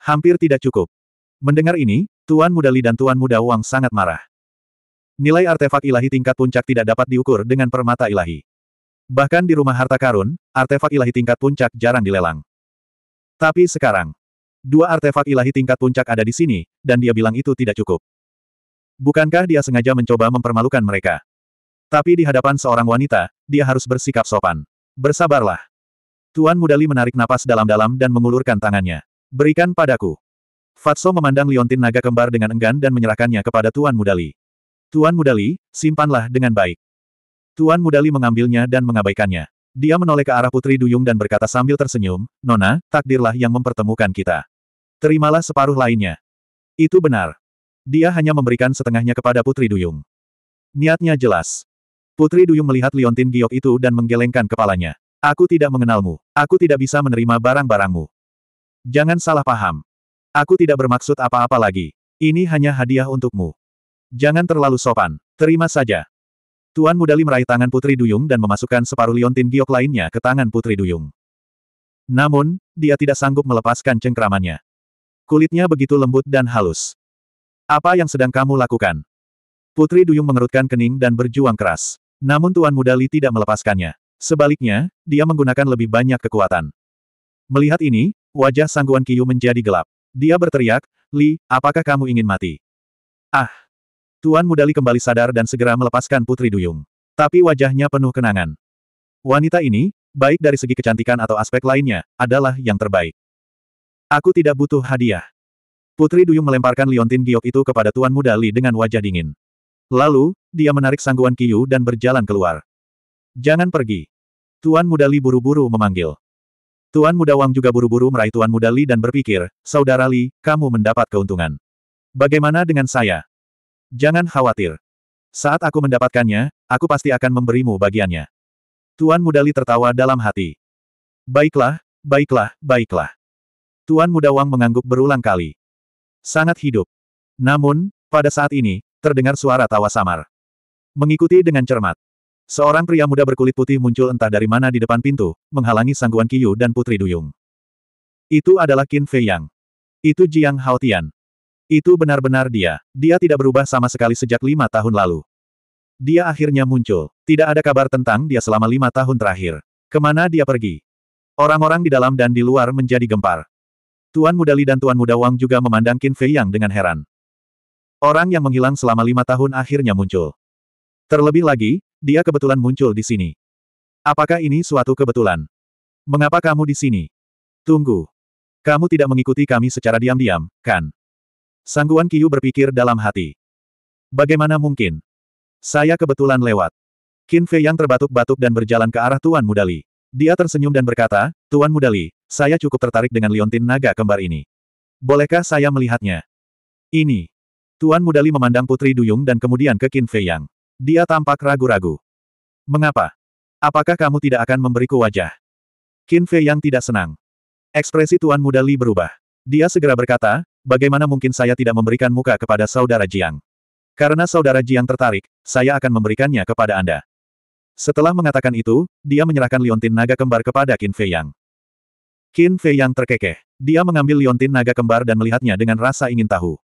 Hampir tidak cukup. Mendengar ini, Tuan Muda Li dan Tuan Muda Wang sangat marah. Nilai artefak ilahi tingkat puncak tidak dapat diukur dengan permata ilahi. Bahkan di rumah harta karun, artefak ilahi tingkat puncak jarang dilelang. Tapi sekarang, dua artefak ilahi tingkat puncak ada di sini, dan dia bilang itu tidak cukup. Bukankah dia sengaja mencoba mempermalukan mereka? Tapi di hadapan seorang wanita, dia harus bersikap sopan. Bersabarlah. Tuan Mudali menarik napas dalam-dalam dan mengulurkan tangannya. Berikan padaku. Fatso memandang liontin naga kembar dengan enggan dan menyerahkannya kepada Tuan Mudali. Tuan Mudali, simpanlah dengan baik. Tuan Mudali mengambilnya dan mengabaikannya. Dia menoleh ke arah Putri Duyung dan berkata sambil tersenyum, Nona, takdirlah yang mempertemukan kita. Terimalah separuh lainnya. Itu benar. Dia hanya memberikan setengahnya kepada Putri Duyung. Niatnya jelas. Putri Duyung melihat liontin giok itu dan menggelengkan kepalanya. Aku tidak mengenalmu. Aku tidak bisa menerima barang-barangmu. Jangan salah paham. Aku tidak bermaksud apa-apa lagi. Ini hanya hadiah untukmu. Jangan terlalu sopan. Terima saja. Tuan Mudali meraih tangan Putri Duyung dan memasukkan separuh liontin giok lainnya ke tangan Putri Duyung. Namun, dia tidak sanggup melepaskan cengkramannya. Kulitnya begitu lembut dan halus. Apa yang sedang kamu lakukan? Putri Duyung mengerutkan kening dan berjuang keras. Namun Tuan Mudali tidak melepaskannya. Sebaliknya, dia menggunakan lebih banyak kekuatan. Melihat ini, Wajah Sangguan Kiyu menjadi gelap. Dia berteriak, Li, apakah kamu ingin mati? Ah! Tuan Mudali kembali sadar dan segera melepaskan Putri Duyung. Tapi wajahnya penuh kenangan. Wanita ini, baik dari segi kecantikan atau aspek lainnya, adalah yang terbaik. Aku tidak butuh hadiah. Putri Duyung melemparkan liontin giok itu kepada Tuan Muda Li dengan wajah dingin. Lalu, dia menarik sangguan Kiyu dan berjalan keluar. Jangan pergi. Tuan Muda Li buru-buru memanggil. Tuan Muda Wang juga buru-buru meraih Tuan Muda Li dan berpikir, Saudara Li, kamu mendapat keuntungan. Bagaimana dengan saya? Jangan khawatir. Saat aku mendapatkannya, aku pasti akan memberimu bagiannya. Tuan Muda Li tertawa dalam hati. Baiklah, baiklah, baiklah. Tuan Muda Wang mengangguk berulang kali. Sangat hidup. Namun, pada saat ini, terdengar suara tawa samar. Mengikuti dengan cermat, Seorang pria muda berkulit putih muncul entah dari mana di depan pintu, menghalangi sangguan Kiyu dan Putri Duyung. Itu adalah Qin Fei Yang. Itu Jiang Haotian. Itu benar-benar dia. Dia tidak berubah sama sekali sejak lima tahun lalu. Dia akhirnya muncul. Tidak ada kabar tentang dia selama lima tahun terakhir. Kemana dia pergi? Orang-orang di dalam dan di luar menjadi gempar. Tuan Muda Li dan Tuan Muda Wang juga memandang Qin Fei Yang dengan heran. Orang yang menghilang selama lima tahun akhirnya muncul. Terlebih lagi, dia kebetulan muncul di sini. Apakah ini suatu kebetulan? Mengapa kamu di sini? Tunggu. Kamu tidak mengikuti kami secara diam-diam, kan? Sangguan Kiyu berpikir dalam hati. Bagaimana mungkin? Saya kebetulan lewat. Qin Fei yang terbatuk-batuk dan berjalan ke arah Tuan Mudali. Dia tersenyum dan berkata, Tuan Mudali, saya cukup tertarik dengan liontin naga kembar ini. Bolehkah saya melihatnya? Ini. Tuan Mudali memandang Putri Duyung dan kemudian ke Qin Fei Yang. Dia tampak ragu-ragu. Mengapa? Apakah kamu tidak akan memberiku wajah? Qin Fei yang tidak senang. Ekspresi Tuan Muda Li berubah. Dia segera berkata, bagaimana mungkin saya tidak memberikan muka kepada saudara Jiang? Karena saudara Jiang tertarik, saya akan memberikannya kepada Anda. Setelah mengatakan itu, dia menyerahkan liontin naga kembar kepada Qin Fei Yang. Qin Fei Yang terkekeh. Dia mengambil liontin naga kembar dan melihatnya dengan rasa ingin tahu.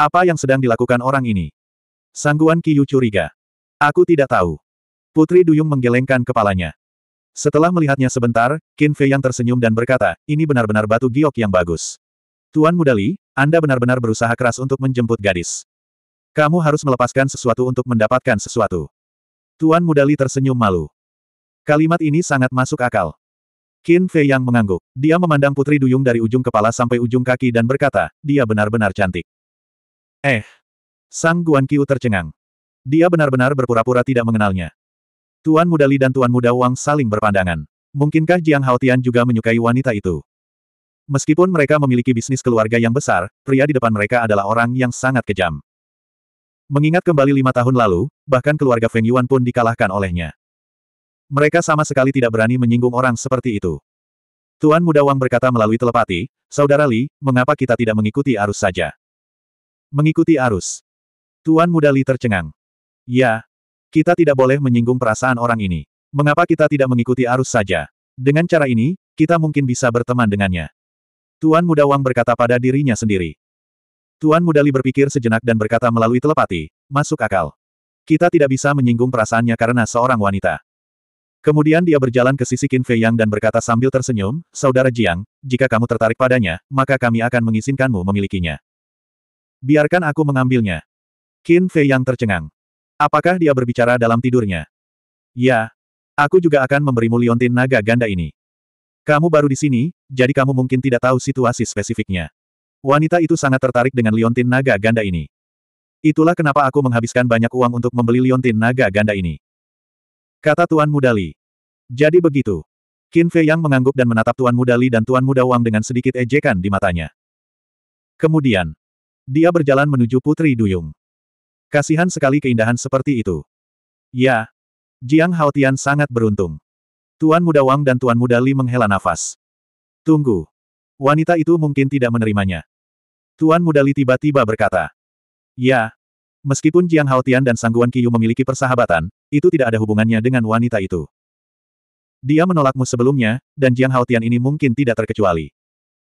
Apa yang sedang dilakukan orang ini? Sangguan Kiyu curiga. Aku tidak tahu. Putri Duyung menggelengkan kepalanya. Setelah melihatnya sebentar, Qin Fei yang tersenyum dan berkata, ini benar-benar batu giok yang bagus. Tuan Mudali, Anda benar-benar berusaha keras untuk menjemput gadis. Kamu harus melepaskan sesuatu untuk mendapatkan sesuatu. Tuan Mudali tersenyum malu. Kalimat ini sangat masuk akal. Qin Fei yang mengangguk. Dia memandang Putri Duyung dari ujung kepala sampai ujung kaki dan berkata, dia benar-benar cantik. Eh, Sang Guan Qiu tercengang. Dia benar-benar berpura-pura tidak mengenalnya. Tuan Muda Li dan Tuan Muda Wang saling berpandangan. Mungkinkah Jiang Haotian juga menyukai wanita itu? Meskipun mereka memiliki bisnis keluarga yang besar, pria di depan mereka adalah orang yang sangat kejam. Mengingat kembali lima tahun lalu, bahkan keluarga Feng Yuan pun dikalahkan olehnya. Mereka sama sekali tidak berani menyinggung orang seperti itu. Tuan Muda Wang berkata melalui telepati, Saudara Li, mengapa kita tidak mengikuti arus saja? Mengikuti arus. Tuan muda Li tercengang. Ya, kita tidak boleh menyinggung perasaan orang ini. Mengapa kita tidak mengikuti arus saja? Dengan cara ini, kita mungkin bisa berteman dengannya. Tuan muda Wang berkata pada dirinya sendiri. Tuan muda Li berpikir sejenak dan berkata melalui telepati, masuk akal. Kita tidak bisa menyinggung perasaannya karena seorang wanita. Kemudian dia berjalan ke sisi Qin Fei Yang dan berkata sambil tersenyum, Saudara Jiang, jika kamu tertarik padanya, maka kami akan mengizinkanmu memilikinya. Biarkan aku mengambilnya. Qin Fei yang tercengang. Apakah dia berbicara dalam tidurnya? Ya. Aku juga akan memberimu liontin naga ganda ini. Kamu baru di sini, jadi kamu mungkin tidak tahu situasi spesifiknya. Wanita itu sangat tertarik dengan liontin naga ganda ini. Itulah kenapa aku menghabiskan banyak uang untuk membeli liontin naga ganda ini. Kata Tuan Muda Li. Jadi begitu. Qin Fei Yang mengangguk dan menatap Tuan Muda Li dan Tuan Muda Wang dengan sedikit ejekan di matanya. Kemudian, dia berjalan menuju Putri Duyung. Kasihan sekali keindahan seperti itu. Ya. Jiang Haotian sangat beruntung. Tuan Muda Wang dan Tuan Muda Li menghela nafas. Tunggu. Wanita itu mungkin tidak menerimanya. Tuan Muda Li tiba-tiba berkata. Ya. Meskipun Jiang Haotian dan Sangguan Qiyu memiliki persahabatan, itu tidak ada hubungannya dengan wanita itu. Dia menolakmu sebelumnya, dan Jiang Haotian ini mungkin tidak terkecuali.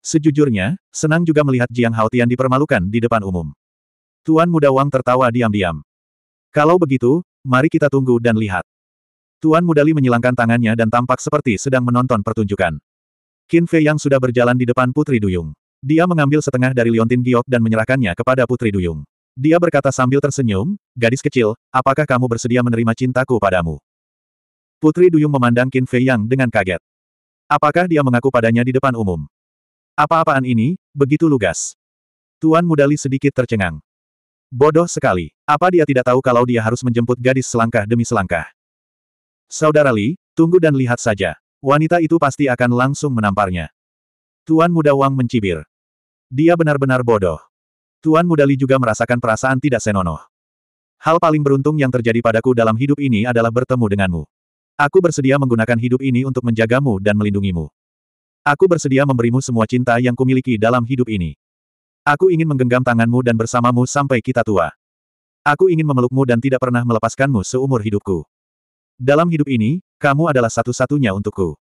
Sejujurnya, senang juga melihat Jiang Haotian dipermalukan di depan umum. Tuan Muda Wang tertawa diam-diam. Kalau begitu, mari kita tunggu dan lihat. Tuan Muda Li menyilangkan tangannya dan tampak seperti sedang menonton pertunjukan. Qin Fei yang sudah berjalan di depan Putri Duyung. Dia mengambil setengah dari liontin giok dan menyerahkannya kepada Putri Duyung. Dia berkata sambil tersenyum, gadis kecil, apakah kamu bersedia menerima cintaku padamu? Putri Duyung memandang Qin Fei Yang dengan kaget. Apakah dia mengaku padanya di depan umum? Apa-apaan ini, begitu lugas. Tuan Mudali sedikit tercengang. Bodoh sekali. Apa dia tidak tahu kalau dia harus menjemput gadis selangkah demi selangkah? Saudara Li, tunggu dan lihat saja. Wanita itu pasti akan langsung menamparnya. Tuan Muda Wang mencibir. Dia benar-benar bodoh. Tuan Muda Li juga merasakan perasaan tidak senonoh. Hal paling beruntung yang terjadi padaku dalam hidup ini adalah bertemu denganmu. Aku bersedia menggunakan hidup ini untuk menjagamu dan melindungimu. Aku bersedia memberimu semua cinta yang kumiliki dalam hidup ini. Aku ingin menggenggam tanganmu dan bersamamu sampai kita tua. Aku ingin memelukmu dan tidak pernah melepaskanmu seumur hidupku. Dalam hidup ini, kamu adalah satu-satunya untukku.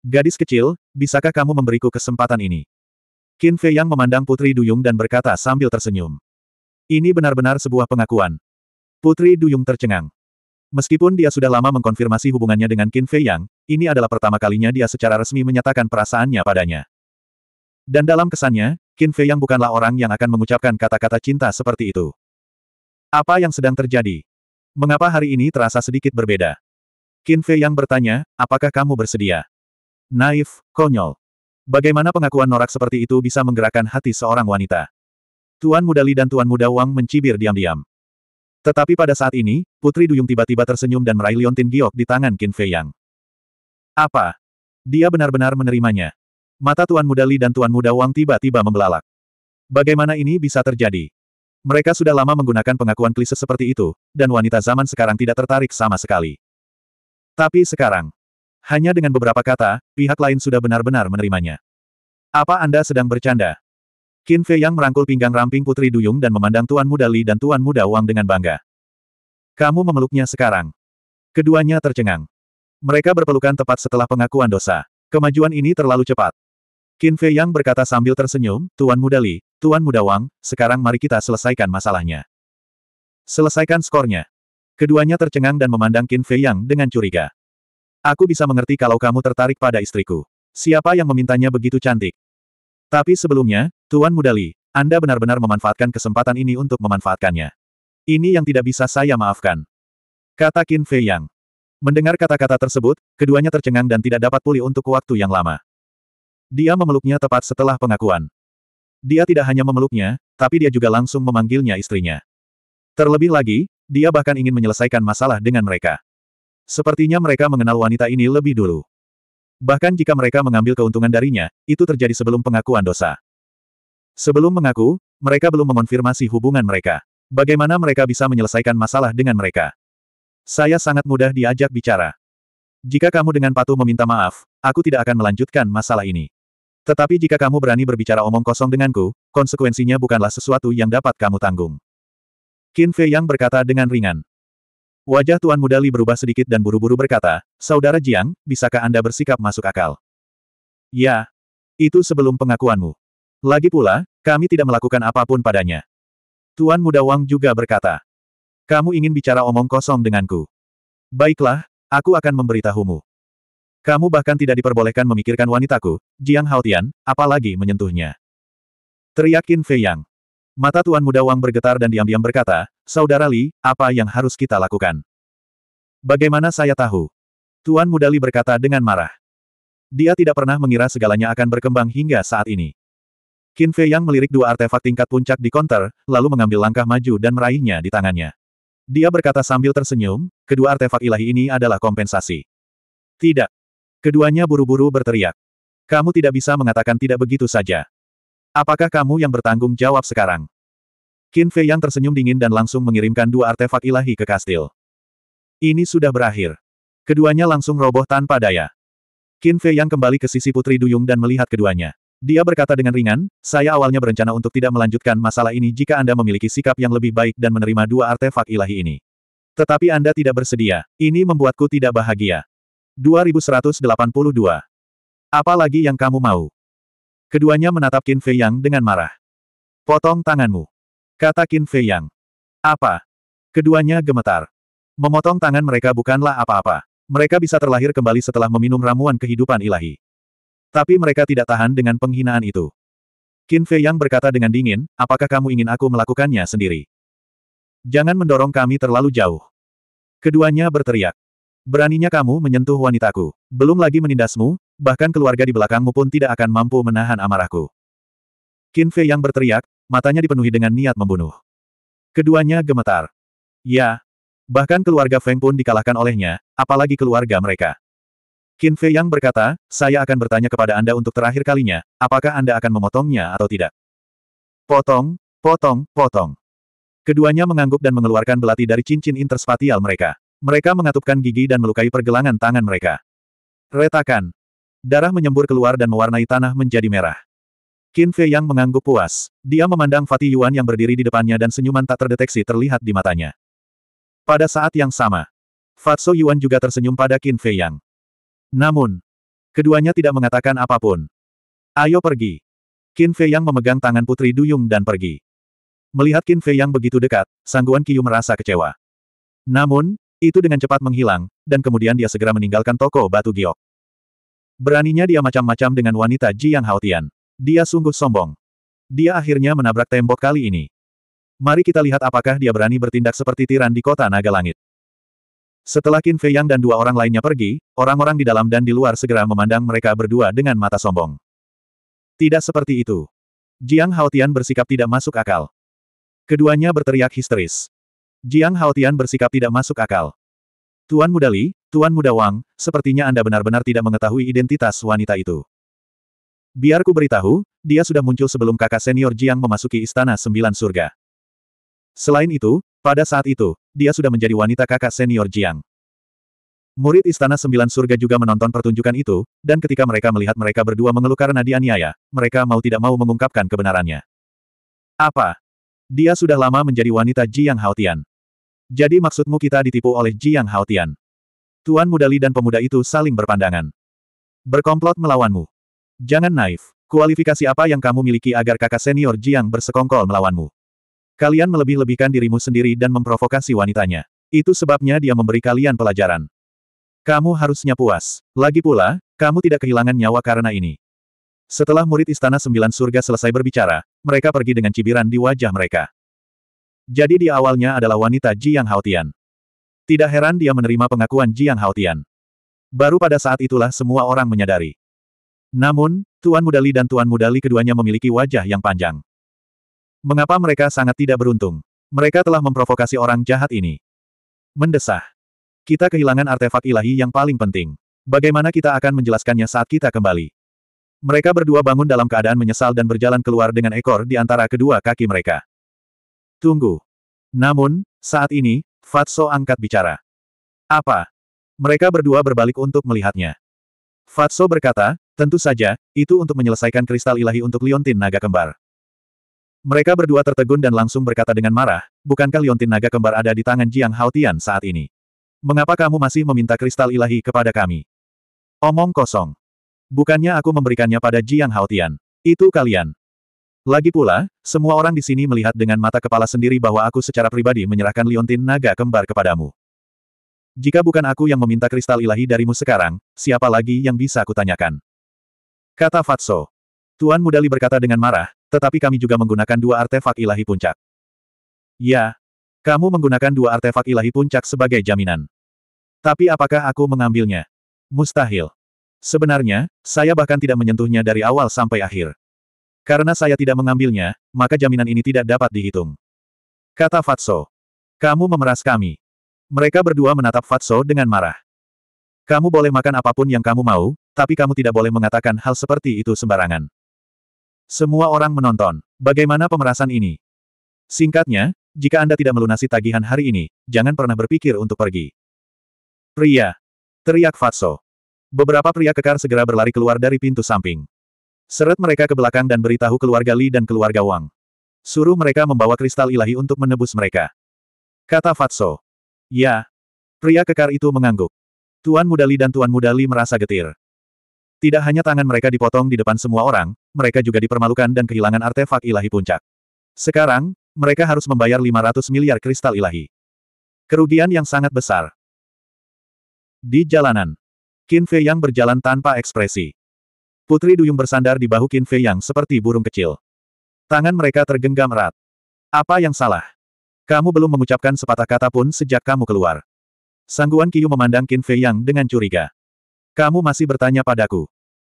Gadis kecil, bisakah kamu memberiku kesempatan ini? Qin Fei Yang memandang Putri Duyung dan berkata sambil tersenyum. Ini benar-benar sebuah pengakuan. Putri Duyung tercengang. Meskipun dia sudah lama mengkonfirmasi hubungannya dengan Qin Fei Yang, ini adalah pertama kalinya dia secara resmi menyatakan perasaannya padanya. Dan dalam kesannya, Qin Fei yang bukanlah orang yang akan mengucapkan kata-kata cinta seperti itu. Apa yang sedang terjadi? Mengapa hari ini terasa sedikit berbeda? Qin Fei yang bertanya, apakah kamu bersedia? Naif, konyol. Bagaimana pengakuan norak seperti itu bisa menggerakkan hati seorang wanita? Tuan Muda Li dan Tuan Muda Wang mencibir diam-diam. Tetapi pada saat ini, Putri Duyung tiba-tiba tersenyum dan meraih liontin giok di tangan Qin Fei Yang. Apa? Dia benar-benar menerimanya. Mata Tuan Muda Li dan Tuan Muda Wang tiba-tiba membelalak. Bagaimana ini bisa terjadi? Mereka sudah lama menggunakan pengakuan klise seperti itu, dan wanita zaman sekarang tidak tertarik sama sekali. Tapi sekarang, hanya dengan beberapa kata, pihak lain sudah benar-benar menerimanya. Apa Anda sedang bercanda? Qin Fei Yang merangkul pinggang ramping Putri Duyung dan memandang Tuan Muda Li dan Tuan Muda Wang dengan bangga. Kamu memeluknya sekarang. Keduanya tercengang. Mereka berpelukan tepat setelah pengakuan dosa. Kemajuan ini terlalu cepat. Qin Fei Yang berkata sambil tersenyum, Tuan Muda Li, Tuan Muda Wang, sekarang mari kita selesaikan masalahnya. Selesaikan skornya. Keduanya tercengang dan memandang Qin Fei Yang dengan curiga. Aku bisa mengerti kalau kamu tertarik pada istriku. Siapa yang memintanya begitu cantik? Tapi sebelumnya, Tuan Muda Li, Anda benar-benar memanfaatkan kesempatan ini untuk memanfaatkannya. Ini yang tidak bisa saya maafkan. Kata Qin Fei Yang. Mendengar kata-kata tersebut, keduanya tercengang dan tidak dapat pulih untuk waktu yang lama. Dia memeluknya tepat setelah pengakuan. Dia tidak hanya memeluknya, tapi dia juga langsung memanggilnya istrinya. Terlebih lagi, dia bahkan ingin menyelesaikan masalah dengan mereka. Sepertinya mereka mengenal wanita ini lebih dulu. Bahkan jika mereka mengambil keuntungan darinya, itu terjadi sebelum pengakuan dosa. Sebelum mengaku, mereka belum mengonfirmasi hubungan mereka. Bagaimana mereka bisa menyelesaikan masalah dengan mereka? Saya sangat mudah diajak bicara. Jika kamu dengan patuh meminta maaf, aku tidak akan melanjutkan masalah ini. Tetapi jika kamu berani berbicara omong kosong denganku, konsekuensinya bukanlah sesuatu yang dapat kamu tanggung. Qin Fei Yang berkata dengan ringan. Wajah Tuan Muda Li berubah sedikit dan buru-buru berkata, Saudara Jiang, bisakah Anda bersikap masuk akal? Ya. Itu sebelum pengakuanmu. Lagi pula, kami tidak melakukan apapun padanya. Tuan Muda Wang juga berkata. Kamu ingin bicara omong kosong denganku. Baiklah, aku akan memberitahumu. Kamu bahkan tidak diperbolehkan memikirkan wanitaku, Jiang Haotian, apalagi menyentuhnya. Teriakin Fei Yang. Mata Tuan Muda Wang bergetar dan diam-diam berkata, Saudara Li, apa yang harus kita lakukan? Bagaimana saya tahu? Tuan Muda Li berkata dengan marah. Dia tidak pernah mengira segalanya akan berkembang hingga saat ini. Qin Fei Yang melirik dua artefak tingkat puncak di konter, lalu mengambil langkah maju dan meraihnya di tangannya. Dia berkata sambil tersenyum, kedua artefak ilahi ini adalah kompensasi. Tidak, Keduanya buru-buru berteriak. Kamu tidak bisa mengatakan tidak begitu saja. Apakah kamu yang bertanggung jawab sekarang? Qin Fei yang tersenyum dingin dan langsung mengirimkan dua artefak ilahi ke kastil. Ini sudah berakhir. Keduanya langsung roboh tanpa daya. Qin Fei yang kembali ke sisi Putri Duyung dan melihat keduanya. Dia berkata dengan ringan, saya awalnya berencana untuk tidak melanjutkan masalah ini jika Anda memiliki sikap yang lebih baik dan menerima dua artefak ilahi ini. Tetapi Anda tidak bersedia, ini membuatku tidak bahagia. 2182. Apa lagi yang kamu mau? Keduanya menatap Qin Fei Yang dengan marah. Potong tanganmu. Kata Qin Fei Yang. Apa? Keduanya gemetar. Memotong tangan mereka bukanlah apa-apa. Mereka bisa terlahir kembali setelah meminum ramuan kehidupan ilahi. Tapi mereka tidak tahan dengan penghinaan itu. Qin Fei Yang berkata dengan dingin, apakah kamu ingin aku melakukannya sendiri? Jangan mendorong kami terlalu jauh. Keduanya berteriak. Beraninya kamu menyentuh wanitaku. Belum lagi menindasmu, bahkan keluarga di belakangmu pun tidak akan mampu menahan amarahku. Qin Fei yang berteriak, matanya dipenuhi dengan niat membunuh. Keduanya gemetar. Ya. Bahkan keluarga Feng pun dikalahkan olehnya, apalagi keluarga mereka. Qin Fei yang berkata, saya akan bertanya kepada Anda untuk terakhir kalinya, apakah Anda akan memotongnya atau tidak? Potong, potong, potong. Keduanya mengangguk dan mengeluarkan belati dari cincin interspatial mereka. Mereka mengatupkan gigi dan melukai pergelangan tangan mereka. Retakan. Darah menyembur keluar dan mewarnai tanah menjadi merah. Qin Fei yang mengangguk puas. Dia memandang Fatih Yuan yang berdiri di depannya dan senyuman tak terdeteksi terlihat di matanya. Pada saat yang sama, Fatso Yuan juga tersenyum pada Qin Fei yang. Namun, keduanya tidak mengatakan apapun. Ayo pergi. Qin Fei yang memegang tangan Putri Duyung dan pergi. Melihat Qin Fei yang begitu dekat, Sangguan Qiu merasa kecewa. Namun, itu dengan cepat menghilang, dan kemudian dia segera meninggalkan toko batu giok. Beraninya dia macam-macam dengan wanita Jiang Yang Haotian. Dia sungguh sombong. Dia akhirnya menabrak tembok kali ini. Mari kita lihat apakah dia berani bertindak seperti tiran di kota Naga Langit. Setelah Qin Fei Yang dan dua orang lainnya pergi, orang-orang di dalam dan di luar segera memandang mereka berdua dengan mata sombong. Tidak seperti itu. Jiang Haotian bersikap tidak masuk akal. Keduanya berteriak histeris. Jiang Haotian bersikap tidak masuk akal. Tuan Muda Li, Tuan Muda Wang, sepertinya Anda benar-benar tidak mengetahui identitas wanita itu. Biarku beritahu, dia sudah muncul sebelum kakak senior Jiang memasuki Istana Sembilan Surga. Selain itu, pada saat itu, dia sudah menjadi wanita kakak senior Jiang. Murid Istana Sembilan Surga juga menonton pertunjukan itu, dan ketika mereka melihat mereka berdua mengeluh karena dianiaya, mereka mau tidak mau mengungkapkan kebenarannya. Apa? Dia sudah lama menjadi wanita Jiang Haotian. Jadi maksudmu kita ditipu oleh Jiang Haotian? Tuan muda Li dan pemuda itu saling berpandangan. Berkomplot melawanmu. Jangan naif. Kualifikasi apa yang kamu miliki agar kakak senior Jiang bersekongkol melawanmu? Kalian melebih-lebihkan dirimu sendiri dan memprovokasi wanitanya. Itu sebabnya dia memberi kalian pelajaran. Kamu harusnya puas. Lagi pula, kamu tidak kehilangan nyawa karena ini. Setelah murid Istana Sembilan Surga selesai berbicara, mereka pergi dengan cibiran di wajah mereka. Jadi di awalnya adalah wanita Jiang Haotian. Tidak heran dia menerima pengakuan Jiang Haotian. Baru pada saat itulah semua orang menyadari. Namun, Tuan Mudali dan Tuan Mudali keduanya memiliki wajah yang panjang. Mengapa mereka sangat tidak beruntung? Mereka telah memprovokasi orang jahat ini. Mendesah. Kita kehilangan artefak ilahi yang paling penting. Bagaimana kita akan menjelaskannya saat kita kembali? Mereka berdua bangun dalam keadaan menyesal dan berjalan keluar dengan ekor di antara kedua kaki mereka. Tunggu. Namun, saat ini, Fatso angkat bicara. Apa? Mereka berdua berbalik untuk melihatnya. Fatso berkata, tentu saja, itu untuk menyelesaikan kristal ilahi untuk Liontin Naga Kembar. Mereka berdua tertegun dan langsung berkata dengan marah, bukankah Liontin Naga Kembar ada di tangan Jiang Haotian saat ini? Mengapa kamu masih meminta kristal ilahi kepada kami? Omong kosong. Bukannya aku memberikannya pada Jiang Haotian. Itu kalian. Lagi pula, semua orang di sini melihat dengan mata kepala sendiri bahwa aku secara pribadi menyerahkan liontin naga kembar kepadamu. Jika bukan aku yang meminta kristal ilahi darimu sekarang, siapa lagi yang bisa kutanyakan? Kata Fatso. Tuan Mudali berkata dengan marah, tetapi kami juga menggunakan dua artefak ilahi puncak. Ya, kamu menggunakan dua artefak ilahi puncak sebagai jaminan. Tapi apakah aku mengambilnya? Mustahil. Sebenarnya, saya bahkan tidak menyentuhnya dari awal sampai akhir. Karena saya tidak mengambilnya, maka jaminan ini tidak dapat dihitung. Kata Fatso. Kamu memeras kami. Mereka berdua menatap Fatso dengan marah. Kamu boleh makan apapun yang kamu mau, tapi kamu tidak boleh mengatakan hal seperti itu sembarangan. Semua orang menonton. Bagaimana pemerasan ini? Singkatnya, jika Anda tidak melunasi tagihan hari ini, jangan pernah berpikir untuk pergi. Pria! Teriak Fatso. Beberapa pria kekar segera berlari keluar dari pintu samping. Seret mereka ke belakang dan beritahu keluarga Li dan keluarga Wang. Suruh mereka membawa kristal ilahi untuk menebus mereka. Kata Fatso. Ya. Pria kekar itu mengangguk. Tuan Muda Li dan Tuan Muda Li merasa getir. Tidak hanya tangan mereka dipotong di depan semua orang, mereka juga dipermalukan dan kehilangan artefak ilahi puncak. Sekarang, mereka harus membayar 500 miliar kristal ilahi. Kerugian yang sangat besar. Di jalanan, Qin Fei yang berjalan tanpa ekspresi. Putri Duyung bersandar di bahu Qin Fei Yang seperti burung kecil. Tangan mereka tergenggam erat. Apa yang salah? Kamu belum mengucapkan sepatah kata pun sejak kamu keluar. Sangguan Yu memandang Qin Fei Yang dengan curiga. Kamu masih bertanya padaku.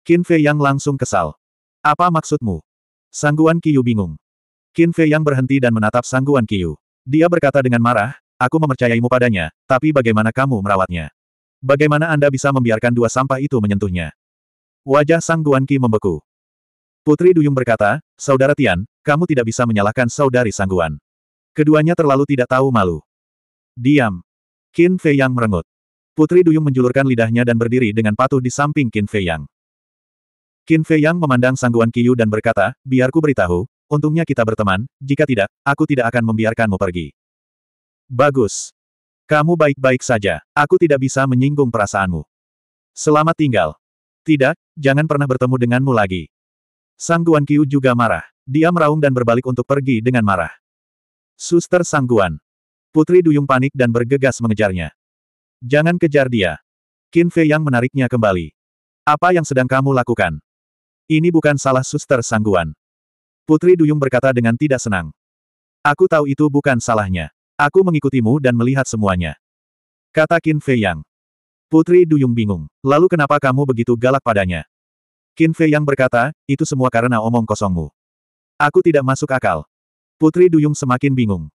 Qin Fei Yang langsung kesal. Apa maksudmu? Sangguan Yu bingung. Qin Fei Yang berhenti dan menatap Sangguan Yu. Dia berkata dengan marah, aku memercayaimu padanya, tapi bagaimana kamu merawatnya? Bagaimana Anda bisa membiarkan dua sampah itu menyentuhnya? Wajah Sang Guan Qi membeku. Putri Duyung berkata, Saudara Tian, kamu tidak bisa menyalahkan saudari Sang Guan. Keduanya terlalu tidak tahu malu. Diam. Qin Fei Yang merengut. Putri Duyung menjulurkan lidahnya dan berdiri dengan patuh di samping Qin Fei Yang. Qin Fei Yang memandang Sang Guan Qiyu dan berkata, biarku beritahu, untungnya kita berteman, jika tidak, aku tidak akan membiarkanmu pergi. Bagus. Kamu baik-baik saja, aku tidak bisa menyinggung perasaanmu. Selamat tinggal. Tidak, jangan pernah bertemu denganmu lagi. Sang Guan Qiu juga marah. Dia meraung dan berbalik untuk pergi dengan marah. Suster Sang Guan. Putri Duyung panik dan bergegas mengejarnya. Jangan kejar dia. Qin Fei yang menariknya kembali. Apa yang sedang kamu lakukan? Ini bukan salah suster Sang Guan. Putri Duyung berkata dengan tidak senang. Aku tahu itu bukan salahnya. Aku mengikutimu dan melihat semuanya. Kata Qin Fei Yang. Putri Duyung bingung. Lalu kenapa kamu begitu galak padanya? Qin Fei yang berkata, itu semua karena omong kosongmu. Aku tidak masuk akal. Putri Duyung semakin bingung.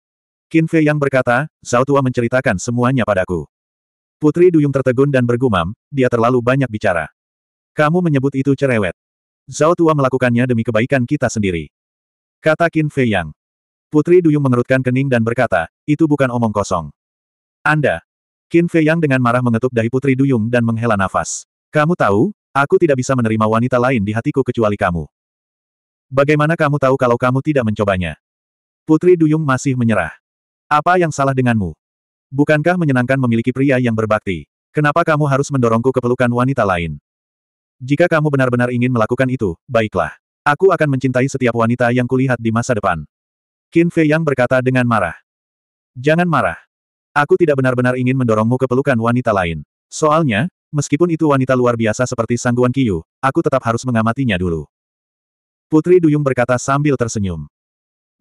Qin Fei yang berkata, Zhao Tua menceritakan semuanya padaku. Putri Duyung tertegun dan bergumam, dia terlalu banyak bicara. Kamu menyebut itu cerewet. Zhao Tua melakukannya demi kebaikan kita sendiri. Kata Qin Fei Yang. Putri Duyung mengerutkan kening dan berkata, itu bukan omong kosong. Anda, Qin Fei Yang dengan marah mengetuk dahi Putri Duyung dan menghela nafas. Kamu tahu, aku tidak bisa menerima wanita lain di hatiku kecuali kamu. Bagaimana kamu tahu kalau kamu tidak mencobanya? Putri Duyung masih menyerah. Apa yang salah denganmu? Bukankah menyenangkan memiliki pria yang berbakti? Kenapa kamu harus mendorongku ke pelukan wanita lain? Jika kamu benar-benar ingin melakukan itu, baiklah. Aku akan mencintai setiap wanita yang kulihat di masa depan. Qin Fei Yang berkata dengan marah. Jangan marah. Aku tidak benar-benar ingin mendorongmu ke pelukan wanita lain. Soalnya, meskipun itu wanita luar biasa seperti Sangguan Kiyu, aku tetap harus mengamatinya dulu. Putri Duyung berkata sambil tersenyum.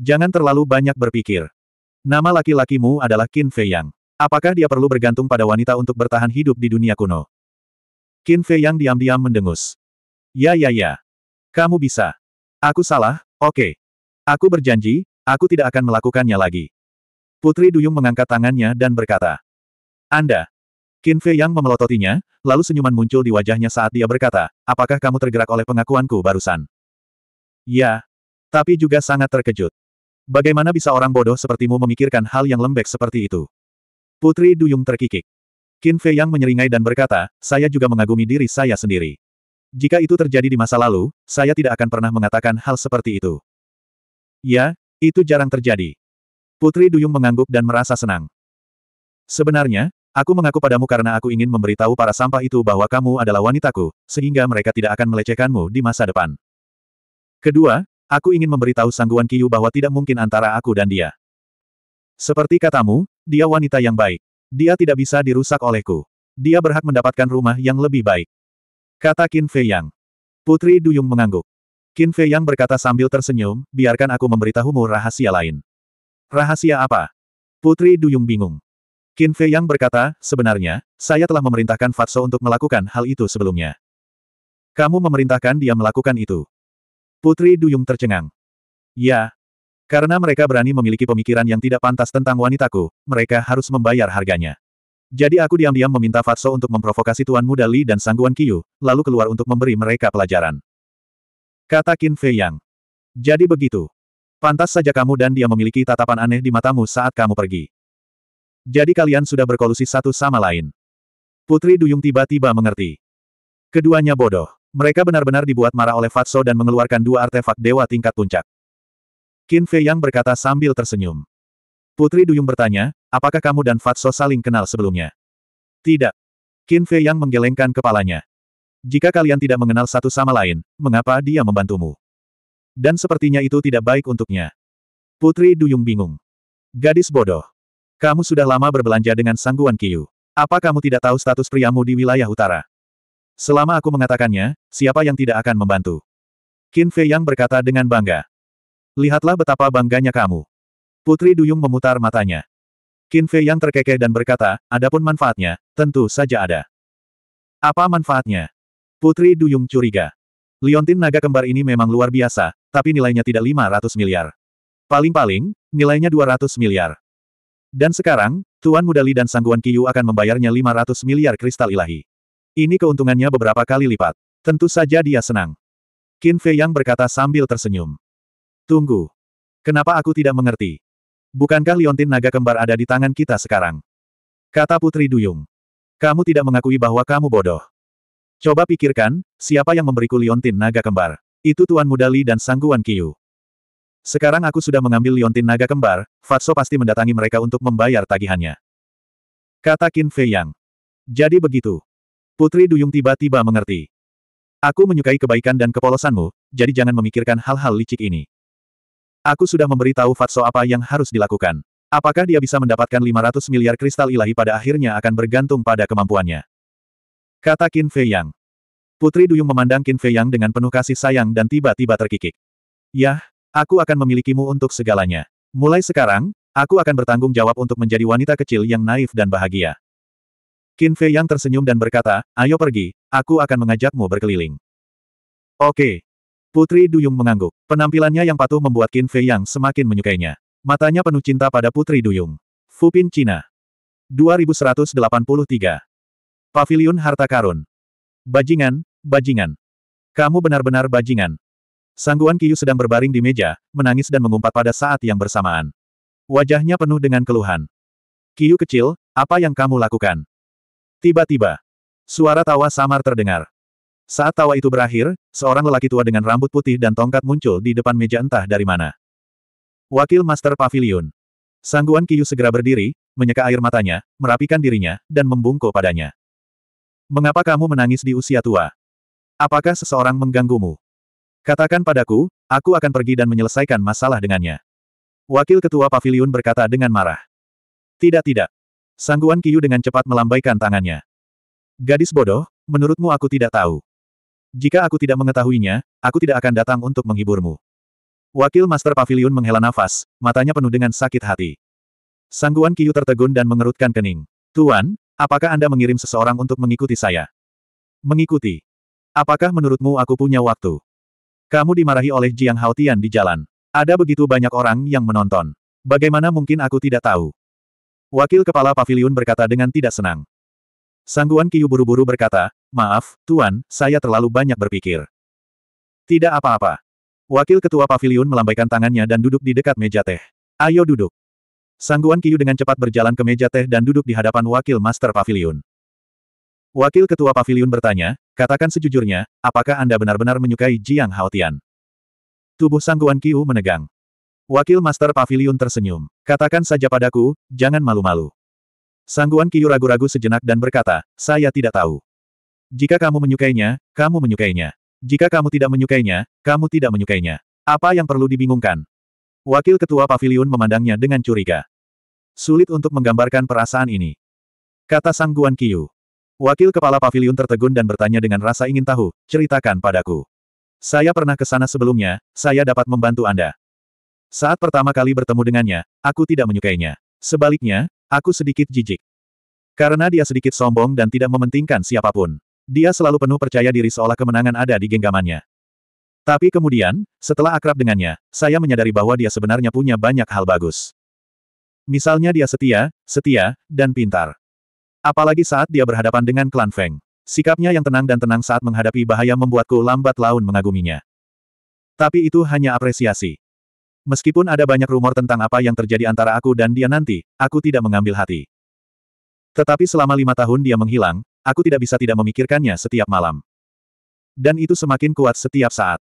Jangan terlalu banyak berpikir. Nama laki-lakimu adalah Qin Fei Yang. Apakah dia perlu bergantung pada wanita untuk bertahan hidup di dunia kuno? Qin Fei Yang diam-diam mendengus. Ya ya ya. Kamu bisa. Aku salah, oke. Okay. Aku berjanji, aku tidak akan melakukannya lagi. Putri Duyung mengangkat tangannya dan berkata, Anda. Qin Fei Yang memelototinya, lalu senyuman muncul di wajahnya saat dia berkata, apakah kamu tergerak oleh pengakuanku barusan? Ya. Tapi juga sangat terkejut. Bagaimana bisa orang bodoh sepertimu memikirkan hal yang lembek seperti itu? Putri Duyung terkikik. Qin Fei Yang menyeringai dan berkata, saya juga mengagumi diri saya sendiri. Jika itu terjadi di masa lalu, saya tidak akan pernah mengatakan hal seperti itu. Ya, itu jarang terjadi. Putri Duyung mengangguk dan merasa senang. Sebenarnya, aku mengaku padamu karena aku ingin memberitahu para sampah itu bahwa kamu adalah wanitaku, sehingga mereka tidak akan melecehkanmu di masa depan. Kedua, aku ingin memberitahu Sangguan Kiyu bahwa tidak mungkin antara aku dan dia. Seperti katamu, dia wanita yang baik. Dia tidak bisa dirusak olehku. Dia berhak mendapatkan rumah yang lebih baik. Kata Qin Fei Yang. Putri Duyung mengangguk. Qin Fei Yang berkata sambil tersenyum, biarkan aku memberitahumu rahasia lain. Rahasia apa? Putri Duyung bingung. Qin Fei Yang berkata, sebenarnya, saya telah memerintahkan Fatso untuk melakukan hal itu sebelumnya. Kamu memerintahkan dia melakukan itu. Putri Duyung tercengang. Ya. Karena mereka berani memiliki pemikiran yang tidak pantas tentang wanitaku, mereka harus membayar harganya. Jadi aku diam-diam meminta Fatso untuk memprovokasi Tuan Muda Li dan Sangguan Qiu, lalu keluar untuk memberi mereka pelajaran. Kata Qin Fei Yang. Jadi begitu. Pantas saja kamu dan dia memiliki tatapan aneh di matamu saat kamu pergi. Jadi kalian sudah berkolusi satu sama lain. Putri Duyung tiba-tiba mengerti. Keduanya bodoh. Mereka benar-benar dibuat marah oleh Fatso dan mengeluarkan dua artefak dewa tingkat puncak. Qin Fei Yang berkata sambil tersenyum. Putri Duyung bertanya, apakah kamu dan Fatso saling kenal sebelumnya? Tidak. Qin Fei Yang menggelengkan kepalanya. Jika kalian tidak mengenal satu sama lain, mengapa dia membantumu? dan sepertinya itu tidak baik untuknya. Putri Duyung bingung. Gadis bodoh. Kamu sudah lama berbelanja dengan sangguan Kiyu. Apa kamu tidak tahu status priamu di wilayah utara? Selama aku mengatakannya, siapa yang tidak akan membantu? Qin Fei Yang berkata dengan bangga. Lihatlah betapa bangganya kamu. Putri Duyung memutar matanya. Qin Fei Yang terkekeh dan berkata, adapun manfaatnya, tentu saja ada. Apa manfaatnya? Putri Duyung curiga. Liontin naga kembar ini memang luar biasa, tapi nilainya tidak 500 miliar. Paling-paling, nilainya 200 miliar. Dan sekarang, Tuan Muda Li dan Sangguan Kiyu akan membayarnya 500 miliar kristal ilahi. Ini keuntungannya beberapa kali lipat. Tentu saja dia senang. Qin Fei Yang berkata sambil tersenyum. Tunggu. Kenapa aku tidak mengerti? Bukankah liontin naga kembar ada di tangan kita sekarang? Kata Putri Duyung. Kamu tidak mengakui bahwa kamu bodoh. Coba pikirkan, siapa yang memberiku liontin naga kembar? Itu Tuan Mudali dan Sangguan Kiyu. Sekarang aku sudah mengambil liontin naga kembar, Fatso pasti mendatangi mereka untuk membayar tagihannya. Kata Qin Fei Yang. Jadi begitu. Putri Duyung tiba-tiba mengerti. Aku menyukai kebaikan dan kepolosanmu, jadi jangan memikirkan hal-hal licik ini. Aku sudah memberitahu Fatso apa yang harus dilakukan. Apakah dia bisa mendapatkan 500 miliar kristal ilahi pada akhirnya akan bergantung pada kemampuannya. Kata Qin Fei Yang. Putri Duyung memandang Qin Fei Yang dengan penuh kasih sayang dan tiba-tiba terkikik. Yah, aku akan memilikimu untuk segalanya. Mulai sekarang, aku akan bertanggung jawab untuk menjadi wanita kecil yang naif dan bahagia. Qin Fei Yang tersenyum dan berkata, ayo pergi, aku akan mengajakmu berkeliling. Oke. Putri Duyung mengangguk. Penampilannya yang patuh membuat Qin Fei Yang semakin menyukainya. Matanya penuh cinta pada Putri Duyung. Fupin Cina. 2183 Pavilion Harta Karun. Bajingan, bajingan. Kamu benar-benar bajingan. Sangguan Kiyu sedang berbaring di meja, menangis dan mengumpat pada saat yang bersamaan. Wajahnya penuh dengan keluhan. Kiyu kecil, apa yang kamu lakukan? Tiba-tiba, suara tawa samar terdengar. Saat tawa itu berakhir, seorang lelaki tua dengan rambut putih dan tongkat muncul di depan meja entah dari mana. Wakil Master Pavilion. Sangguan Kiyu segera berdiri, menyeka air matanya, merapikan dirinya, dan membungkuk padanya. Mengapa kamu menangis di usia tua? Apakah seseorang mengganggumu? Katakan padaku, aku akan pergi dan menyelesaikan masalah dengannya. Wakil Ketua Pavilion berkata dengan marah. Tidak tidak. Sangguan Kiyu dengan cepat melambaikan tangannya. Gadis bodoh, menurutmu aku tidak tahu. Jika aku tidak mengetahuinya, aku tidak akan datang untuk menghiburmu. Wakil Master Pavilion menghela nafas, matanya penuh dengan sakit hati. Sangguan Kiyu tertegun dan mengerutkan kening. Tuan, Apakah Anda mengirim seseorang untuk mengikuti saya? Mengikuti. Apakah menurutmu aku punya waktu? Kamu dimarahi oleh Jiang Haotian di jalan. Ada begitu banyak orang yang menonton. Bagaimana mungkin aku tidak tahu? Wakil Kepala pavilion berkata dengan tidak senang. Sangguan Kiyu buru-buru berkata, Maaf, Tuan, saya terlalu banyak berpikir. Tidak apa-apa. Wakil Ketua pavilion melambaikan tangannya dan duduk di dekat meja teh. Ayo duduk. Sangguan Kiyu dengan cepat berjalan ke meja teh dan duduk di hadapan wakil master pavilion. Wakil ketua pavilion bertanya, katakan sejujurnya, apakah Anda benar-benar menyukai Jiang Haotian? Tubuh Sangguan Kiyu menegang. Wakil master pavilion tersenyum. Katakan saja padaku, jangan malu-malu. Sangguan Kiyu ragu-ragu sejenak dan berkata, saya tidak tahu. Jika kamu menyukainya, kamu menyukainya. Jika kamu tidak menyukainya, kamu tidak menyukainya. Apa yang perlu dibingungkan? Wakil Ketua Pavilion memandangnya dengan curiga. Sulit untuk menggambarkan perasaan ini. Kata Sang Guan Qiu. Wakil kepala pavilion tertegun dan bertanya dengan rasa ingin tahu, ceritakan padaku. Saya pernah ke sana sebelumnya, saya dapat membantu Anda. Saat pertama kali bertemu dengannya, aku tidak menyukainya. Sebaliknya, aku sedikit jijik. Karena dia sedikit sombong dan tidak mementingkan siapapun. Dia selalu penuh percaya diri seolah kemenangan ada di genggamannya. Tapi kemudian, setelah akrab dengannya, saya menyadari bahwa dia sebenarnya punya banyak hal bagus. Misalnya dia setia, setia, dan pintar. Apalagi saat dia berhadapan dengan klan Feng. Sikapnya yang tenang dan tenang saat menghadapi bahaya membuatku lambat laun mengaguminya. Tapi itu hanya apresiasi. Meskipun ada banyak rumor tentang apa yang terjadi antara aku dan dia nanti, aku tidak mengambil hati. Tetapi selama lima tahun dia menghilang, aku tidak bisa tidak memikirkannya setiap malam. Dan itu semakin kuat setiap saat.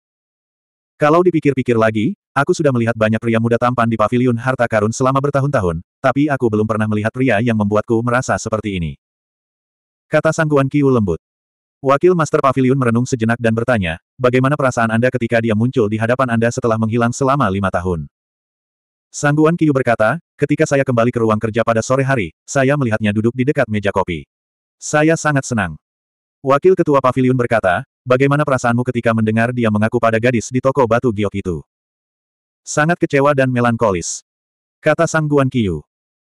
Kalau dipikir-pikir lagi, Aku sudah melihat banyak pria muda tampan di pavilion harta karun selama bertahun-tahun, tapi aku belum pernah melihat pria yang membuatku merasa seperti ini. Kata Sangguan Kiu lembut. Wakil Master Pavilion merenung sejenak dan bertanya, bagaimana perasaan Anda ketika dia muncul di hadapan Anda setelah menghilang selama lima tahun? Sangguan Kiu berkata, ketika saya kembali ke ruang kerja pada sore hari, saya melihatnya duduk di dekat meja kopi. Saya sangat senang. Wakil Ketua Pavilion berkata, bagaimana perasaanmu ketika mendengar dia mengaku pada gadis di toko batu giok itu? Sangat kecewa dan melankolis. Kata Sang Guan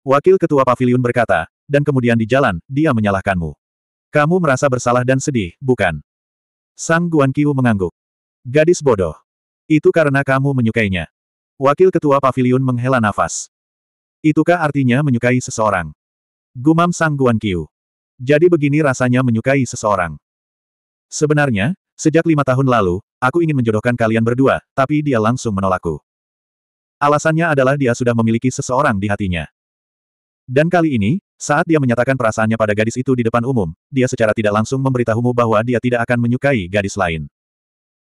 Wakil Ketua Paviliun berkata, dan kemudian di jalan, dia menyalahkanmu. Kamu merasa bersalah dan sedih, bukan? Sang Guan Qiu mengangguk. Gadis bodoh. Itu karena kamu menyukainya. Wakil Ketua Paviliun menghela nafas. Itukah artinya menyukai seseorang? Gumam Sang Guan Qiu. Jadi begini rasanya menyukai seseorang. Sebenarnya, sejak lima tahun lalu, aku ingin menjodohkan kalian berdua, tapi dia langsung menolakku. Alasannya adalah dia sudah memiliki seseorang di hatinya. Dan kali ini, saat dia menyatakan perasaannya pada gadis itu di depan umum, dia secara tidak langsung memberitahumu bahwa dia tidak akan menyukai gadis lain.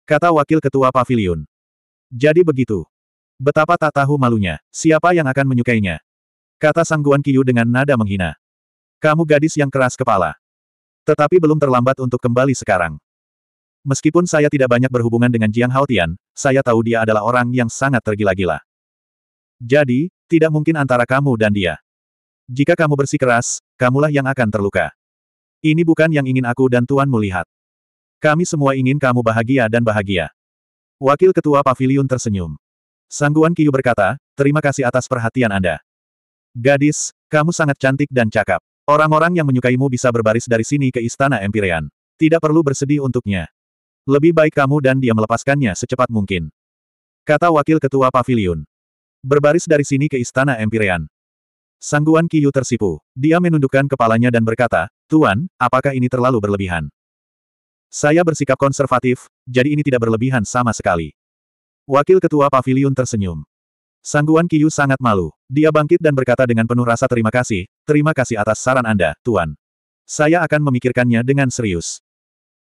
Kata Wakil Ketua pavilion. Jadi begitu. Betapa tak tahu malunya, siapa yang akan menyukainya? Kata Sangguan Kiyu dengan nada menghina. Kamu gadis yang keras kepala. Tetapi belum terlambat untuk kembali sekarang. Meskipun saya tidak banyak berhubungan dengan Jiang Haotian, saya tahu dia adalah orang yang sangat tergila-gila. Jadi, tidak mungkin antara kamu dan dia. Jika kamu bersikeras, kamulah yang akan terluka. Ini bukan yang ingin aku dan Tuan melihat. Kami semua ingin kamu bahagia dan bahagia. Wakil Ketua Pavilion tersenyum. Sangguan Kiyu berkata, terima kasih atas perhatian Anda. Gadis, kamu sangat cantik dan cakap. Orang-orang yang menyukaimu bisa berbaris dari sini ke Istana Empirean. Tidak perlu bersedih untuknya. Lebih baik kamu dan dia melepaskannya secepat mungkin. Kata Wakil Ketua Pavilion. Berbaris dari sini ke istana Empirean. Sangguan Kiyu tersipu. Dia menundukkan kepalanya dan berkata, Tuan, apakah ini terlalu berlebihan? Saya bersikap konservatif, jadi ini tidak berlebihan sama sekali. Wakil Ketua Paviliun tersenyum. Sangguan Kiyu sangat malu. Dia bangkit dan berkata dengan penuh rasa terima kasih, terima kasih atas saran Anda, Tuan. Saya akan memikirkannya dengan serius.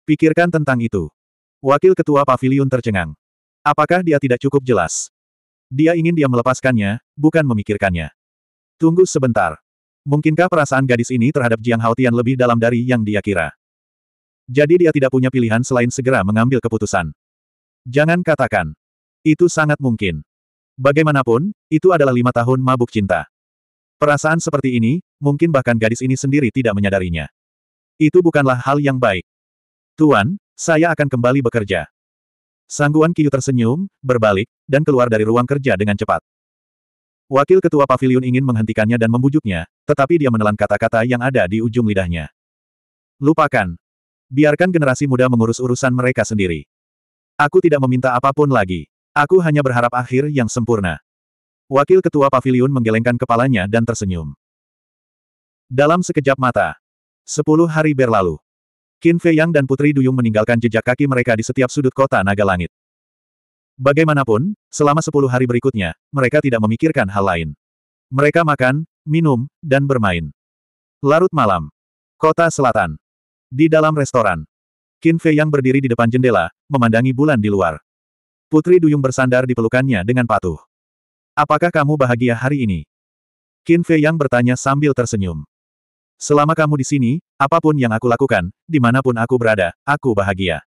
Pikirkan tentang itu. Wakil Ketua Paviliun tercengang. Apakah dia tidak cukup jelas? Dia ingin dia melepaskannya, bukan memikirkannya. Tunggu sebentar. Mungkinkah perasaan gadis ini terhadap Jiang Haotian lebih dalam dari yang dia kira? Jadi dia tidak punya pilihan selain segera mengambil keputusan. Jangan katakan. Itu sangat mungkin. Bagaimanapun, itu adalah lima tahun mabuk cinta. Perasaan seperti ini, mungkin bahkan gadis ini sendiri tidak menyadarinya. Itu bukanlah hal yang baik. Tuan, saya akan kembali bekerja. Sangguan Kiyu tersenyum, berbalik, dan keluar dari ruang kerja dengan cepat. Wakil Ketua Pavilion ingin menghentikannya dan membujuknya, tetapi dia menelan kata-kata yang ada di ujung lidahnya. Lupakan. Biarkan generasi muda mengurus urusan mereka sendiri. Aku tidak meminta apapun lagi. Aku hanya berharap akhir yang sempurna. Wakil Ketua Pavilion menggelengkan kepalanya dan tersenyum. Dalam sekejap mata, sepuluh hari berlalu. Qin Fei Yang dan Putri Duyung meninggalkan jejak kaki mereka di setiap sudut kota Naga Langit. Bagaimanapun, selama sepuluh hari berikutnya, mereka tidak memikirkan hal lain. Mereka makan, minum, dan bermain. Larut malam. Kota Selatan. Di dalam restoran. Qin Fei Yang berdiri di depan jendela, memandangi bulan di luar. Putri Duyung bersandar di pelukannya dengan patuh. Apakah kamu bahagia hari ini? Qin Fei Yang bertanya sambil tersenyum. Selama kamu di sini, apapun yang aku lakukan, dimanapun aku berada, aku bahagia.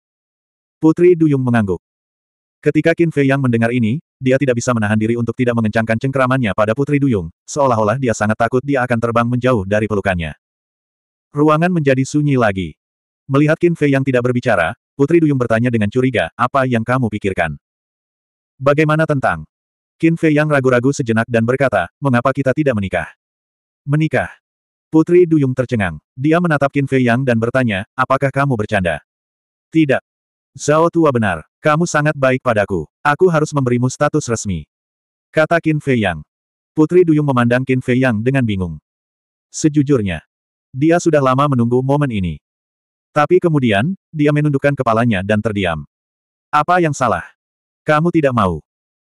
Putri Duyung mengangguk. Ketika Qin Fei Yang mendengar ini, dia tidak bisa menahan diri untuk tidak mengencangkan cengkeramannya pada Putri Duyung, seolah-olah dia sangat takut dia akan terbang menjauh dari pelukannya. Ruangan menjadi sunyi lagi. Melihat Qin Fei Yang tidak berbicara, Putri Duyung bertanya dengan curiga, apa yang kamu pikirkan? Bagaimana tentang? Qin Fei Yang ragu-ragu sejenak dan berkata, mengapa kita tidak menikah? Menikah. Putri Duyung tercengang. Dia menatap Qin Fei Yang dan bertanya, apakah kamu bercanda? Tidak. Zhao Tua benar. Kamu sangat baik padaku. Aku harus memberimu status resmi. Kata Qin Fei Yang. Putri Duyung memandang Qin Fei Yang dengan bingung. Sejujurnya, dia sudah lama menunggu momen ini. Tapi kemudian, dia menundukkan kepalanya dan terdiam. Apa yang salah? Kamu tidak mau?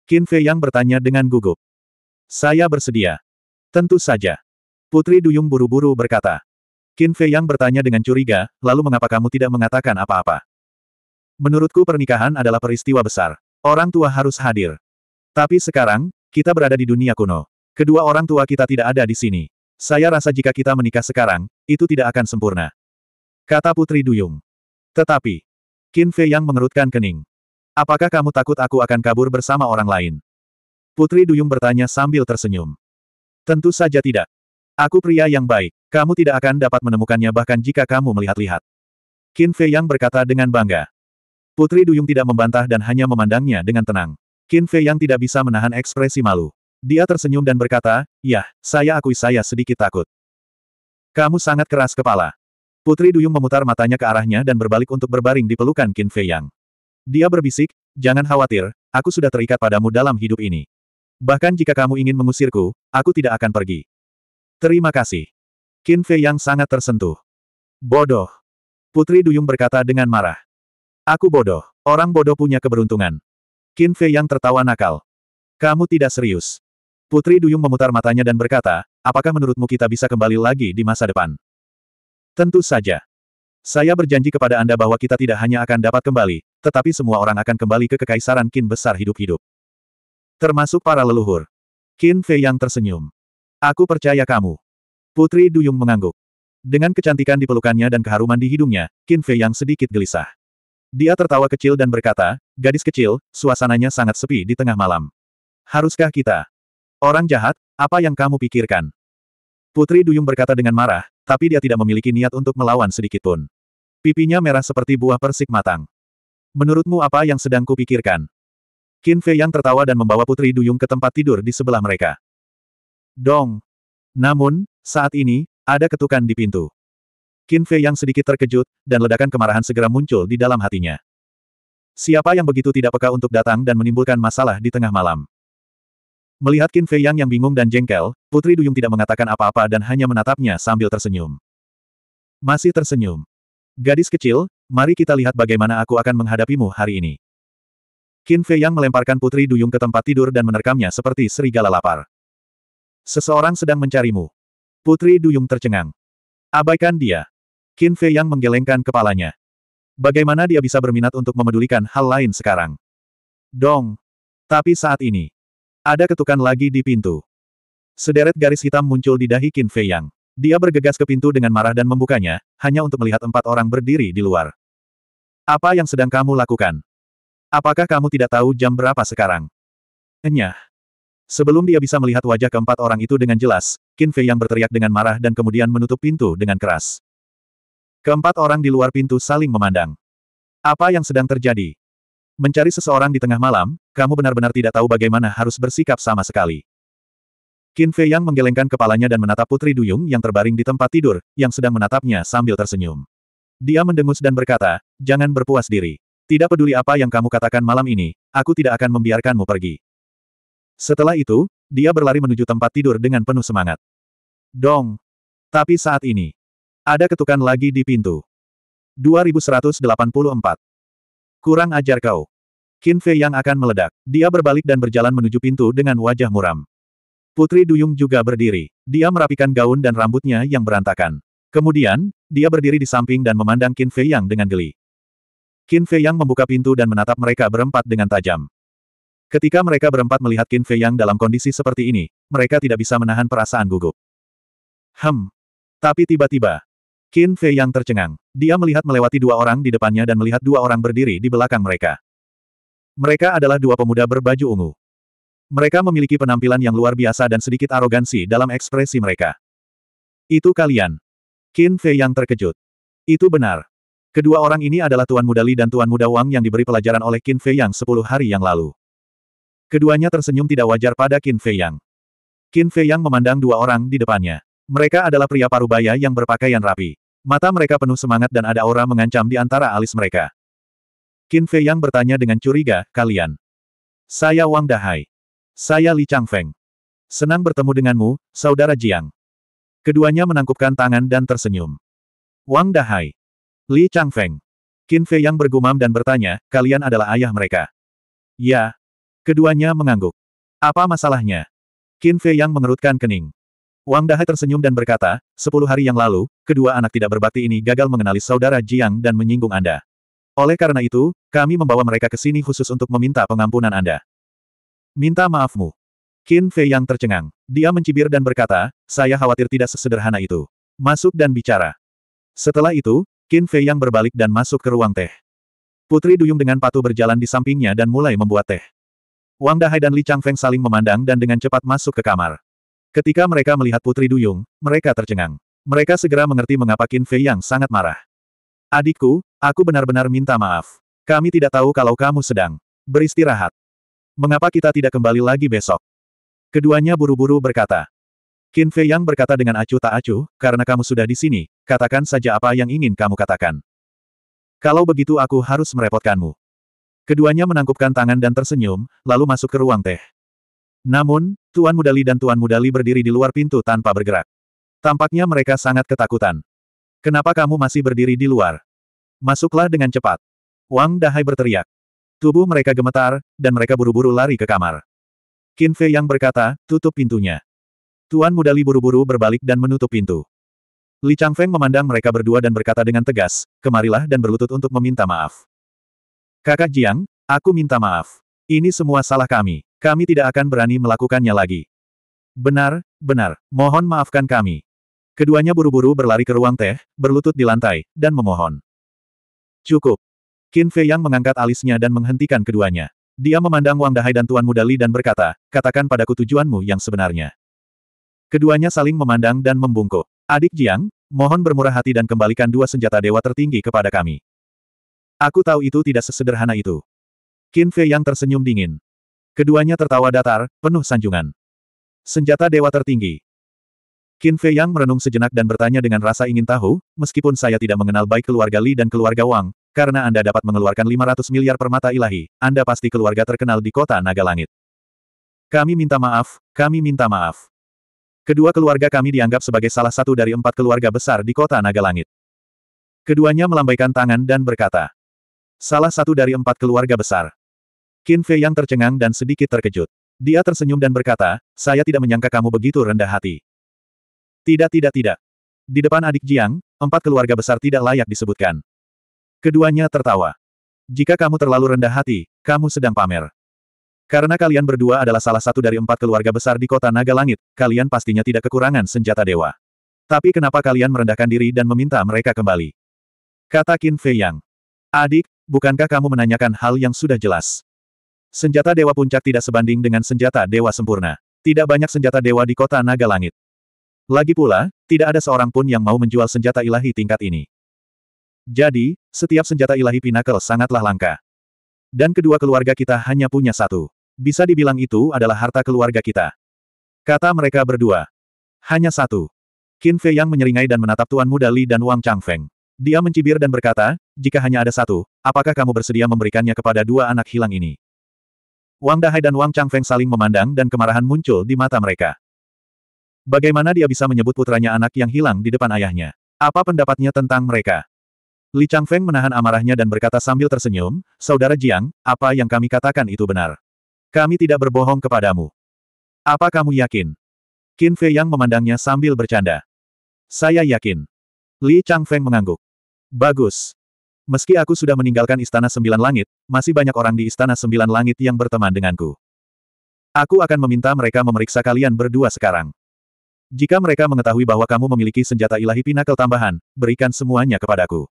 Qin Fei Yang bertanya dengan gugup. Saya bersedia. Tentu saja. Putri Duyung buru-buru berkata. Qin Fei Yang bertanya dengan curiga, lalu mengapa kamu tidak mengatakan apa-apa? Menurutku pernikahan adalah peristiwa besar. Orang tua harus hadir. Tapi sekarang, kita berada di dunia kuno. Kedua orang tua kita tidak ada di sini. Saya rasa jika kita menikah sekarang, itu tidak akan sempurna. Kata Putri Duyung. Tetapi, Qin Fei Yang mengerutkan kening. Apakah kamu takut aku akan kabur bersama orang lain? Putri Duyung bertanya sambil tersenyum. Tentu saja tidak. Aku pria yang baik. Kamu tidak akan dapat menemukannya bahkan jika kamu melihat-lihat. Qin Fei Yang berkata dengan bangga. Putri Duyung tidak membantah dan hanya memandangnya dengan tenang. Qin Fei Yang tidak bisa menahan ekspresi malu. Dia tersenyum dan berkata, Yah, saya akui saya sedikit takut. Kamu sangat keras kepala. Putri Duyung memutar matanya ke arahnya dan berbalik untuk berbaring di pelukan Qin Fei Yang. Dia berbisik, jangan khawatir, aku sudah terikat padamu dalam hidup ini. Bahkan jika kamu ingin mengusirku, aku tidak akan pergi. Terima kasih. Qin Fei yang sangat tersentuh. Bodoh. Putri Duyung berkata dengan marah. Aku bodoh. Orang bodoh punya keberuntungan. Qin Fei yang tertawa nakal. Kamu tidak serius. Putri Duyung memutar matanya dan berkata, apakah menurutmu kita bisa kembali lagi di masa depan? Tentu saja. Saya berjanji kepada Anda bahwa kita tidak hanya akan dapat kembali, tetapi semua orang akan kembali ke kekaisaran Qin besar hidup-hidup. Termasuk para leluhur. Qin Fei yang tersenyum. Aku percaya kamu. Putri Duyung mengangguk. Dengan kecantikan di pelukannya dan keharuman di hidungnya, Qin Fei yang sedikit gelisah. Dia tertawa kecil dan berkata, gadis kecil, suasananya sangat sepi di tengah malam. Haruskah kita? Orang jahat, apa yang kamu pikirkan? Putri Duyung berkata dengan marah, tapi dia tidak memiliki niat untuk melawan sedikitpun. Pipinya merah seperti buah persik matang. Menurutmu apa yang sedang kupikirkan? Qin Fei yang tertawa dan membawa Putri Duyung ke tempat tidur di sebelah mereka. Dong. Namun, saat ini, ada ketukan di pintu. Qin Fei yang sedikit terkejut, dan ledakan kemarahan segera muncul di dalam hatinya. Siapa yang begitu tidak peka untuk datang dan menimbulkan masalah di tengah malam? Melihat Qin Fei Yang yang bingung dan jengkel, Putri Duyung tidak mengatakan apa-apa dan hanya menatapnya sambil tersenyum. Masih tersenyum. Gadis kecil, mari kita lihat bagaimana aku akan menghadapimu hari ini. Qin Fei Yang melemparkan Putri Duyung ke tempat tidur dan menerkamnya seperti serigala lapar. Seseorang sedang mencarimu. Putri Duyung tercengang. Abaikan dia. Qin Fei yang menggelengkan kepalanya. Bagaimana dia bisa berminat untuk memedulikan hal lain sekarang? Dong. Tapi saat ini. Ada ketukan lagi di pintu. Sederet garis hitam muncul di dahi Qin Fei Yang. Dia bergegas ke pintu dengan marah dan membukanya, hanya untuk melihat empat orang berdiri di luar. Apa yang sedang kamu lakukan? Apakah kamu tidak tahu jam berapa sekarang? Enyah. Sebelum dia bisa melihat wajah keempat orang itu dengan jelas, Qin Fei yang berteriak dengan marah dan kemudian menutup pintu dengan keras. Keempat orang di luar pintu saling memandang. Apa yang sedang terjadi? Mencari seseorang di tengah malam, kamu benar-benar tidak tahu bagaimana harus bersikap sama sekali. Qin Fei yang menggelengkan kepalanya dan menatap Putri Duyung yang terbaring di tempat tidur, yang sedang menatapnya sambil tersenyum. Dia mendengus dan berkata, jangan berpuas diri. Tidak peduli apa yang kamu katakan malam ini, aku tidak akan membiarkanmu pergi. Setelah itu, dia berlari menuju tempat tidur dengan penuh semangat. Dong! Tapi saat ini, ada ketukan lagi di pintu. 2184. Kurang ajar kau. Qin Fei yang akan meledak. Dia berbalik dan berjalan menuju pintu dengan wajah muram. Putri Duyung juga berdiri. Dia merapikan gaun dan rambutnya yang berantakan. Kemudian, dia berdiri di samping dan memandang Qin Fei Yang dengan geli. Qin Fei Yang membuka pintu dan menatap mereka berempat dengan tajam. Ketika mereka berempat melihat Qin Fei Yang dalam kondisi seperti ini, mereka tidak bisa menahan perasaan gugup. Hem. Tapi tiba-tiba, Qin Fei Yang tercengang. Dia melihat melewati dua orang di depannya dan melihat dua orang berdiri di belakang mereka. Mereka adalah dua pemuda berbaju ungu. Mereka memiliki penampilan yang luar biasa dan sedikit arogansi dalam ekspresi mereka. Itu kalian. Qin Fei yang terkejut. Itu benar. Kedua orang ini adalah Tuan Muda Li dan Tuan Muda Wang yang diberi pelajaran oleh Qin Fei yang sepuluh hari yang lalu. Keduanya tersenyum tidak wajar pada Qin Fei Yang. Qin Fei Yang memandang dua orang di depannya. Mereka adalah pria parubaya yang berpakaian rapi. Mata mereka penuh semangat dan ada aura mengancam di antara alis mereka. Qin Fei Yang bertanya dengan curiga, kalian. Saya Wang Dahai. Saya Li Changfeng. Senang bertemu denganmu, saudara Jiang. Keduanya menangkupkan tangan dan tersenyum. Wang Dahai. Li Changfeng. Qin Fei Yang bergumam dan bertanya, kalian adalah ayah mereka. Ya, Keduanya mengangguk. Apa masalahnya? Qin Fei yang mengerutkan kening. Wang Dahai tersenyum dan berkata, sepuluh hari yang lalu, kedua anak tidak berbakti ini gagal mengenali saudara Jiang dan menyinggung Anda. Oleh karena itu, kami membawa mereka ke sini khusus untuk meminta pengampunan Anda. Minta maafmu. Qin Fei yang tercengang. Dia mencibir dan berkata, saya khawatir tidak sesederhana itu. Masuk dan bicara. Setelah itu, Qin Fei yang berbalik dan masuk ke ruang teh. Putri Duyung dengan patuh berjalan di sampingnya dan mulai membuat teh. Wang Dahai dan Li Changfeng saling memandang dan dengan cepat masuk ke kamar. Ketika mereka melihat Putri Duyung, mereka tercengang. Mereka segera mengerti mengapa Qin Fei yang sangat marah. Adikku, aku benar-benar minta maaf. Kami tidak tahu kalau kamu sedang beristirahat. Mengapa kita tidak kembali lagi besok? Keduanya buru-buru berkata. Qin Fei yang berkata dengan acuh tak acuh, karena kamu sudah di sini, katakan saja apa yang ingin kamu katakan. Kalau begitu aku harus merepotkanmu. Keduanya menangkupkan tangan dan tersenyum, lalu masuk ke ruang teh. Namun, Tuan Mudali dan Tuan Mudali berdiri di luar pintu tanpa bergerak. Tampaknya mereka sangat ketakutan. Kenapa kamu masih berdiri di luar? Masuklah dengan cepat. Wang Dahai berteriak. Tubuh mereka gemetar, dan mereka buru-buru lari ke kamar. Qin Fei yang berkata, tutup pintunya. Tuan Mudali buru-buru berbalik dan menutup pintu. Li Changfeng memandang mereka berdua dan berkata dengan tegas, kemarilah dan berlutut untuk meminta maaf. Kakak Jiang, aku minta maaf. Ini semua salah kami. Kami tidak akan berani melakukannya lagi. Benar, benar. Mohon maafkan kami. Keduanya buru-buru berlari ke ruang teh, berlutut di lantai, dan memohon. Cukup. Qin Fei Yang mengangkat alisnya dan menghentikan keduanya. Dia memandang Wang Dahai dan Tuan Muda Li dan berkata, katakan padaku tujuanmu yang sebenarnya. Keduanya saling memandang dan membungkuk. Adik Jiang, mohon bermurah hati dan kembalikan dua senjata dewa tertinggi kepada kami. Aku tahu itu tidak sesederhana itu. Qin Fei yang tersenyum dingin. Keduanya tertawa datar, penuh sanjungan. Senjata dewa tertinggi. Qin Fei yang merenung sejenak dan bertanya dengan rasa ingin tahu, meskipun saya tidak mengenal baik keluarga Li dan keluarga Wang, karena Anda dapat mengeluarkan 500 miliar permata ilahi, Anda pasti keluarga terkenal di kota Naga Langit. Kami minta maaf, kami minta maaf. Kedua keluarga kami dianggap sebagai salah satu dari empat keluarga besar di kota Naga Langit. Keduanya melambaikan tangan dan berkata, Salah satu dari empat keluarga besar. Qin Fei yang tercengang dan sedikit terkejut. Dia tersenyum dan berkata, saya tidak menyangka kamu begitu rendah hati. Tidak tidak tidak. Di depan adik Jiang, empat keluarga besar tidak layak disebutkan. Keduanya tertawa. Jika kamu terlalu rendah hati, kamu sedang pamer. Karena kalian berdua adalah salah satu dari empat keluarga besar di kota Naga Langit, kalian pastinya tidak kekurangan senjata dewa. Tapi kenapa kalian merendahkan diri dan meminta mereka kembali? Kata Qin Fei Yang. Adik, Bukankah kamu menanyakan hal yang sudah jelas? Senjata Dewa Puncak tidak sebanding dengan senjata Dewa Sempurna. Tidak banyak senjata dewa di kota Naga Langit. Lagi pula, tidak ada seorang pun yang mau menjual senjata ilahi tingkat ini. Jadi, setiap senjata ilahi pinakel sangatlah langka. Dan kedua keluarga kita hanya punya satu. Bisa dibilang itu adalah harta keluarga kita. Kata mereka berdua. Hanya satu. Qin Fei yang menyeringai dan menatap Tuan Muda Li dan Wang Changfeng. Dia mencibir dan berkata, jika hanya ada satu, apakah kamu bersedia memberikannya kepada dua anak hilang ini? Wang Dahai dan Wang Changfeng saling memandang dan kemarahan muncul di mata mereka. Bagaimana dia bisa menyebut putranya anak yang hilang di depan ayahnya? Apa pendapatnya tentang mereka? Li Changfeng menahan amarahnya dan berkata sambil tersenyum, Saudara Jiang, apa yang kami katakan itu benar. Kami tidak berbohong kepadamu. Apa kamu yakin? Qin Fei Yang memandangnya sambil bercanda. Saya yakin. Li Changfeng mengangguk. Bagus. Meski aku sudah meninggalkan Istana Sembilan Langit, masih banyak orang di Istana Sembilan Langit yang berteman denganku. Aku akan meminta mereka memeriksa kalian berdua sekarang. Jika mereka mengetahui bahwa kamu memiliki senjata ilahi pinakel tambahan, berikan semuanya kepadaku.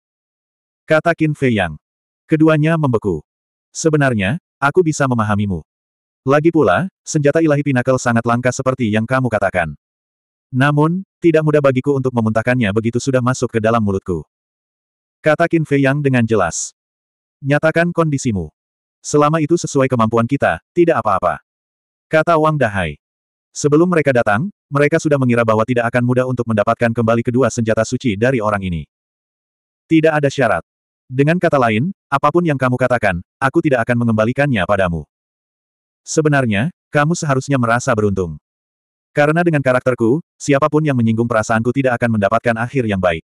Kata Qin Fei Yang. Keduanya membeku. Sebenarnya, aku bisa memahamimu. Lagi pula, senjata ilahi pinakel sangat langka seperti yang kamu katakan. Namun, tidak mudah bagiku untuk memuntahkannya begitu sudah masuk ke dalam mulutku. Kata Qin Fei Yang dengan jelas. Nyatakan kondisimu. Selama itu sesuai kemampuan kita, tidak apa-apa. Kata Wang Dahai. Sebelum mereka datang, mereka sudah mengira bahwa tidak akan mudah untuk mendapatkan kembali kedua senjata suci dari orang ini. Tidak ada syarat. Dengan kata lain, apapun yang kamu katakan, aku tidak akan mengembalikannya padamu. Sebenarnya, kamu seharusnya merasa beruntung. Karena dengan karakterku, siapapun yang menyinggung perasaanku tidak akan mendapatkan akhir yang baik.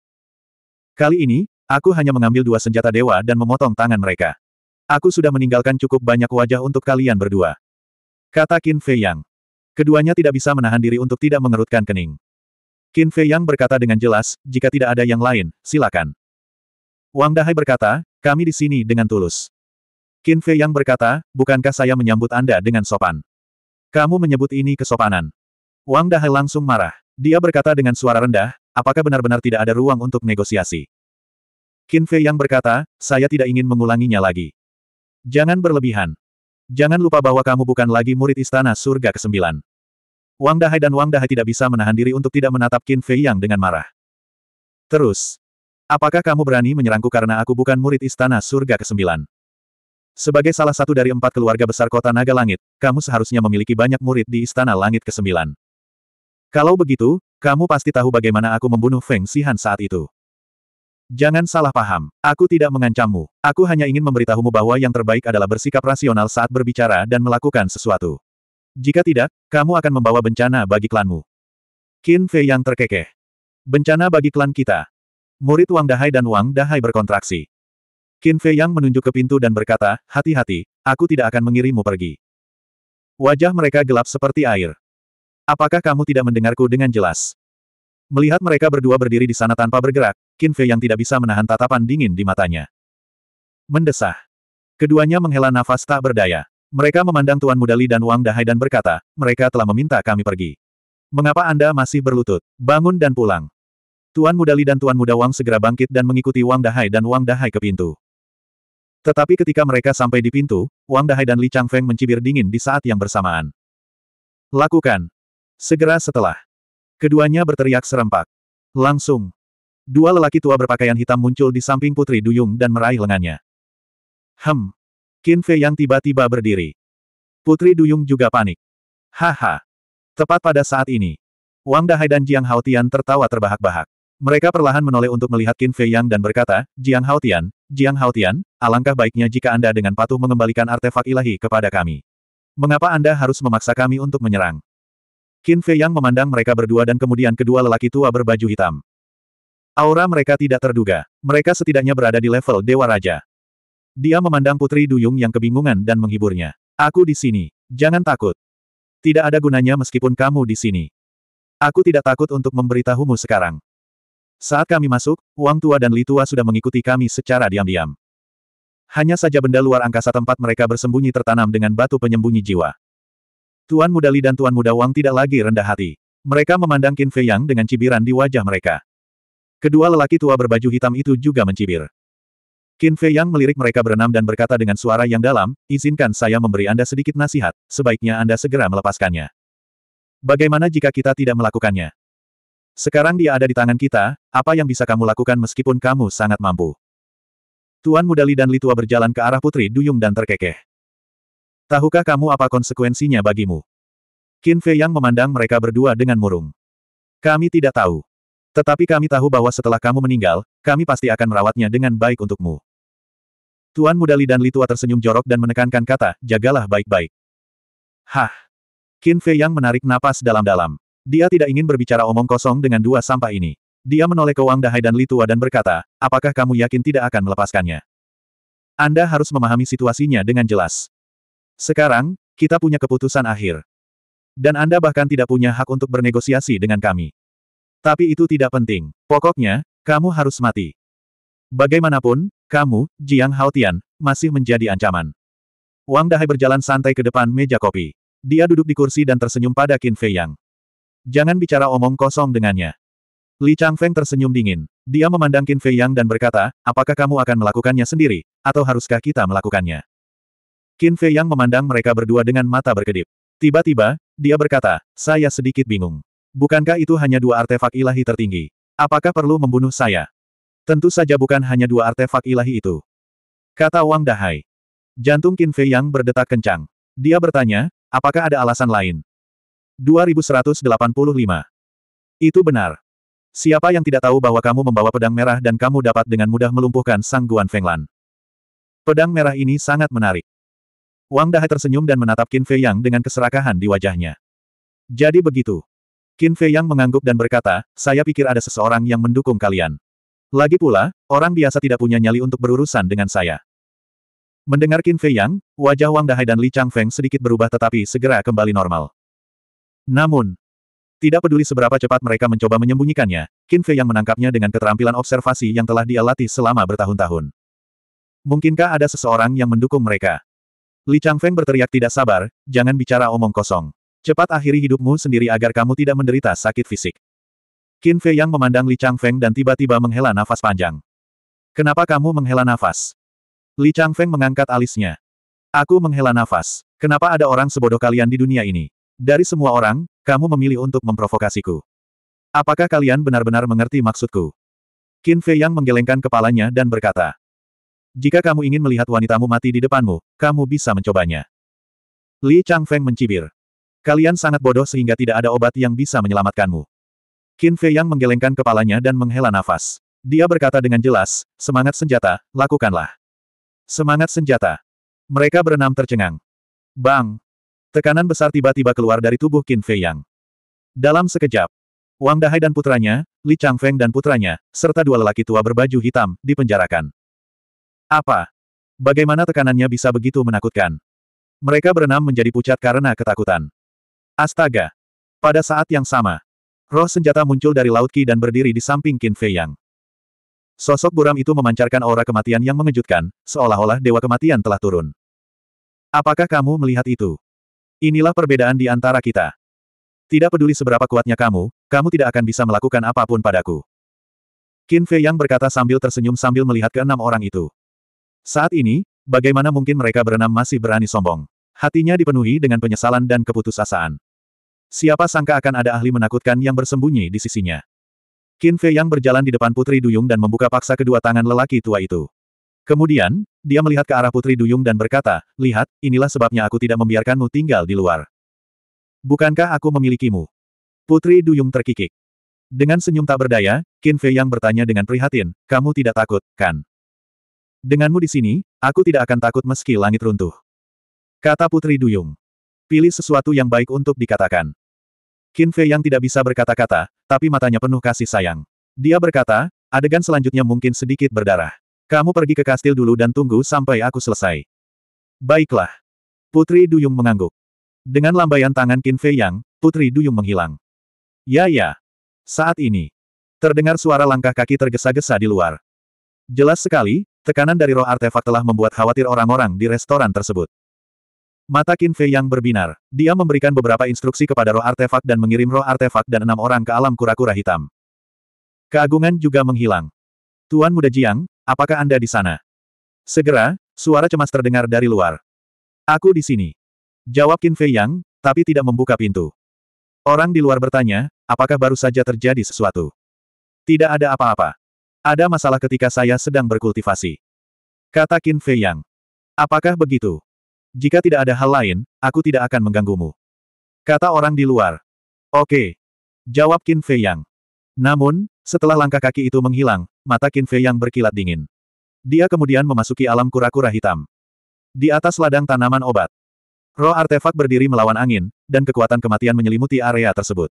Kali ini, aku hanya mengambil dua senjata dewa dan memotong tangan mereka. Aku sudah meninggalkan cukup banyak wajah untuk kalian berdua. Kata Qin Fei Yang. Keduanya tidak bisa menahan diri untuk tidak mengerutkan kening. Qin Fei Yang berkata dengan jelas, jika tidak ada yang lain, silakan. Wang Dahai berkata, kami di sini dengan tulus. Qin Fei Yang berkata, bukankah saya menyambut Anda dengan sopan? Kamu menyebut ini kesopanan. Wang Dahai langsung marah. Dia berkata dengan suara rendah, apakah benar-benar tidak ada ruang untuk negosiasi? Qin Fei yang berkata, saya tidak ingin mengulanginya lagi. Jangan berlebihan. Jangan lupa bahwa kamu bukan lagi murid istana surga ke-9. Wang Dahai dan Wang Dahai tidak bisa menahan diri untuk tidak menatap Qin Fei yang dengan marah. Terus, apakah kamu berani menyerangku karena aku bukan murid istana surga ke-9? Sebagai salah satu dari empat keluarga besar kota Naga Langit, kamu seharusnya memiliki banyak murid di Istana Langit ke-9. Kalau begitu, kamu pasti tahu bagaimana aku membunuh Feng Sihan saat itu. Jangan salah paham, aku tidak mengancammu. Aku hanya ingin memberitahumu bahwa yang terbaik adalah bersikap rasional saat berbicara dan melakukan sesuatu. Jika tidak, kamu akan membawa bencana bagi klanmu. Qin Fei yang terkekeh. Bencana bagi klan kita. Murid Wang Dahai dan Wang Dahai berkontraksi. Qin Fei yang menunjuk ke pintu dan berkata, hati-hati, aku tidak akan mengirimu pergi. Wajah mereka gelap seperti air. Apakah kamu tidak mendengarku dengan jelas? Melihat mereka berdua berdiri di sana tanpa bergerak, Qin Fei yang tidak bisa menahan tatapan dingin di matanya. Mendesah. Keduanya menghela nafas tak berdaya. Mereka memandang Tuan Muda Li dan Wang Dahai dan berkata, mereka telah meminta kami pergi. Mengapa Anda masih berlutut? Bangun dan pulang. Tuan Muda Li dan Tuan Muda Wang segera bangkit dan mengikuti Wang Dahai dan Wang Dahai ke pintu. Tetapi ketika mereka sampai di pintu, Wang Dahai dan Li Chang Feng mencibir dingin di saat yang bersamaan. Lakukan, Segera setelah. Keduanya berteriak serempak. Langsung. Dua lelaki tua berpakaian hitam muncul di samping Putri Duyung dan meraih lengannya. Hem. Qin Fei yang tiba-tiba berdiri. Putri Duyung juga panik. Haha. Tepat pada saat ini. Wang Dahai dan Jiang Haotian tertawa terbahak-bahak. Mereka perlahan menoleh untuk melihat Qin Fei Yang dan berkata, Jiang Haotian, Jiang Haotian, alangkah baiknya jika Anda dengan patuh mengembalikan artefak ilahi kepada kami. Mengapa Anda harus memaksa kami untuk menyerang? Qin Fei Yang memandang mereka berdua dan kemudian kedua lelaki tua berbaju hitam. Aura mereka tidak terduga. Mereka setidaknya berada di level Dewa Raja. Dia memandang Putri Duyung yang kebingungan dan menghiburnya. Aku di sini. Jangan takut. Tidak ada gunanya meskipun kamu di sini. Aku tidak takut untuk memberitahumu sekarang. Saat kami masuk, Wang Tua dan Li Tua sudah mengikuti kami secara diam-diam. Hanya saja benda luar angkasa tempat mereka bersembunyi tertanam dengan batu penyembunyi jiwa. Tuan Muda Li dan Tuan Muda Wang tidak lagi rendah hati. Mereka memandang Qin Fei Yang dengan cibiran di wajah mereka. Kedua lelaki tua berbaju hitam itu juga mencibir. Qin Fei Yang melirik mereka berenam dan berkata dengan suara yang dalam, izinkan saya memberi Anda sedikit nasihat, sebaiknya Anda segera melepaskannya. Bagaimana jika kita tidak melakukannya? Sekarang dia ada di tangan kita, apa yang bisa kamu lakukan meskipun kamu sangat mampu? Tuan Mudali dan Li Tua berjalan ke arah Putri Duyung dan terkekeh. Tahukah kamu apa konsekuensinya bagimu? Qin Fei Yang memandang mereka berdua dengan murung. Kami tidak tahu. Tetapi kami tahu bahwa setelah kamu meninggal, kami pasti akan merawatnya dengan baik untukmu. Tuan muda Li dan Li tua tersenyum jorok dan menekankan kata, jagalah baik-baik. Hah. Qin Fei Yang menarik napas dalam-dalam. Dia tidak ingin berbicara omong kosong dengan dua sampah ini. Dia menoleh ke Wang Dahai dan Li tua dan berkata, apakah kamu yakin tidak akan melepaskannya? Anda harus memahami situasinya dengan jelas. Sekarang, kita punya keputusan akhir. Dan Anda bahkan tidak punya hak untuk bernegosiasi dengan kami. Tapi itu tidak penting. Pokoknya, kamu harus mati. Bagaimanapun, kamu, Jiang Haotian, masih menjadi ancaman. Wang Dahai berjalan santai ke depan meja kopi. Dia duduk di kursi dan tersenyum pada Qin Fei Yang. Jangan bicara omong kosong dengannya. Li Changfeng tersenyum dingin. Dia memandang Qin Fei Yang dan berkata, apakah kamu akan melakukannya sendiri, atau haruskah kita melakukannya? Qin Fei Yang memandang mereka berdua dengan mata berkedip. Tiba-tiba, dia berkata, saya sedikit bingung. Bukankah itu hanya dua artefak ilahi tertinggi? Apakah perlu membunuh saya? Tentu saja bukan hanya dua artefak ilahi itu. Kata Wang Dahai. Jantung Qin Fei Yang berdetak kencang. Dia bertanya, apakah ada alasan lain? 2185. Itu benar. Siapa yang tidak tahu bahwa kamu membawa pedang merah dan kamu dapat dengan mudah melumpuhkan Sang Guan Fenglan? Pedang merah ini sangat menarik. Wang Dahai tersenyum dan menatap Qin Fei Yang dengan keserakahan di wajahnya. Jadi begitu. Qin Fei Yang mengangguk dan berkata, saya pikir ada seseorang yang mendukung kalian. Lagi pula, orang biasa tidak punya nyali untuk berurusan dengan saya. Mendengar Qin Fei Yang, wajah Wang Dahai dan Li Changfeng sedikit berubah tetapi segera kembali normal. Namun, tidak peduli seberapa cepat mereka mencoba menyembunyikannya, Qin Fei yang menangkapnya dengan keterampilan observasi yang telah dia latih selama bertahun-tahun. Mungkinkah ada seseorang yang mendukung mereka? Li Changfeng berteriak tidak sabar, jangan bicara omong kosong. Cepat akhiri hidupmu sendiri agar kamu tidak menderita sakit fisik. Qin Fei yang memandang Li Changfeng dan tiba-tiba menghela nafas panjang. Kenapa kamu menghela nafas? Li Changfeng mengangkat alisnya. Aku menghela nafas. Kenapa ada orang sebodoh kalian di dunia ini? Dari semua orang, kamu memilih untuk memprovokasiku. Apakah kalian benar-benar mengerti maksudku? Qin Fei yang menggelengkan kepalanya dan berkata, jika kamu ingin melihat wanitamu mati di depanmu, kamu bisa mencobanya. Li Changfeng mencibir. Kalian sangat bodoh sehingga tidak ada obat yang bisa menyelamatkanmu. Qin Fei Yang menggelengkan kepalanya dan menghela nafas. Dia berkata dengan jelas, semangat senjata, lakukanlah. Semangat senjata. Mereka berenam tercengang. Bang! Tekanan besar tiba-tiba keluar dari tubuh Qin Fei Yang. Dalam sekejap, Wang Dahai dan putranya, Li Changfeng dan putranya, serta dua lelaki tua berbaju hitam, dipenjarakan. Apa? Bagaimana tekanannya bisa begitu menakutkan? Mereka berenam menjadi pucat karena ketakutan. Astaga! Pada saat yang sama, roh senjata muncul dari Laut ki dan berdiri di samping Qin Fei Yang. Sosok buram itu memancarkan aura kematian yang mengejutkan, seolah-olah dewa kematian telah turun. Apakah kamu melihat itu? Inilah perbedaan di antara kita. Tidak peduli seberapa kuatnya kamu, kamu tidak akan bisa melakukan apapun padaku. Qin Fei Yang berkata sambil tersenyum sambil melihat ke enam orang itu. Saat ini, bagaimana mungkin mereka berenam masih berani sombong? Hatinya dipenuhi dengan penyesalan dan keputusasaan. Siapa sangka akan ada ahli menakutkan yang bersembunyi di sisinya. Qin Fei yang berjalan di depan Putri Duyung dan membuka paksa kedua tangan lelaki tua itu. Kemudian, dia melihat ke arah Putri Duyung dan berkata, Lihat, inilah sebabnya aku tidak membiarkanmu tinggal di luar. Bukankah aku memilikimu? Putri Duyung terkikik. Dengan senyum tak berdaya, Qin Fei yang bertanya dengan prihatin, Kamu tidak takut, kan? Denganmu di sini, aku tidak akan takut meski langit runtuh. Kata Putri Duyung. Pilih sesuatu yang baik untuk dikatakan. Qin Fei yang tidak bisa berkata-kata, tapi matanya penuh kasih sayang. Dia berkata, adegan selanjutnya mungkin sedikit berdarah. Kamu pergi ke kastil dulu dan tunggu sampai aku selesai. Baiklah. Putri Duyung mengangguk. Dengan lambaian tangan Qin Fei Yang, Putri Duyung menghilang. Ya ya. Saat ini. Terdengar suara langkah kaki tergesa-gesa di luar. Jelas sekali, Tekanan dari roh artefak telah membuat khawatir orang-orang di restoran tersebut. Mata Qin Fei yang berbinar. Dia memberikan beberapa instruksi kepada roh artefak dan mengirim roh artefak dan enam orang ke alam kura-kura hitam. Keagungan juga menghilang. Tuan Muda Jiang, apakah Anda di sana? Segera, suara cemas terdengar dari luar. Aku di sini. Jawab Qin Fei Yang, tapi tidak membuka pintu. Orang di luar bertanya, apakah baru saja terjadi sesuatu? Tidak ada apa-apa. Ada masalah ketika saya sedang berkultivasi. Kata Qin Fei Yang. Apakah begitu? Jika tidak ada hal lain, aku tidak akan mengganggumu. Kata orang di luar. Oke. Jawab Qin Fei Yang. Namun, setelah langkah kaki itu menghilang, mata Qin Fei Yang berkilat dingin. Dia kemudian memasuki alam kura-kura hitam. Di atas ladang tanaman obat. Roh artefak berdiri melawan angin, dan kekuatan kematian menyelimuti area tersebut.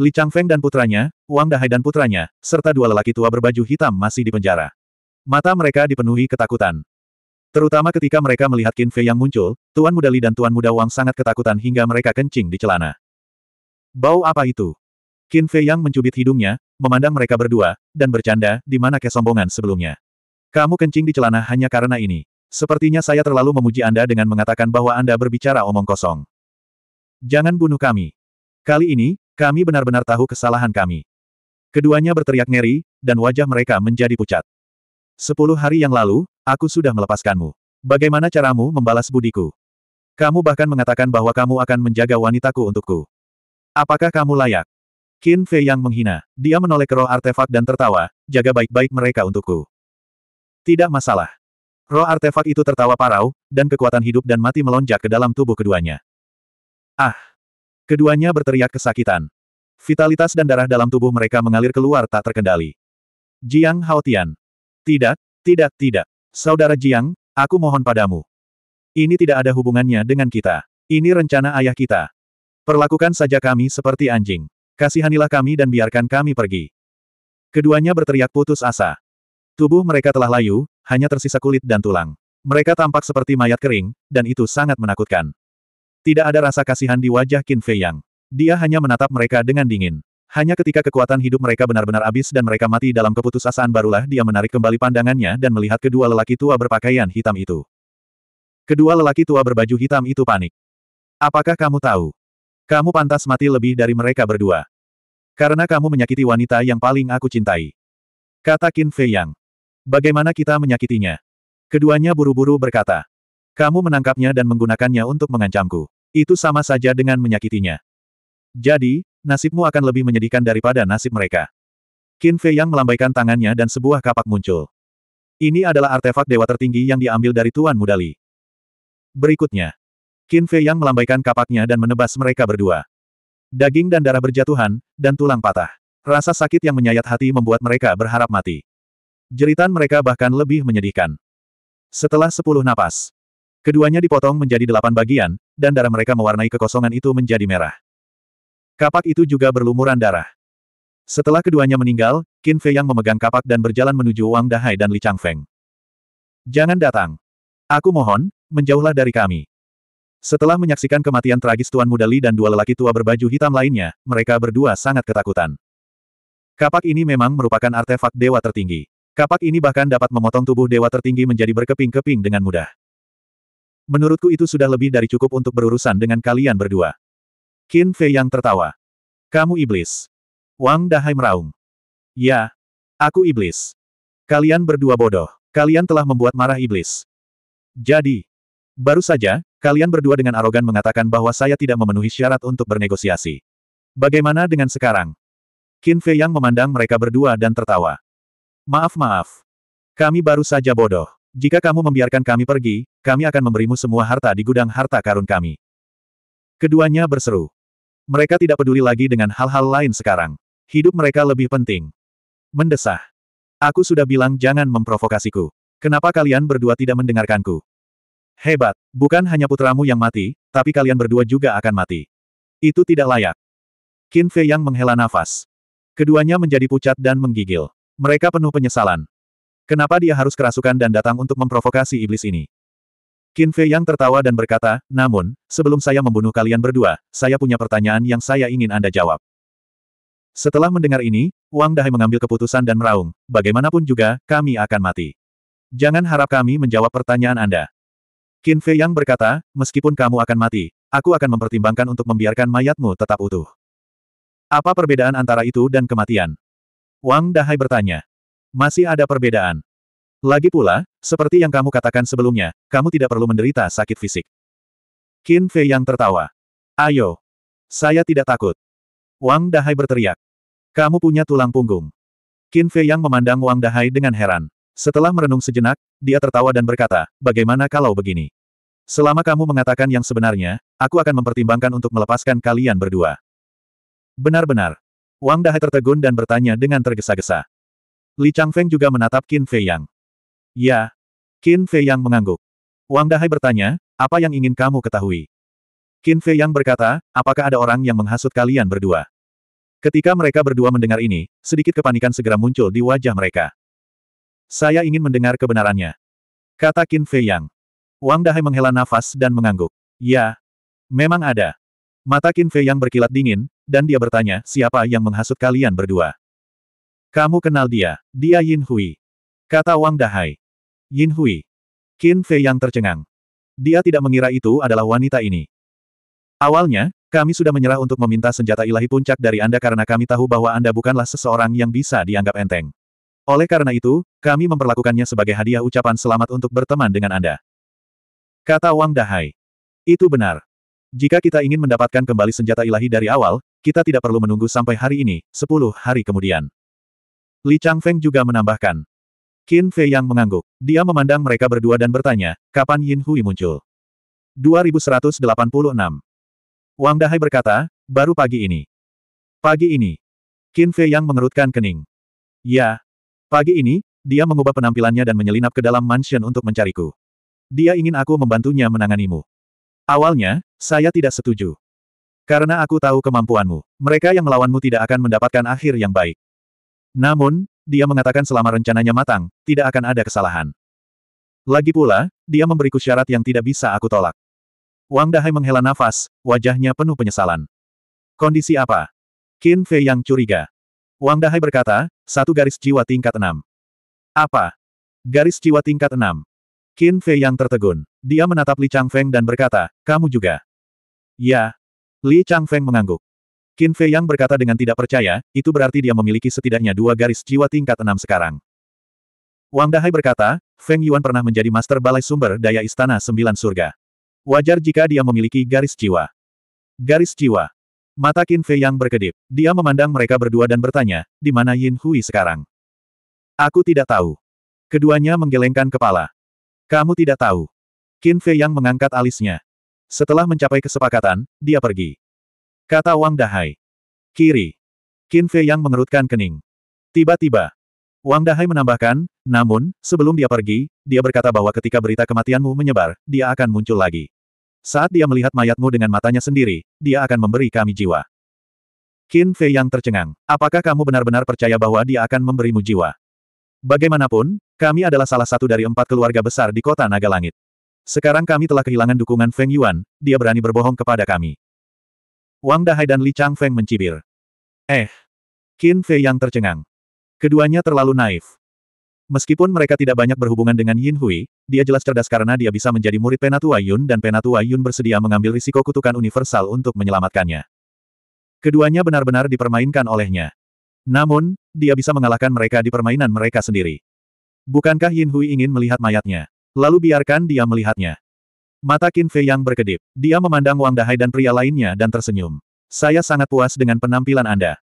Li Changfeng dan putranya, Wang Dahai dan putranya, serta dua lelaki tua berbaju hitam masih di penjara. Mata mereka dipenuhi ketakutan. Terutama ketika mereka melihat Qin Fei yang muncul, Tuan Muda Li dan Tuan Muda Wang sangat ketakutan hingga mereka kencing di celana. Bau apa itu? Qin Fei yang mencubit hidungnya, memandang mereka berdua, dan bercanda, di mana kesombongan sebelumnya. Kamu kencing di celana hanya karena ini. Sepertinya saya terlalu memuji Anda dengan mengatakan bahwa Anda berbicara omong kosong. Jangan bunuh kami. Kali ini, kami benar-benar tahu kesalahan kami. Keduanya berteriak ngeri, dan wajah mereka menjadi pucat. Sepuluh hari yang lalu, aku sudah melepaskanmu. Bagaimana caramu membalas budiku? Kamu bahkan mengatakan bahwa kamu akan menjaga wanitaku untukku. Apakah kamu layak? Qin Fei yang menghina. Dia menoleh ke roh artefak dan tertawa, jaga baik-baik mereka untukku. Tidak masalah. Roh artefak itu tertawa parau, dan kekuatan hidup dan mati melonjak ke dalam tubuh keduanya. Ah! Keduanya berteriak kesakitan. Vitalitas dan darah dalam tubuh mereka mengalir keluar tak terkendali. Jiang Haotian. Tidak, tidak, tidak. Saudara Jiang, aku mohon padamu. Ini tidak ada hubungannya dengan kita. Ini rencana ayah kita. Perlakukan saja kami seperti anjing. Kasihanilah kami dan biarkan kami pergi. Keduanya berteriak putus asa. Tubuh mereka telah layu, hanya tersisa kulit dan tulang. Mereka tampak seperti mayat kering, dan itu sangat menakutkan. Tidak ada rasa kasihan di wajah Qin Fei Yang. Dia hanya menatap mereka dengan dingin. Hanya ketika kekuatan hidup mereka benar-benar habis dan mereka mati dalam keputusasaan barulah dia menarik kembali pandangannya dan melihat kedua lelaki tua berpakaian hitam itu. Kedua lelaki tua berbaju hitam itu panik. Apakah kamu tahu? Kamu pantas mati lebih dari mereka berdua. Karena kamu menyakiti wanita yang paling aku cintai. Kata Qin Fei Yang. Bagaimana kita menyakitinya? Keduanya buru-buru berkata. Kamu menangkapnya dan menggunakannya untuk mengancamku. Itu sama saja dengan menyakitinya. Jadi, nasibmu akan lebih menyedihkan daripada nasib mereka. Qin Fei yang melambaikan tangannya dan sebuah kapak muncul. Ini adalah artefak dewa tertinggi yang diambil dari Tuan Mudali. Berikutnya, Qin Fei yang melambaikan kapaknya dan menebas mereka berdua. Daging dan darah berjatuhan, dan tulang patah. Rasa sakit yang menyayat hati membuat mereka berharap mati. Jeritan mereka bahkan lebih menyedihkan. Setelah sepuluh napas, Keduanya dipotong menjadi delapan bagian, dan darah mereka mewarnai kekosongan itu menjadi merah. Kapak itu juga berlumuran darah. Setelah keduanya meninggal, Qin Fei yang memegang kapak dan berjalan menuju Wang Dahai dan Li Changfeng. Jangan datang. Aku mohon, menjauhlah dari kami. Setelah menyaksikan kematian tragis Tuan Muda Li dan dua lelaki tua berbaju hitam lainnya, mereka berdua sangat ketakutan. Kapak ini memang merupakan artefak dewa tertinggi. Kapak ini bahkan dapat memotong tubuh dewa tertinggi menjadi berkeping-keping dengan mudah. Menurutku itu sudah lebih dari cukup untuk berurusan dengan kalian berdua. Qin Fei yang tertawa. Kamu iblis. Wang Dahai meraung. Ya. Aku iblis. Kalian berdua bodoh. Kalian telah membuat marah iblis. Jadi. Baru saja, kalian berdua dengan arogan mengatakan bahwa saya tidak memenuhi syarat untuk bernegosiasi. Bagaimana dengan sekarang? Qin Fei yang memandang mereka berdua dan tertawa. Maaf maaf. Kami baru saja bodoh. Jika kamu membiarkan kami pergi, kami akan memberimu semua harta di gudang harta karun kami. Keduanya berseru. Mereka tidak peduli lagi dengan hal-hal lain sekarang. Hidup mereka lebih penting. Mendesah. Aku sudah bilang jangan memprovokasiku. Kenapa kalian berdua tidak mendengarkanku? Hebat, bukan hanya putramu yang mati, tapi kalian berdua juga akan mati. Itu tidak layak. Qin Fei yang menghela nafas. Keduanya menjadi pucat dan menggigil. Mereka penuh penyesalan. Kenapa dia harus kerasukan dan datang untuk memprovokasi iblis ini? Qin Fei yang tertawa dan berkata, namun, sebelum saya membunuh kalian berdua, saya punya pertanyaan yang saya ingin Anda jawab. Setelah mendengar ini, Wang Dahai mengambil keputusan dan meraung, bagaimanapun juga, kami akan mati. Jangan harap kami menjawab pertanyaan Anda. Qin Fei Yang berkata, meskipun kamu akan mati, aku akan mempertimbangkan untuk membiarkan mayatmu tetap utuh. Apa perbedaan antara itu dan kematian? Wang Dahai bertanya. Masih ada perbedaan. Lagi pula, seperti yang kamu katakan sebelumnya, kamu tidak perlu menderita sakit fisik. Qin Fei yang tertawa. Ayo. Saya tidak takut. Wang Dahai berteriak. Kamu punya tulang punggung. Qin Fei yang memandang Wang Dahai dengan heran. Setelah merenung sejenak, dia tertawa dan berkata, bagaimana kalau begini? Selama kamu mengatakan yang sebenarnya, aku akan mempertimbangkan untuk melepaskan kalian berdua. Benar-benar. Wang Dahai tertegun dan bertanya dengan tergesa-gesa. Li Changfeng juga menatap Qin Fei Yang. Ya. Qin Fei Yang mengangguk. Wang Dahai bertanya, apa yang ingin kamu ketahui? Qin Fei Yang berkata, apakah ada orang yang menghasut kalian berdua? Ketika mereka berdua mendengar ini, sedikit kepanikan segera muncul di wajah mereka. Saya ingin mendengar kebenarannya. Kata Qin Fei Yang. Wang Dahai menghela nafas dan mengangguk. Ya. Memang ada. Mata Qin Fei Yang berkilat dingin, dan dia bertanya, siapa yang menghasut kalian berdua? Kamu kenal dia, dia Yin Hui. Kata Wang Dahai. Yin Hui. Qin Fei yang tercengang. Dia tidak mengira itu adalah wanita ini. Awalnya, kami sudah menyerah untuk meminta senjata ilahi puncak dari Anda karena kami tahu bahwa Anda bukanlah seseorang yang bisa dianggap enteng. Oleh karena itu, kami memperlakukannya sebagai hadiah ucapan selamat untuk berteman dengan Anda. Kata Wang Dahai. Itu benar. Jika kita ingin mendapatkan kembali senjata ilahi dari awal, kita tidak perlu menunggu sampai hari ini, sepuluh hari kemudian. Li Changfeng juga menambahkan. Qin Fei yang mengangguk. Dia memandang mereka berdua dan bertanya, kapan Yin Hui muncul? 2186. Wang Dahai berkata, baru pagi ini. Pagi ini. Qin Fei yang mengerutkan kening. Ya. Pagi ini, dia mengubah penampilannya dan menyelinap ke dalam mansion untuk mencariku. Dia ingin aku membantunya menanganimu. Awalnya, saya tidak setuju. Karena aku tahu kemampuanmu, mereka yang melawanmu tidak akan mendapatkan akhir yang baik. Namun, dia mengatakan selama rencananya matang, tidak akan ada kesalahan. Lagi pula, dia memberiku syarat yang tidak bisa aku tolak. Wang Dahai menghela nafas, wajahnya penuh penyesalan. Kondisi apa? Qin Fei yang curiga. Wang Dahai berkata, satu garis jiwa tingkat enam. Apa? Garis jiwa tingkat enam. Qin Fei yang tertegun. Dia menatap Li Changfeng dan berkata, kamu juga. Ya. Li Changfeng mengangguk. Qin Fei Yang berkata dengan tidak percaya, itu berarti dia memiliki setidaknya dua garis jiwa tingkat enam sekarang. Wang Dahai berkata, Feng Yuan pernah menjadi master balai sumber daya Istana Sembilan Surga. Wajar jika dia memiliki garis jiwa. Garis jiwa. Mata Qin Fei Yang berkedip. Dia memandang mereka berdua dan bertanya, di mana Yin Hui sekarang? Aku tidak tahu. Keduanya menggelengkan kepala. Kamu tidak tahu. Qin Fei Yang mengangkat alisnya. Setelah mencapai kesepakatan, dia pergi. Kata Wang Dahai. Kiri. Qin Fei yang mengerutkan kening. Tiba-tiba. Wang Dahai menambahkan, namun, sebelum dia pergi, dia berkata bahwa ketika berita kematianmu menyebar, dia akan muncul lagi. Saat dia melihat mayatmu dengan matanya sendiri, dia akan memberi kami jiwa. Qin Fei yang tercengang. Apakah kamu benar-benar percaya bahwa dia akan memberimu jiwa? Bagaimanapun, kami adalah salah satu dari empat keluarga besar di kota Naga Langit. Sekarang kami telah kehilangan dukungan Feng Yuan, dia berani berbohong kepada kami. Wang Dahai dan Li Changfeng mencibir. Eh. Qin Fei yang tercengang. Keduanya terlalu naif. Meskipun mereka tidak banyak berhubungan dengan Yin Hui, dia jelas cerdas karena dia bisa menjadi murid Penatua Yun dan Penatua Yun bersedia mengambil risiko kutukan universal untuk menyelamatkannya. Keduanya benar-benar dipermainkan olehnya. Namun, dia bisa mengalahkan mereka di permainan mereka sendiri. Bukankah Yin Hui ingin melihat mayatnya? Lalu biarkan dia melihatnya. Mata Qin Fei yang berkedip. Dia memandang Wang Dahai dan pria lainnya dan tersenyum. Saya sangat puas dengan penampilan Anda.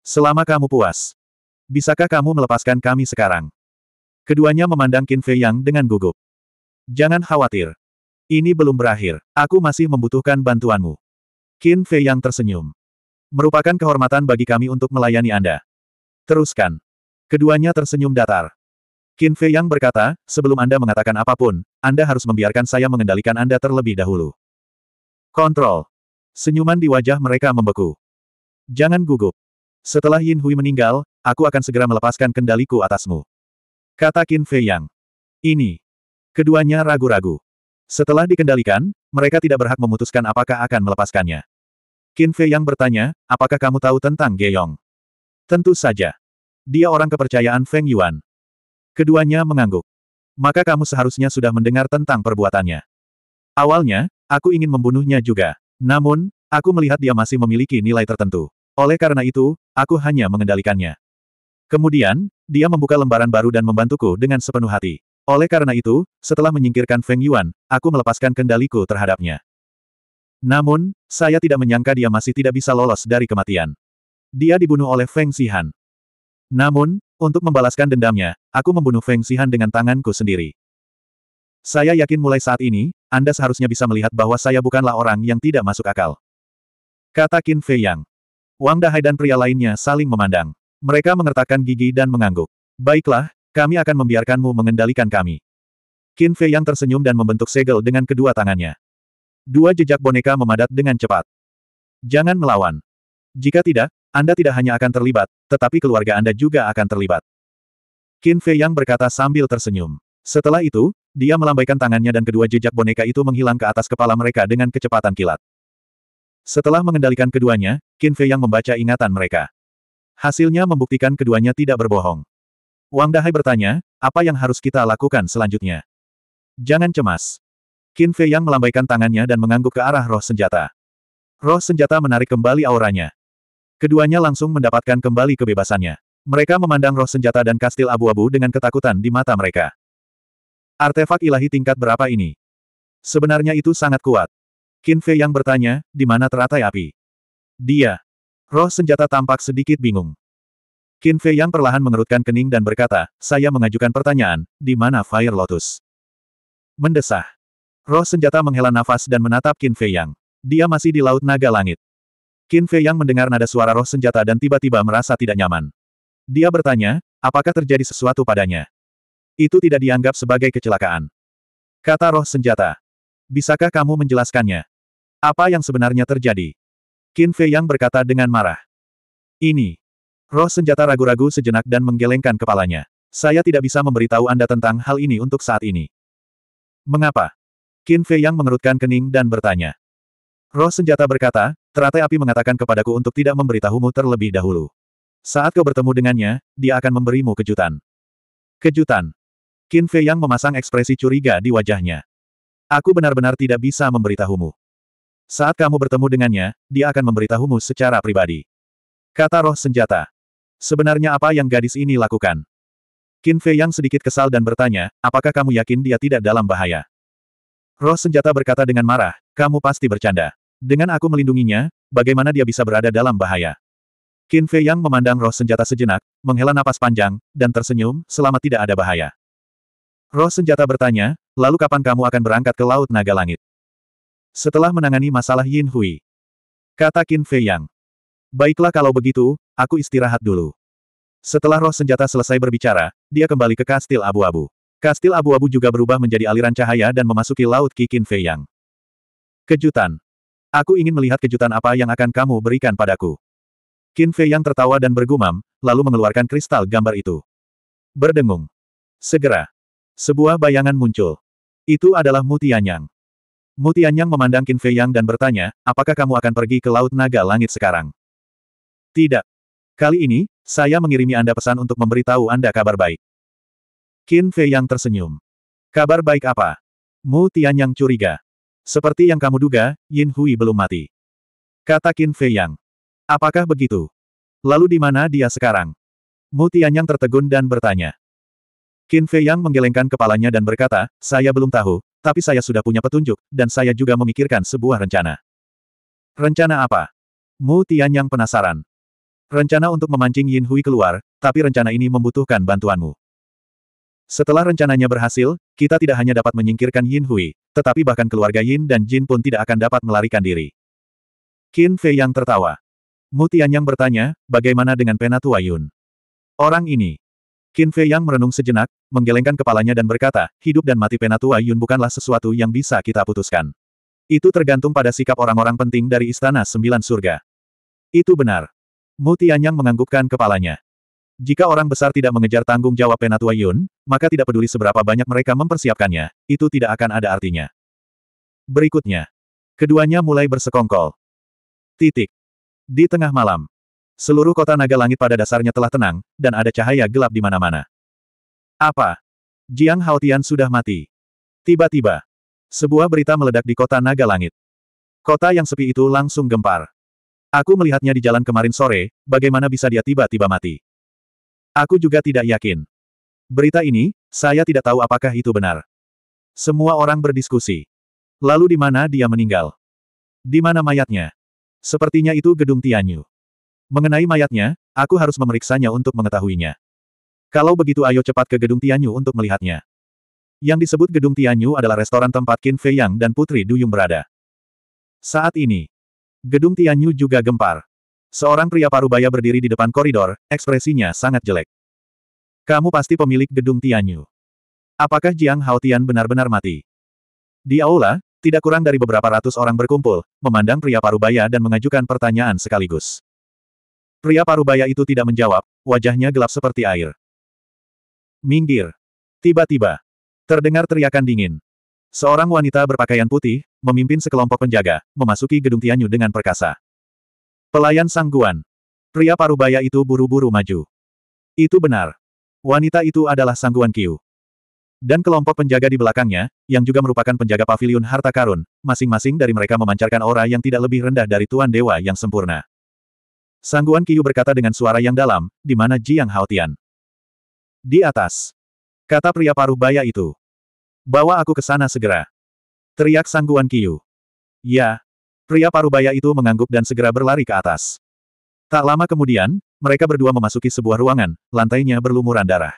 Selama kamu puas. Bisakah kamu melepaskan kami sekarang? Keduanya memandang Qin Fei yang dengan gugup. Jangan khawatir. Ini belum berakhir. Aku masih membutuhkan bantuanmu. Qin Fei yang tersenyum. Merupakan kehormatan bagi kami untuk melayani Anda. Teruskan. Keduanya tersenyum datar. Qin Fei Yang berkata, sebelum Anda mengatakan apapun, Anda harus membiarkan saya mengendalikan Anda terlebih dahulu. Kontrol. Senyuman di wajah mereka membeku. Jangan gugup. Setelah Yin Hui meninggal, aku akan segera melepaskan kendaliku atasmu. Kata Qin Fei Yang. Ini. Keduanya ragu-ragu. Setelah dikendalikan, mereka tidak berhak memutuskan apakah akan melepaskannya. Qin Fei Yang bertanya, apakah kamu tahu tentang Geyong? Tentu saja. Dia orang kepercayaan Feng Yuan. Keduanya mengangguk. Maka kamu seharusnya sudah mendengar tentang perbuatannya. Awalnya, aku ingin membunuhnya juga. Namun, aku melihat dia masih memiliki nilai tertentu. Oleh karena itu, aku hanya mengendalikannya. Kemudian, dia membuka lembaran baru dan membantuku dengan sepenuh hati. Oleh karena itu, setelah menyingkirkan Feng Yuan, aku melepaskan kendaliku terhadapnya. Namun, saya tidak menyangka dia masih tidak bisa lolos dari kematian. Dia dibunuh oleh Feng Sihan. Namun, untuk membalaskan dendamnya, aku membunuh Feng Xihan dengan tanganku sendiri. Saya yakin mulai saat ini, Anda seharusnya bisa melihat bahwa saya bukanlah orang yang tidak masuk akal. Kata Qin Fei Yang. Wang Dahai dan pria lainnya saling memandang. Mereka mengertakkan gigi dan mengangguk. Baiklah, kami akan membiarkanmu mengendalikan kami. Qin Fei Yang tersenyum dan membentuk segel dengan kedua tangannya. Dua jejak boneka memadat dengan cepat. Jangan melawan. Jika tidak, anda tidak hanya akan terlibat, tetapi keluarga Anda juga akan terlibat. Qin Fei Yang berkata sambil tersenyum. Setelah itu, dia melambaikan tangannya dan kedua jejak boneka itu menghilang ke atas kepala mereka dengan kecepatan kilat. Setelah mengendalikan keduanya, Qin Fei Yang membaca ingatan mereka. Hasilnya membuktikan keduanya tidak berbohong. Wang Dahai bertanya, apa yang harus kita lakukan selanjutnya? Jangan cemas. Qin Fei Yang melambaikan tangannya dan mengangguk ke arah roh senjata. Roh senjata menarik kembali auranya. Keduanya langsung mendapatkan kembali kebebasannya. Mereka memandang roh senjata dan kastil abu-abu dengan ketakutan di mata mereka. Artefak ilahi tingkat berapa ini? Sebenarnya itu sangat kuat. Qin Fei yang bertanya, di mana teratai api? Dia. Roh senjata tampak sedikit bingung. Qin Fei yang perlahan mengerutkan kening dan berkata, saya mengajukan pertanyaan, di mana Fire Lotus? Mendesah. Roh senjata menghela nafas dan menatap Qin Fei yang. Dia masih di Laut Naga Langit. Qin Fei yang mendengar nada suara roh senjata dan tiba-tiba merasa tidak nyaman. Dia bertanya, apakah terjadi sesuatu padanya? Itu tidak dianggap sebagai kecelakaan. Kata roh senjata. Bisakah kamu menjelaskannya? Apa yang sebenarnya terjadi? Qin Fei yang berkata dengan marah. Ini. Roh senjata ragu-ragu sejenak dan menggelengkan kepalanya. Saya tidak bisa memberitahu Anda tentang hal ini untuk saat ini. Mengapa? Qin Fei yang mengerutkan kening dan bertanya. Roh senjata berkata, teratai api mengatakan kepadaku untuk tidak memberitahumu terlebih dahulu. Saat kau bertemu dengannya, dia akan memberimu kejutan. Kejutan. Qin Fei Yang memasang ekspresi curiga di wajahnya. Aku benar-benar tidak bisa memberitahumu. Saat kamu bertemu dengannya, dia akan memberitahumu secara pribadi. Kata roh senjata. Sebenarnya apa yang gadis ini lakukan? Qin Fei Yang sedikit kesal dan bertanya, apakah kamu yakin dia tidak dalam bahaya? Roh senjata berkata dengan marah, kamu pasti bercanda. Dengan aku melindunginya, bagaimana dia bisa berada dalam bahaya? Qin Fei Yang memandang roh senjata sejenak, menghela napas panjang, dan tersenyum, selama tidak ada bahaya. Roh senjata bertanya, lalu kapan kamu akan berangkat ke Laut Naga Langit? Setelah menangani masalah Yin Hui. Kata Qin Fei Yang. Baiklah kalau begitu, aku istirahat dulu. Setelah roh senjata selesai berbicara, dia kembali ke kastil abu-abu. Kastil abu-abu juga berubah menjadi aliran cahaya dan memasuki Laut Kikin Feiyang. Kejutan. Aku ingin melihat kejutan apa yang akan kamu berikan padaku. Qin Yang tertawa dan bergumam, lalu mengeluarkan kristal gambar itu. Berdengung. Segera. Sebuah bayangan muncul. Itu adalah Mutianyang. Mutianyang memandang Qin Feiyang dan bertanya, apakah kamu akan pergi ke Laut Naga Langit sekarang? Tidak. Kali ini, saya mengirimi Anda pesan untuk memberitahu Anda kabar baik. Qin Fei yang tersenyum. Kabar baik apa? Mu Tianyang curiga. Seperti yang kamu duga, Yin Hui belum mati. Kata Qin Fei yang. Apakah begitu? Lalu di mana dia sekarang? Mu Tianyang tertegun dan bertanya. Qin Fei yang menggelengkan kepalanya dan berkata, saya belum tahu, tapi saya sudah punya petunjuk, dan saya juga memikirkan sebuah rencana. Rencana apa? Mu Tianyang penasaran. Rencana untuk memancing Yin Hui keluar, tapi rencana ini membutuhkan bantuanmu. Setelah rencananya berhasil, kita tidak hanya dapat menyingkirkan Yin Hui, tetapi bahkan keluarga Yin dan Jin pun tidak akan dapat melarikan diri. Qin Fei yang tertawa. Mutian yang bertanya, bagaimana dengan Penatua Yun? Orang ini. Qin Fei yang merenung sejenak, menggelengkan kepalanya dan berkata, hidup dan mati Penatua Yun bukanlah sesuatu yang bisa kita putuskan. Itu tergantung pada sikap orang-orang penting dari Istana Sembilan Surga. Itu benar. Mutian yang menganggukkan kepalanya. Jika orang besar tidak mengejar tanggung jawab Penatua Yun, maka tidak peduli seberapa banyak mereka mempersiapkannya, itu tidak akan ada artinya. Berikutnya. Keduanya mulai bersekongkol. Titik. Di tengah malam. Seluruh kota naga langit pada dasarnya telah tenang, dan ada cahaya gelap di mana-mana. Apa? Jiang Haotian sudah mati. Tiba-tiba. Sebuah berita meledak di kota naga langit. Kota yang sepi itu langsung gempar. Aku melihatnya di jalan kemarin sore, bagaimana bisa dia tiba-tiba mati. Aku juga tidak yakin. Berita ini, saya tidak tahu apakah itu benar. Semua orang berdiskusi. Lalu di mana dia meninggal? Di mana mayatnya? Sepertinya itu gedung Tianyu. Mengenai mayatnya, aku harus memeriksanya untuk mengetahuinya. Kalau begitu ayo cepat ke gedung Tianyu untuk melihatnya. Yang disebut gedung Tianyu adalah restoran tempat Qin Fei Yang dan Putri Duyung berada. Saat ini, gedung Tianyu juga gempar. Seorang pria parubaya berdiri di depan koridor, ekspresinya sangat jelek. Kamu pasti pemilik gedung Tianyu. Apakah Jiang Haotian benar-benar mati? Di aula, tidak kurang dari beberapa ratus orang berkumpul, memandang pria parubaya dan mengajukan pertanyaan sekaligus. Pria parubaya itu tidak menjawab, wajahnya gelap seperti air. Minggir. Tiba-tiba. Terdengar teriakan dingin. Seorang wanita berpakaian putih, memimpin sekelompok penjaga, memasuki gedung Tianyu dengan perkasa. Pelayan sangguan. Pria parubaya itu buru-buru maju. Itu benar. Wanita itu adalah sangguan Kiu. Dan kelompok penjaga di belakangnya, yang juga merupakan penjaga pavilion harta karun, masing-masing dari mereka memancarkan aura yang tidak lebih rendah dari Tuan Dewa yang sempurna. Sangguan Kiu berkata dengan suara yang dalam, di mana Jiang Haotian. Di atas. Kata pria parubaya itu. Bawa aku ke sana segera. Teriak Sangguan Kiu. Ya, Pria parubaya itu mengangguk dan segera berlari ke atas. Tak lama kemudian, mereka berdua memasuki sebuah ruangan, lantainya berlumuran darah.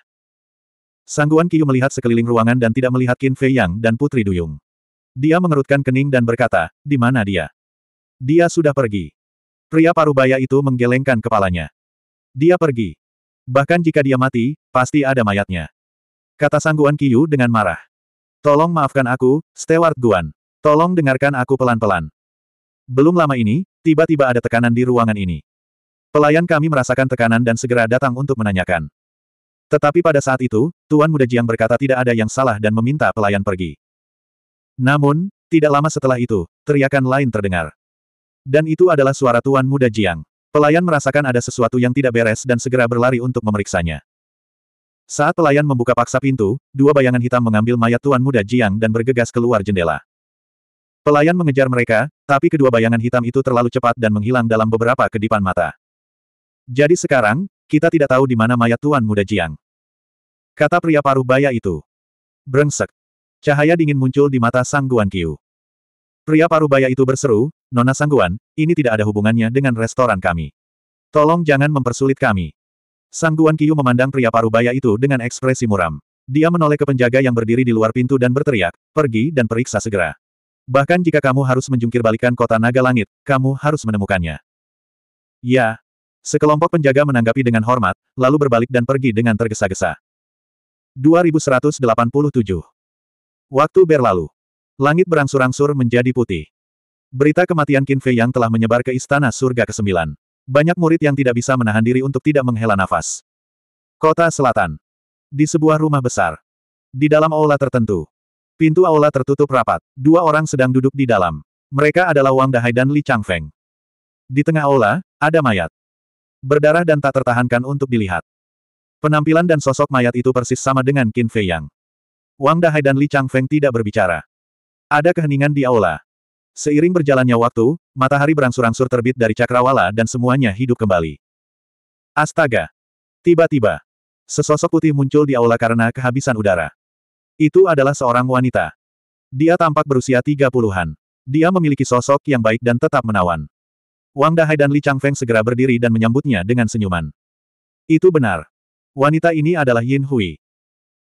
Sangguan Kiyu melihat sekeliling ruangan dan tidak melihat Qin Fei Yang dan Putri Duyung. Dia mengerutkan kening dan berkata, di mana dia? Dia sudah pergi. Pria parubaya itu menggelengkan kepalanya. Dia pergi. Bahkan jika dia mati, pasti ada mayatnya. Kata Sangguan Kiyu dengan marah. Tolong maafkan aku, Stewart Guan. Tolong dengarkan aku pelan-pelan. Belum lama ini, tiba-tiba ada tekanan di ruangan ini. Pelayan kami merasakan tekanan dan segera datang untuk menanyakan. Tetapi pada saat itu, Tuan Muda Jiang berkata tidak ada yang salah dan meminta pelayan pergi. Namun, tidak lama setelah itu, teriakan lain terdengar. Dan itu adalah suara Tuan Muda Jiang. Pelayan merasakan ada sesuatu yang tidak beres dan segera berlari untuk memeriksanya. Saat pelayan membuka paksa pintu, dua bayangan hitam mengambil mayat Tuan Muda Jiang dan bergegas keluar jendela. Pelayan mengejar mereka, tapi kedua bayangan hitam itu terlalu cepat dan menghilang dalam beberapa kedipan mata. Jadi sekarang, kita tidak tahu di mana mayat Tuan Muda Jiang. Kata pria paruh baya itu. Brengsek. Cahaya dingin muncul di mata Sang Guan Qiu. Pria paruh baya itu berseru, Nona Sangguan, ini tidak ada hubungannya dengan restoran kami. Tolong jangan mempersulit kami. Sangguan Kiu memandang pria paruh baya itu dengan ekspresi muram. Dia menoleh ke penjaga yang berdiri di luar pintu dan berteriak, pergi dan periksa segera. Bahkan jika kamu harus menjungkir balikan kota naga langit, kamu harus menemukannya. Ya. Sekelompok penjaga menanggapi dengan hormat, lalu berbalik dan pergi dengan tergesa-gesa. 2187 Waktu berlalu. Langit berangsur-angsur menjadi putih. Berita kematian Qin Fei yang telah menyebar ke Istana Surga ke-9. Banyak murid yang tidak bisa menahan diri untuk tidak menghela nafas. Kota Selatan. Di sebuah rumah besar. Di dalam aula tertentu, Pintu aula tertutup rapat. Dua orang sedang duduk di dalam. Mereka adalah Wang Dahai dan Li Changfeng. Di tengah aula, ada mayat. Berdarah dan tak tertahankan untuk dilihat. Penampilan dan sosok mayat itu persis sama dengan Qin Fei Yang. Wang Dahai dan Li Changfeng tidak berbicara. Ada keheningan di aula. Seiring berjalannya waktu, matahari berangsur-angsur terbit dari cakrawala dan semuanya hidup kembali. Astaga! Tiba-tiba, sesosok putih muncul di aula karena kehabisan udara. Itu adalah seorang wanita. Dia tampak berusia tiga puluhan. Dia memiliki sosok yang baik dan tetap menawan. Wang Dahai dan Li Changfeng segera berdiri dan menyambutnya dengan senyuman. Itu benar. Wanita ini adalah Yin Hui.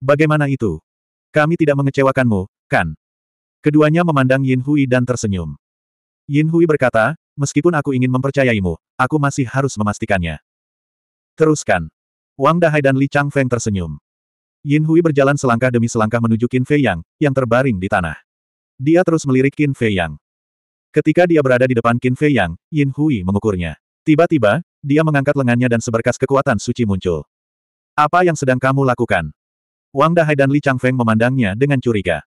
Bagaimana itu? Kami tidak mengecewakanmu, kan? Keduanya memandang Yin Hui dan tersenyum. Yin Hui berkata, meskipun aku ingin mempercayaimu, aku masih harus memastikannya. Teruskan. Wang Dahai dan Li Changfeng tersenyum. Yin Hui berjalan selangkah demi selangkah menuju Qin Fei Yang, yang terbaring di tanah. Dia terus melirik Qin Fei Yang. Ketika dia berada di depan Qin Fei Yang, Yin Hui mengukurnya. Tiba-tiba, dia mengangkat lengannya dan seberkas kekuatan suci muncul. Apa yang sedang kamu lakukan? Wang Dahai dan Li Feng memandangnya dengan curiga.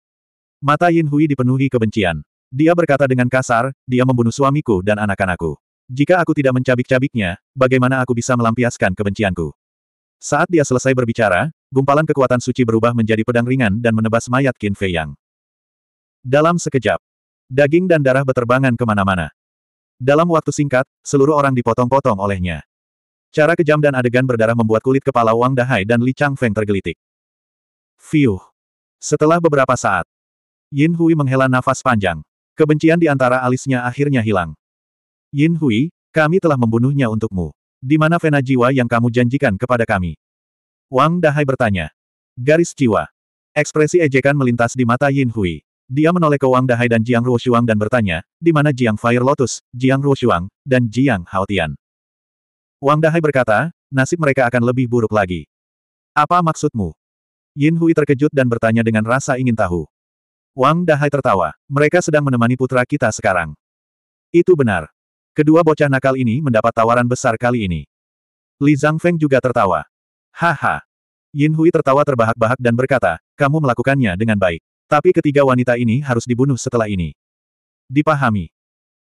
Mata Yin Hui dipenuhi kebencian. Dia berkata dengan kasar, dia membunuh suamiku dan anak-anakku. Jika aku tidak mencabik-cabiknya, bagaimana aku bisa melampiaskan kebencianku? Saat dia selesai berbicara, gumpalan kekuatan suci berubah menjadi pedang ringan dan menebas mayat Qin Fei Yang. Dalam sekejap, daging dan darah berterbangan kemana-mana. Dalam waktu singkat, seluruh orang dipotong-potong olehnya. Cara kejam dan adegan berdarah membuat kulit kepala Wang Dahai dan Li Chang Feng tergelitik. Fiuh. Setelah beberapa saat, Yin Hui menghela nafas panjang. Kebencian di antara alisnya akhirnya hilang. Yin Hui, kami telah membunuhnya untukmu. Di mana vena jiwa yang kamu janjikan kepada kami? Wang Dahai bertanya. Garis jiwa. Ekspresi ejekan melintas di mata Yin Hui. Dia menoleh ke Wang Dahai dan Jiang Ruoshuang dan bertanya, di mana Jiang Fire Lotus, Jiang Ruoshuang, dan Jiang Haotian. Wang Dahai berkata, nasib mereka akan lebih buruk lagi. Apa maksudmu? Yin Hui terkejut dan bertanya dengan rasa ingin tahu. Wang Dahai tertawa. Mereka sedang menemani putra kita sekarang. Itu benar. Kedua bocah nakal ini mendapat tawaran besar kali ini. Li Zhang Feng juga tertawa. Haha. Yin Hui tertawa terbahak-bahak dan berkata, kamu melakukannya dengan baik. Tapi ketiga wanita ini harus dibunuh setelah ini. Dipahami.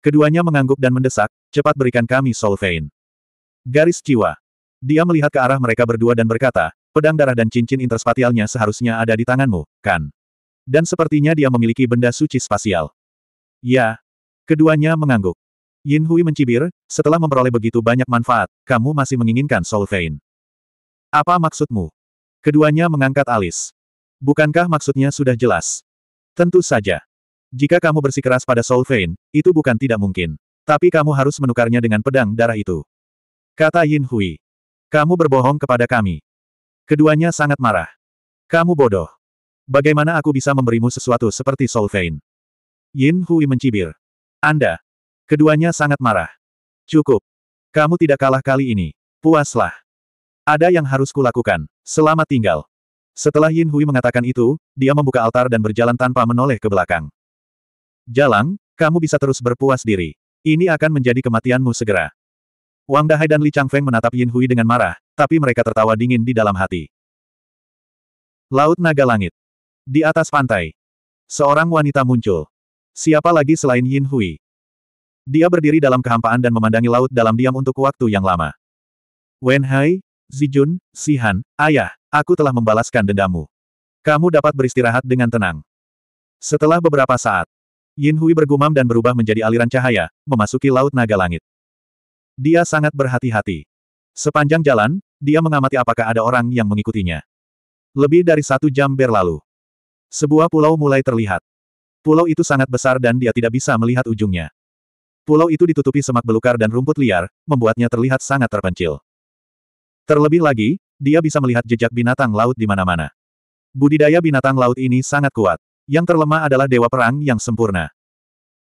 Keduanya mengangguk dan mendesak, cepat berikan kami Solvein. Garis jiwa. Dia melihat ke arah mereka berdua dan berkata, pedang darah dan cincin interspatialnya seharusnya ada di tanganmu, kan? Dan sepertinya dia memiliki benda suci spasial. Ya. Keduanya mengangguk. Yin Hui mencibir, setelah memperoleh begitu banyak manfaat, kamu masih menginginkan Soul Apa maksudmu? Keduanya mengangkat alis. Bukankah maksudnya sudah jelas? Tentu saja. Jika kamu bersikeras pada Soul itu bukan tidak mungkin. Tapi kamu harus menukarnya dengan pedang darah itu. Kata Yin Hui. Kamu berbohong kepada kami. Keduanya sangat marah. Kamu bodoh. Bagaimana aku bisa memberimu sesuatu seperti Soul Yin Hui mencibir. Anda, Keduanya sangat marah. Cukup. Kamu tidak kalah kali ini. Puaslah. Ada yang harus kulakukan. Selamat tinggal. Setelah Yin Hui mengatakan itu, dia membuka altar dan berjalan tanpa menoleh ke belakang. Jalang, kamu bisa terus berpuas diri. Ini akan menjadi kematianmu segera. Wang Dahai dan Li Changfeng menatap Yin Hui dengan marah, tapi mereka tertawa dingin di dalam hati. Laut Naga Langit. Di atas pantai. Seorang wanita muncul. Siapa lagi selain Yin Hui? Dia berdiri dalam kehampaan dan memandangi laut dalam diam untuk waktu yang lama. Wen Hai, Zijun, Han, ayah, aku telah membalaskan dendammu. Kamu dapat beristirahat dengan tenang. Setelah beberapa saat, Yin Hui bergumam dan berubah menjadi aliran cahaya, memasuki Laut Naga Langit. Dia sangat berhati-hati. Sepanjang jalan, dia mengamati apakah ada orang yang mengikutinya. Lebih dari satu jam berlalu. Sebuah pulau mulai terlihat. Pulau itu sangat besar dan dia tidak bisa melihat ujungnya. Pulau itu ditutupi semak belukar dan rumput liar, membuatnya terlihat sangat terpencil. Terlebih lagi, dia bisa melihat jejak binatang laut di mana-mana. Budidaya binatang laut ini sangat kuat. Yang terlemah adalah dewa perang yang sempurna.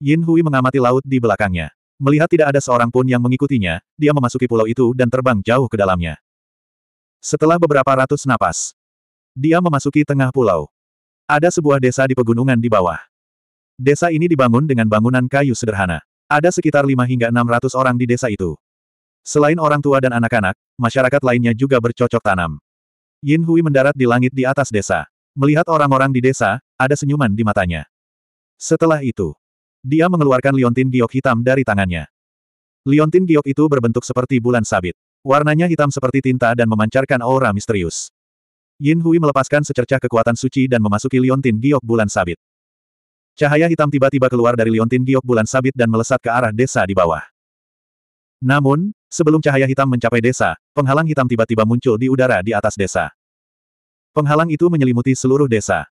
Yin Hui mengamati laut di belakangnya. Melihat tidak ada seorang pun yang mengikutinya, dia memasuki pulau itu dan terbang jauh ke dalamnya. Setelah beberapa ratus napas, dia memasuki tengah pulau. Ada sebuah desa di pegunungan di bawah. Desa ini dibangun dengan bangunan kayu sederhana. Ada sekitar 5 hingga 600 orang di desa itu. Selain orang tua dan anak-anak, masyarakat lainnya juga bercocok tanam. Yin Hui mendarat di langit di atas desa. Melihat orang-orang di desa, ada senyuman di matanya. Setelah itu, dia mengeluarkan liontin giok hitam dari tangannya. Liontin giok itu berbentuk seperti bulan sabit. Warnanya hitam seperti tinta dan memancarkan aura misterius. Yin Hui melepaskan secercah kekuatan suci dan memasuki liontin giok bulan sabit. Cahaya hitam tiba-tiba keluar dari liontin giok bulan sabit dan melesat ke arah desa di bawah. Namun, sebelum cahaya hitam mencapai desa, penghalang hitam tiba-tiba muncul di udara di atas desa. Penghalang itu menyelimuti seluruh desa.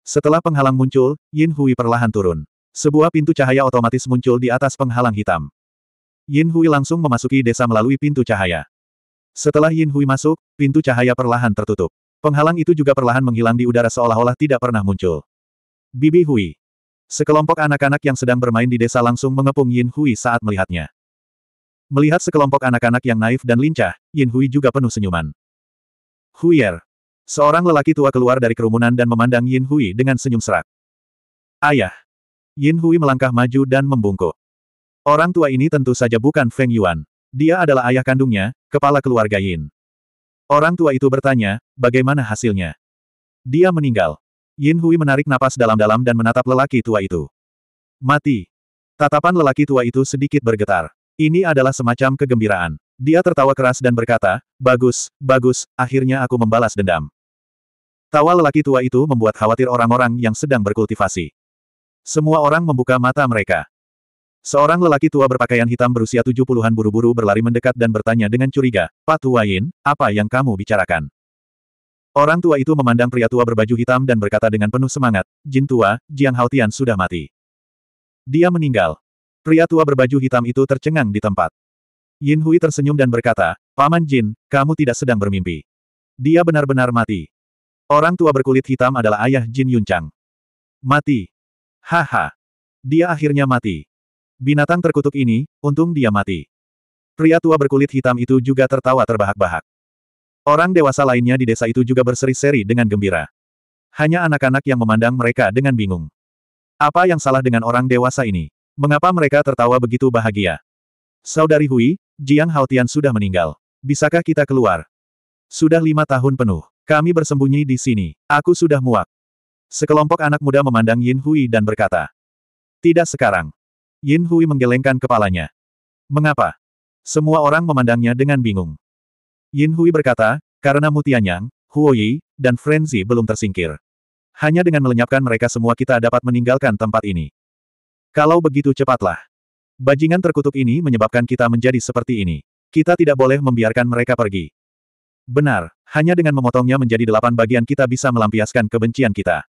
Setelah penghalang muncul, Yin Hui perlahan turun. Sebuah pintu cahaya otomatis muncul di atas penghalang hitam. Yin Hui langsung memasuki desa melalui pintu cahaya. Setelah Yin Hui masuk, pintu cahaya perlahan tertutup. Penghalang itu juga perlahan menghilang di udara seolah-olah tidak pernah muncul. Bibi Hui. Sekelompok anak-anak yang sedang bermain di desa langsung mengepung Yin Hui saat melihatnya. Melihat sekelompok anak-anak yang naif dan lincah, Yin Hui juga penuh senyuman. Huier. Seorang lelaki tua keluar dari kerumunan dan memandang Yin Hui dengan senyum serak. Ayah. Yin Hui melangkah maju dan membungkuk. Orang tua ini tentu saja bukan Feng Yuan. Dia adalah ayah kandungnya, kepala keluarga Yin. Orang tua itu bertanya, bagaimana hasilnya? Dia meninggal. Yin Hui menarik napas dalam-dalam dan menatap lelaki tua itu. Mati. Tatapan lelaki tua itu sedikit bergetar. Ini adalah semacam kegembiraan. Dia tertawa keras dan berkata, Bagus, bagus, akhirnya aku membalas dendam. Tawa lelaki tua itu membuat khawatir orang-orang yang sedang berkultivasi. Semua orang membuka mata mereka. Seorang lelaki tua berpakaian hitam berusia tujuh puluhan buru-buru berlari mendekat dan bertanya dengan curiga, Pak Tua apa yang kamu bicarakan? Orang tua itu memandang pria tua berbaju hitam dan berkata dengan penuh semangat, Jin tua, Jiang Haotian sudah mati. Dia meninggal. Pria tua berbaju hitam itu tercengang di tempat. Yin Hui tersenyum dan berkata, Paman Jin, kamu tidak sedang bermimpi. Dia benar-benar mati. Orang tua berkulit hitam adalah ayah Jin Yunchang. Mati. Haha. Dia akhirnya mati. Binatang terkutuk ini, untung dia mati. Pria tua berkulit hitam itu juga tertawa terbahak-bahak. Orang dewasa lainnya di desa itu juga berseri-seri dengan gembira. Hanya anak-anak yang memandang mereka dengan bingung. Apa yang salah dengan orang dewasa ini? Mengapa mereka tertawa begitu bahagia? Saudari Hui, Jiang Haotian sudah meninggal. Bisakah kita keluar? Sudah lima tahun penuh. Kami bersembunyi di sini. Aku sudah muak. Sekelompok anak muda memandang Yin Hui dan berkata. Tidak sekarang. Yin Hui menggelengkan kepalanya. Mengapa? Semua orang memandangnya dengan bingung. Yin Hui berkata, karena Mutianyang, Huoyi, dan Frenzy belum tersingkir. Hanya dengan melenyapkan mereka semua kita dapat meninggalkan tempat ini. Kalau begitu cepatlah. Bajingan terkutuk ini menyebabkan kita menjadi seperti ini. Kita tidak boleh membiarkan mereka pergi. Benar, hanya dengan memotongnya menjadi delapan bagian kita bisa melampiaskan kebencian kita.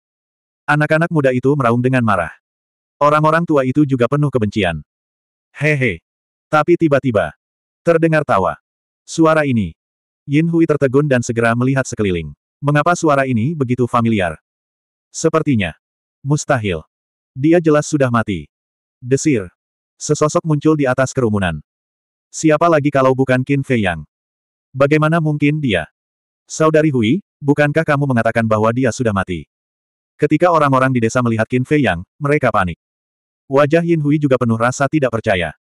Anak-anak muda itu meraung dengan marah. Orang-orang tua itu juga penuh kebencian. Hehe. Tapi tiba-tiba, terdengar tawa. Suara ini, Yin Hui tertegun dan segera melihat sekeliling. Mengapa suara ini begitu familiar? Sepertinya. Mustahil. Dia jelas sudah mati. Desir. Sesosok muncul di atas kerumunan. Siapa lagi kalau bukan Qin Fei Yang? Bagaimana mungkin dia? Saudari Hui, bukankah kamu mengatakan bahwa dia sudah mati? Ketika orang-orang di desa melihat Qin Fei Yang, mereka panik. Wajah Yin Hui juga penuh rasa tidak percaya.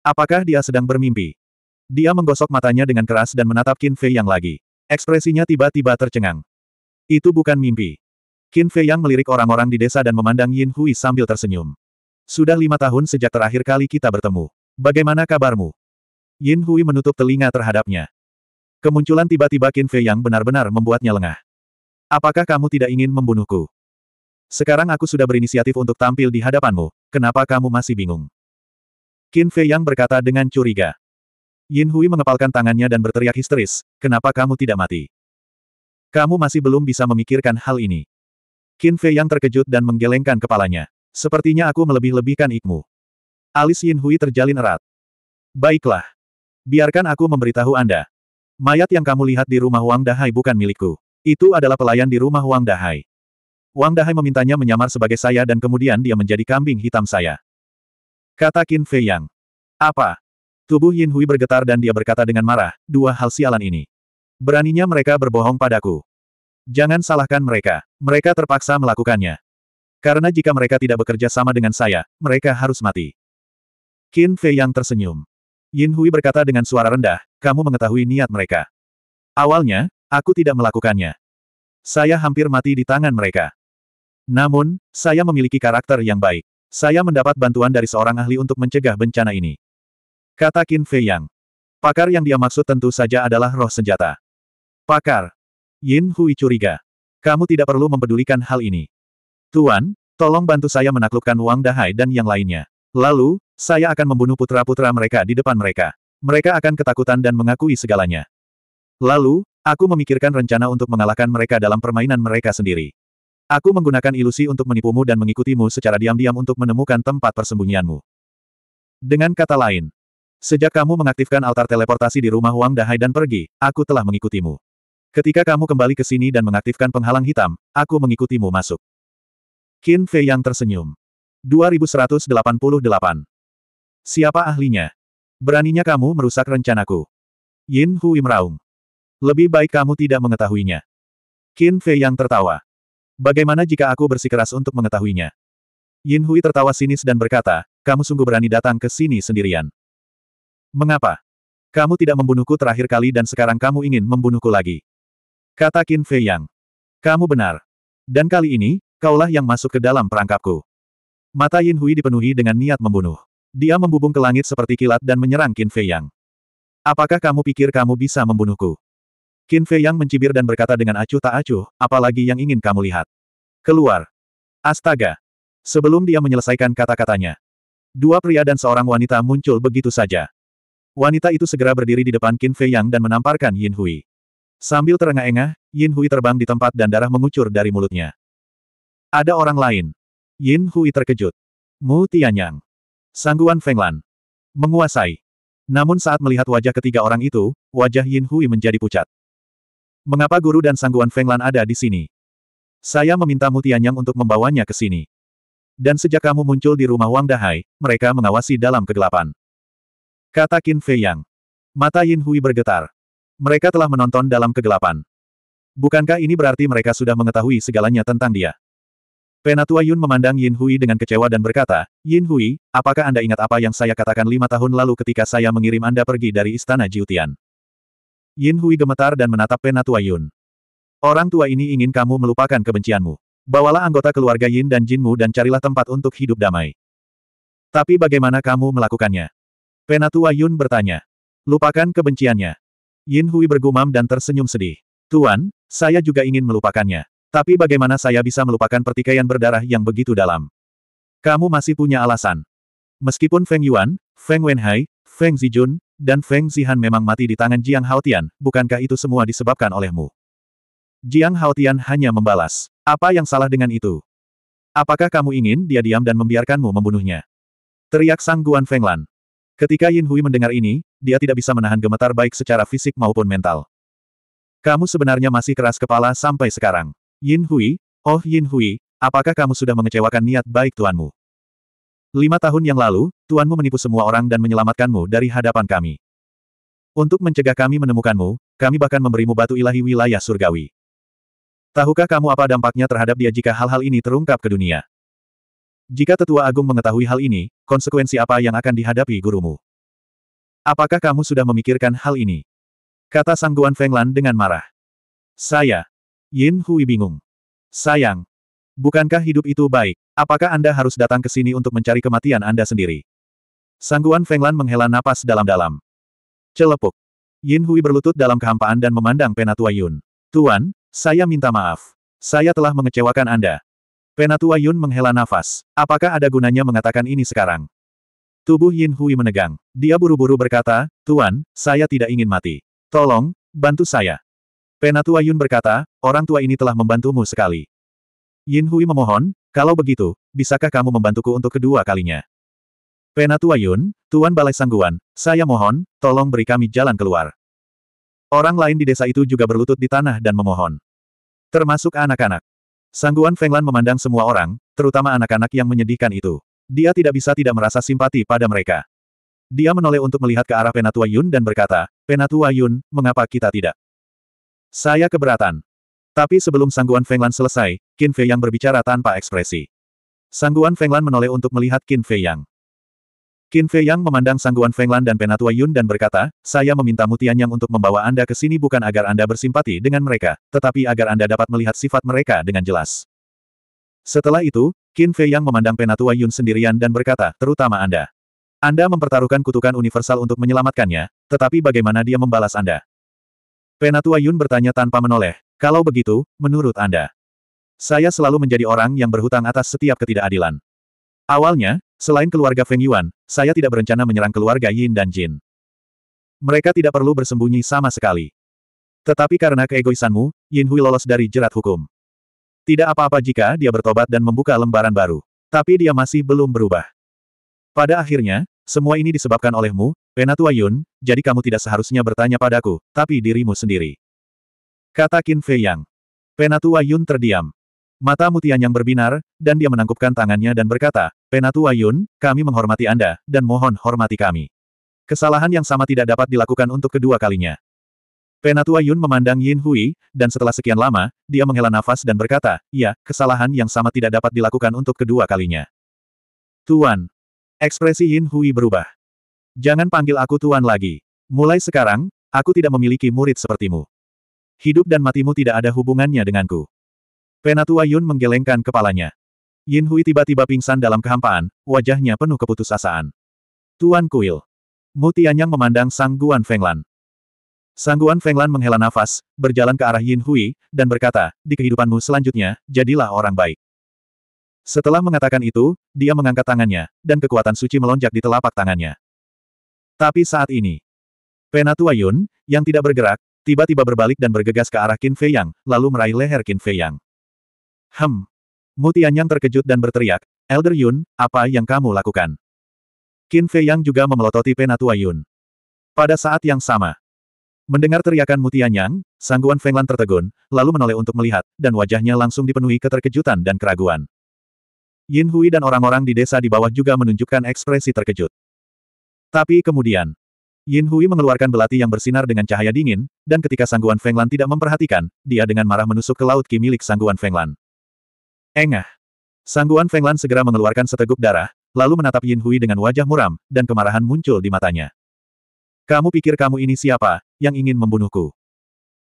Apakah dia sedang bermimpi? Dia menggosok matanya dengan keras dan menatap Qin Fei Yang lagi. Ekspresinya tiba-tiba tercengang. Itu bukan mimpi. Qin Fei Yang melirik orang-orang di desa dan memandang Yin Hui sambil tersenyum. Sudah lima tahun sejak terakhir kali kita bertemu. Bagaimana kabarmu? Yin Hui menutup telinga terhadapnya. Kemunculan tiba-tiba Qin Fei Yang benar-benar membuatnya lengah. Apakah kamu tidak ingin membunuhku? Sekarang aku sudah berinisiatif untuk tampil di hadapanmu, kenapa kamu masih bingung? Qin Fei Yang berkata dengan curiga. Yin Hui mengepalkan tangannya dan berteriak histeris, kenapa kamu tidak mati? Kamu masih belum bisa memikirkan hal ini. Qin Fei yang terkejut dan menggelengkan kepalanya. Sepertinya aku melebih-lebihkan ikmu. Alis Yin Hui terjalin erat. Baiklah. Biarkan aku memberitahu Anda. Mayat yang kamu lihat di rumah Wang Dahai bukan milikku. Itu adalah pelayan di rumah Wang Dahai. Wang Dahai memintanya menyamar sebagai saya dan kemudian dia menjadi kambing hitam saya. Kata Qin Fei Yang. Apa? Tubuh Yin Hui bergetar dan dia berkata dengan marah, dua hal sialan ini. Beraninya mereka berbohong padaku. Jangan salahkan mereka. Mereka terpaksa melakukannya. Karena jika mereka tidak bekerja sama dengan saya, mereka harus mati. Qin Fei yang tersenyum. Yin Hui berkata dengan suara rendah, kamu mengetahui niat mereka. Awalnya, aku tidak melakukannya. Saya hampir mati di tangan mereka. Namun, saya memiliki karakter yang baik. Saya mendapat bantuan dari seorang ahli untuk mencegah bencana ini. Kata Qin Fei Yang. Pakar yang dia maksud tentu saja adalah roh senjata. Pakar. Yin Hui curiga. Kamu tidak perlu mempedulikan hal ini. Tuan, tolong bantu saya menaklukkan Wang Dahai dan yang lainnya. Lalu, saya akan membunuh putra-putra mereka di depan mereka. Mereka akan ketakutan dan mengakui segalanya. Lalu, aku memikirkan rencana untuk mengalahkan mereka dalam permainan mereka sendiri. Aku menggunakan ilusi untuk menipumu dan mengikutimu secara diam-diam untuk menemukan tempat persembunyianmu. Dengan kata lain, Sejak kamu mengaktifkan altar teleportasi di rumah Wang Dahai dan pergi, aku telah mengikutimu. Ketika kamu kembali ke sini dan mengaktifkan penghalang hitam, aku mengikutimu masuk. Qin Fei yang tersenyum. 2188. Siapa ahlinya? Beraninya kamu merusak rencanaku. Yin Hui meraung. Lebih baik kamu tidak mengetahuinya. Qin Fei yang tertawa. Bagaimana jika aku bersikeras untuk mengetahuinya? Yin Hui tertawa sinis dan berkata, kamu sungguh berani datang ke sini sendirian. Mengapa? Kamu tidak membunuhku terakhir kali dan sekarang kamu ingin membunuhku lagi. Kata Qin Fei Yang. Kamu benar. Dan kali ini, kaulah yang masuk ke dalam perangkapku. Mata Yin Hui dipenuhi dengan niat membunuh. Dia membubung ke langit seperti kilat dan menyerang Qin Fei Yang. Apakah kamu pikir kamu bisa membunuhku? Qin Fei Yang mencibir dan berkata dengan acuh tak acuh, apalagi yang ingin kamu lihat. Keluar. Astaga. Sebelum dia menyelesaikan kata-katanya. Dua pria dan seorang wanita muncul begitu saja. Wanita itu segera berdiri di depan Qin Fei Yang dan menamparkan Yin Hui. Sambil terengah-engah, Yin Hui terbang di tempat dan darah mengucur dari mulutnya. Ada orang lain. Yin Hui terkejut. Mu Tianyang. Sangguan Fenglan. Menguasai. Namun saat melihat wajah ketiga orang itu, wajah Yin Hui menjadi pucat. Mengapa guru dan Sangguan Fenglan ada di sini? Saya meminta Mu Tianyang untuk membawanya ke sini. Dan sejak kamu muncul di rumah Wang Dahai, mereka mengawasi dalam kegelapan. Kata Qin Fei Yang. Mata Yin Hui bergetar. Mereka telah menonton dalam kegelapan. Bukankah ini berarti mereka sudah mengetahui segalanya tentang dia? Penatua Yun memandang Yin Hui dengan kecewa dan berkata, Yin Hui, apakah Anda ingat apa yang saya katakan lima tahun lalu ketika saya mengirim Anda pergi dari Istana Jiutian? Yin Hui gemetar dan menatap Penatua Yun. Orang tua ini ingin kamu melupakan kebencianmu. Bawalah anggota keluarga Yin dan Jinmu dan carilah tempat untuk hidup damai. Tapi bagaimana kamu melakukannya? Penatua Yun bertanya. Lupakan kebenciannya. Yin Hui bergumam dan tersenyum sedih. Tuan, saya juga ingin melupakannya. Tapi bagaimana saya bisa melupakan pertikaian berdarah yang begitu dalam? Kamu masih punya alasan. Meskipun Feng Yuan, Feng Wenhai, Feng Zijun, dan Feng Zihan memang mati di tangan Jiang Haotian, bukankah itu semua disebabkan olehmu? Jiang Haotian hanya membalas. Apa yang salah dengan itu? Apakah kamu ingin dia diam dan membiarkanmu membunuhnya? Teriak Sang Guan Lan. Ketika Yin Hui mendengar ini, dia tidak bisa menahan gemetar baik secara fisik maupun mental. Kamu sebenarnya masih keras kepala sampai sekarang. Yin Hui, oh Yin Hui, apakah kamu sudah mengecewakan niat baik tuanmu? Lima tahun yang lalu, tuanmu menipu semua orang dan menyelamatkanmu dari hadapan kami. Untuk mencegah kami menemukanmu, kami bahkan memberimu batu ilahi wilayah surgawi. Tahukah kamu apa dampaknya terhadap dia jika hal-hal ini terungkap ke dunia? Jika Tetua Agung mengetahui hal ini, konsekuensi apa yang akan dihadapi gurumu? Apakah kamu sudah memikirkan hal ini? Kata Sangguan Fenglan dengan marah. Saya. Yin Hui bingung. Sayang. Bukankah hidup itu baik? Apakah Anda harus datang ke sini untuk mencari kematian Anda sendiri? Sangguan Fenglan menghela napas dalam-dalam. Celepuk. Yin Hui berlutut dalam kehampaan dan memandang Penatua Yun. Tuan, saya minta maaf. Saya telah mengecewakan Anda, Penatua Yun menghela nafas. Apakah ada gunanya mengatakan ini sekarang? Tubuh Yin Hui menegang. Dia buru-buru berkata, Tuan, saya tidak ingin mati. Tolong, bantu saya. Penatua Yun berkata, orang tua ini telah membantumu sekali. Yin Hui memohon, kalau begitu, bisakah kamu membantuku untuk kedua kalinya? Penatua Yun, Tuan Balai Sangguan, saya mohon, tolong beri kami jalan keluar. Orang lain di desa itu juga berlutut di tanah dan memohon. Termasuk anak-anak. Sangguan Fenglan memandang semua orang, terutama anak-anak yang menyedihkan itu. Dia tidak bisa tidak merasa simpati pada mereka. Dia menoleh untuk melihat ke arah Penatua Yun dan berkata, Penatua Yun, mengapa kita tidak? Saya keberatan. Tapi sebelum Sangguan Fenglan selesai, Qin Fei Yang berbicara tanpa ekspresi. Sangguan Fenglan menoleh untuk melihat Qin Fei Yang. Qin Fei Yang memandang sangguan Feng Lan dan Penatua Yun dan berkata, saya meminta Mutian Yang untuk membawa Anda ke sini bukan agar Anda bersimpati dengan mereka, tetapi agar Anda dapat melihat sifat mereka dengan jelas. Setelah itu, Qin Fei Yang memandang Penatua Yun sendirian dan berkata, terutama Anda. Anda mempertaruhkan kutukan universal untuk menyelamatkannya, tetapi bagaimana dia membalas Anda? Penatua Yun bertanya tanpa menoleh, kalau begitu, menurut Anda. Saya selalu menjadi orang yang berhutang atas setiap ketidakadilan. Awalnya, selain keluarga Feng Yuan, saya tidak berencana menyerang keluarga Yin dan Jin. Mereka tidak perlu bersembunyi sama sekali. Tetapi karena keegoisanmu, Yin Hui lolos dari jerat hukum. Tidak apa-apa jika dia bertobat dan membuka lembaran baru. Tapi dia masih belum berubah. Pada akhirnya, semua ini disebabkan olehmu, Penatua Yun, jadi kamu tidak seharusnya bertanya padaku, tapi dirimu sendiri. Kata Qin Fei Yang. Penatua Yun terdiam. Mata Mutian yang berbinar, dan dia menangkupkan tangannya dan berkata, Penatua Yun, kami menghormati Anda, dan mohon hormati kami. Kesalahan yang sama tidak dapat dilakukan untuk kedua kalinya. Penatua Yun memandang Yin Hui, dan setelah sekian lama, dia menghela nafas dan berkata, ya, kesalahan yang sama tidak dapat dilakukan untuk kedua kalinya. Tuan. Ekspresi Yin Hui berubah. Jangan panggil aku Tuan lagi. Mulai sekarang, aku tidak memiliki murid sepertimu. Hidup dan matimu tidak ada hubungannya denganku. Penatua Yun menggelengkan kepalanya. Yin Hui tiba-tiba pingsan dalam kehampaan, wajahnya penuh keputusasaan. Tuan Kuil. Mu Tianyang memandang Sang Guan Fenglan. Sang Guan Fenglan menghela nafas, berjalan ke arah Yin Hui, dan berkata, di kehidupanmu selanjutnya, jadilah orang baik. Setelah mengatakan itu, dia mengangkat tangannya, dan kekuatan suci melonjak di telapak tangannya. Tapi saat ini, Penatua Yun, yang tidak bergerak, tiba-tiba berbalik dan bergegas ke arah Qin Fei Yang, lalu meraih leher Qin Fei Yang. Hem. Mutianyang terkejut dan berteriak, Elder Yun, apa yang kamu lakukan? Qin Fei Yang juga memelototi Penatua Yun. Pada saat yang sama, mendengar teriakan Mutianyang, Sangguan Fenglan tertegun, lalu menoleh untuk melihat, dan wajahnya langsung dipenuhi keterkejutan dan keraguan. Yin Hui dan orang-orang di desa di bawah juga menunjukkan ekspresi terkejut. Tapi kemudian, Yin Hui mengeluarkan belati yang bersinar dengan cahaya dingin, dan ketika Sangguan Fenglan tidak memperhatikan, dia dengan marah menusuk ke laut Ki milik Sangguan Fenglan. Engah. Sangguan Fenglan segera mengeluarkan seteguk darah, lalu menatap Yin Hui dengan wajah muram, dan kemarahan muncul di matanya. Kamu pikir kamu ini siapa, yang ingin membunuhku?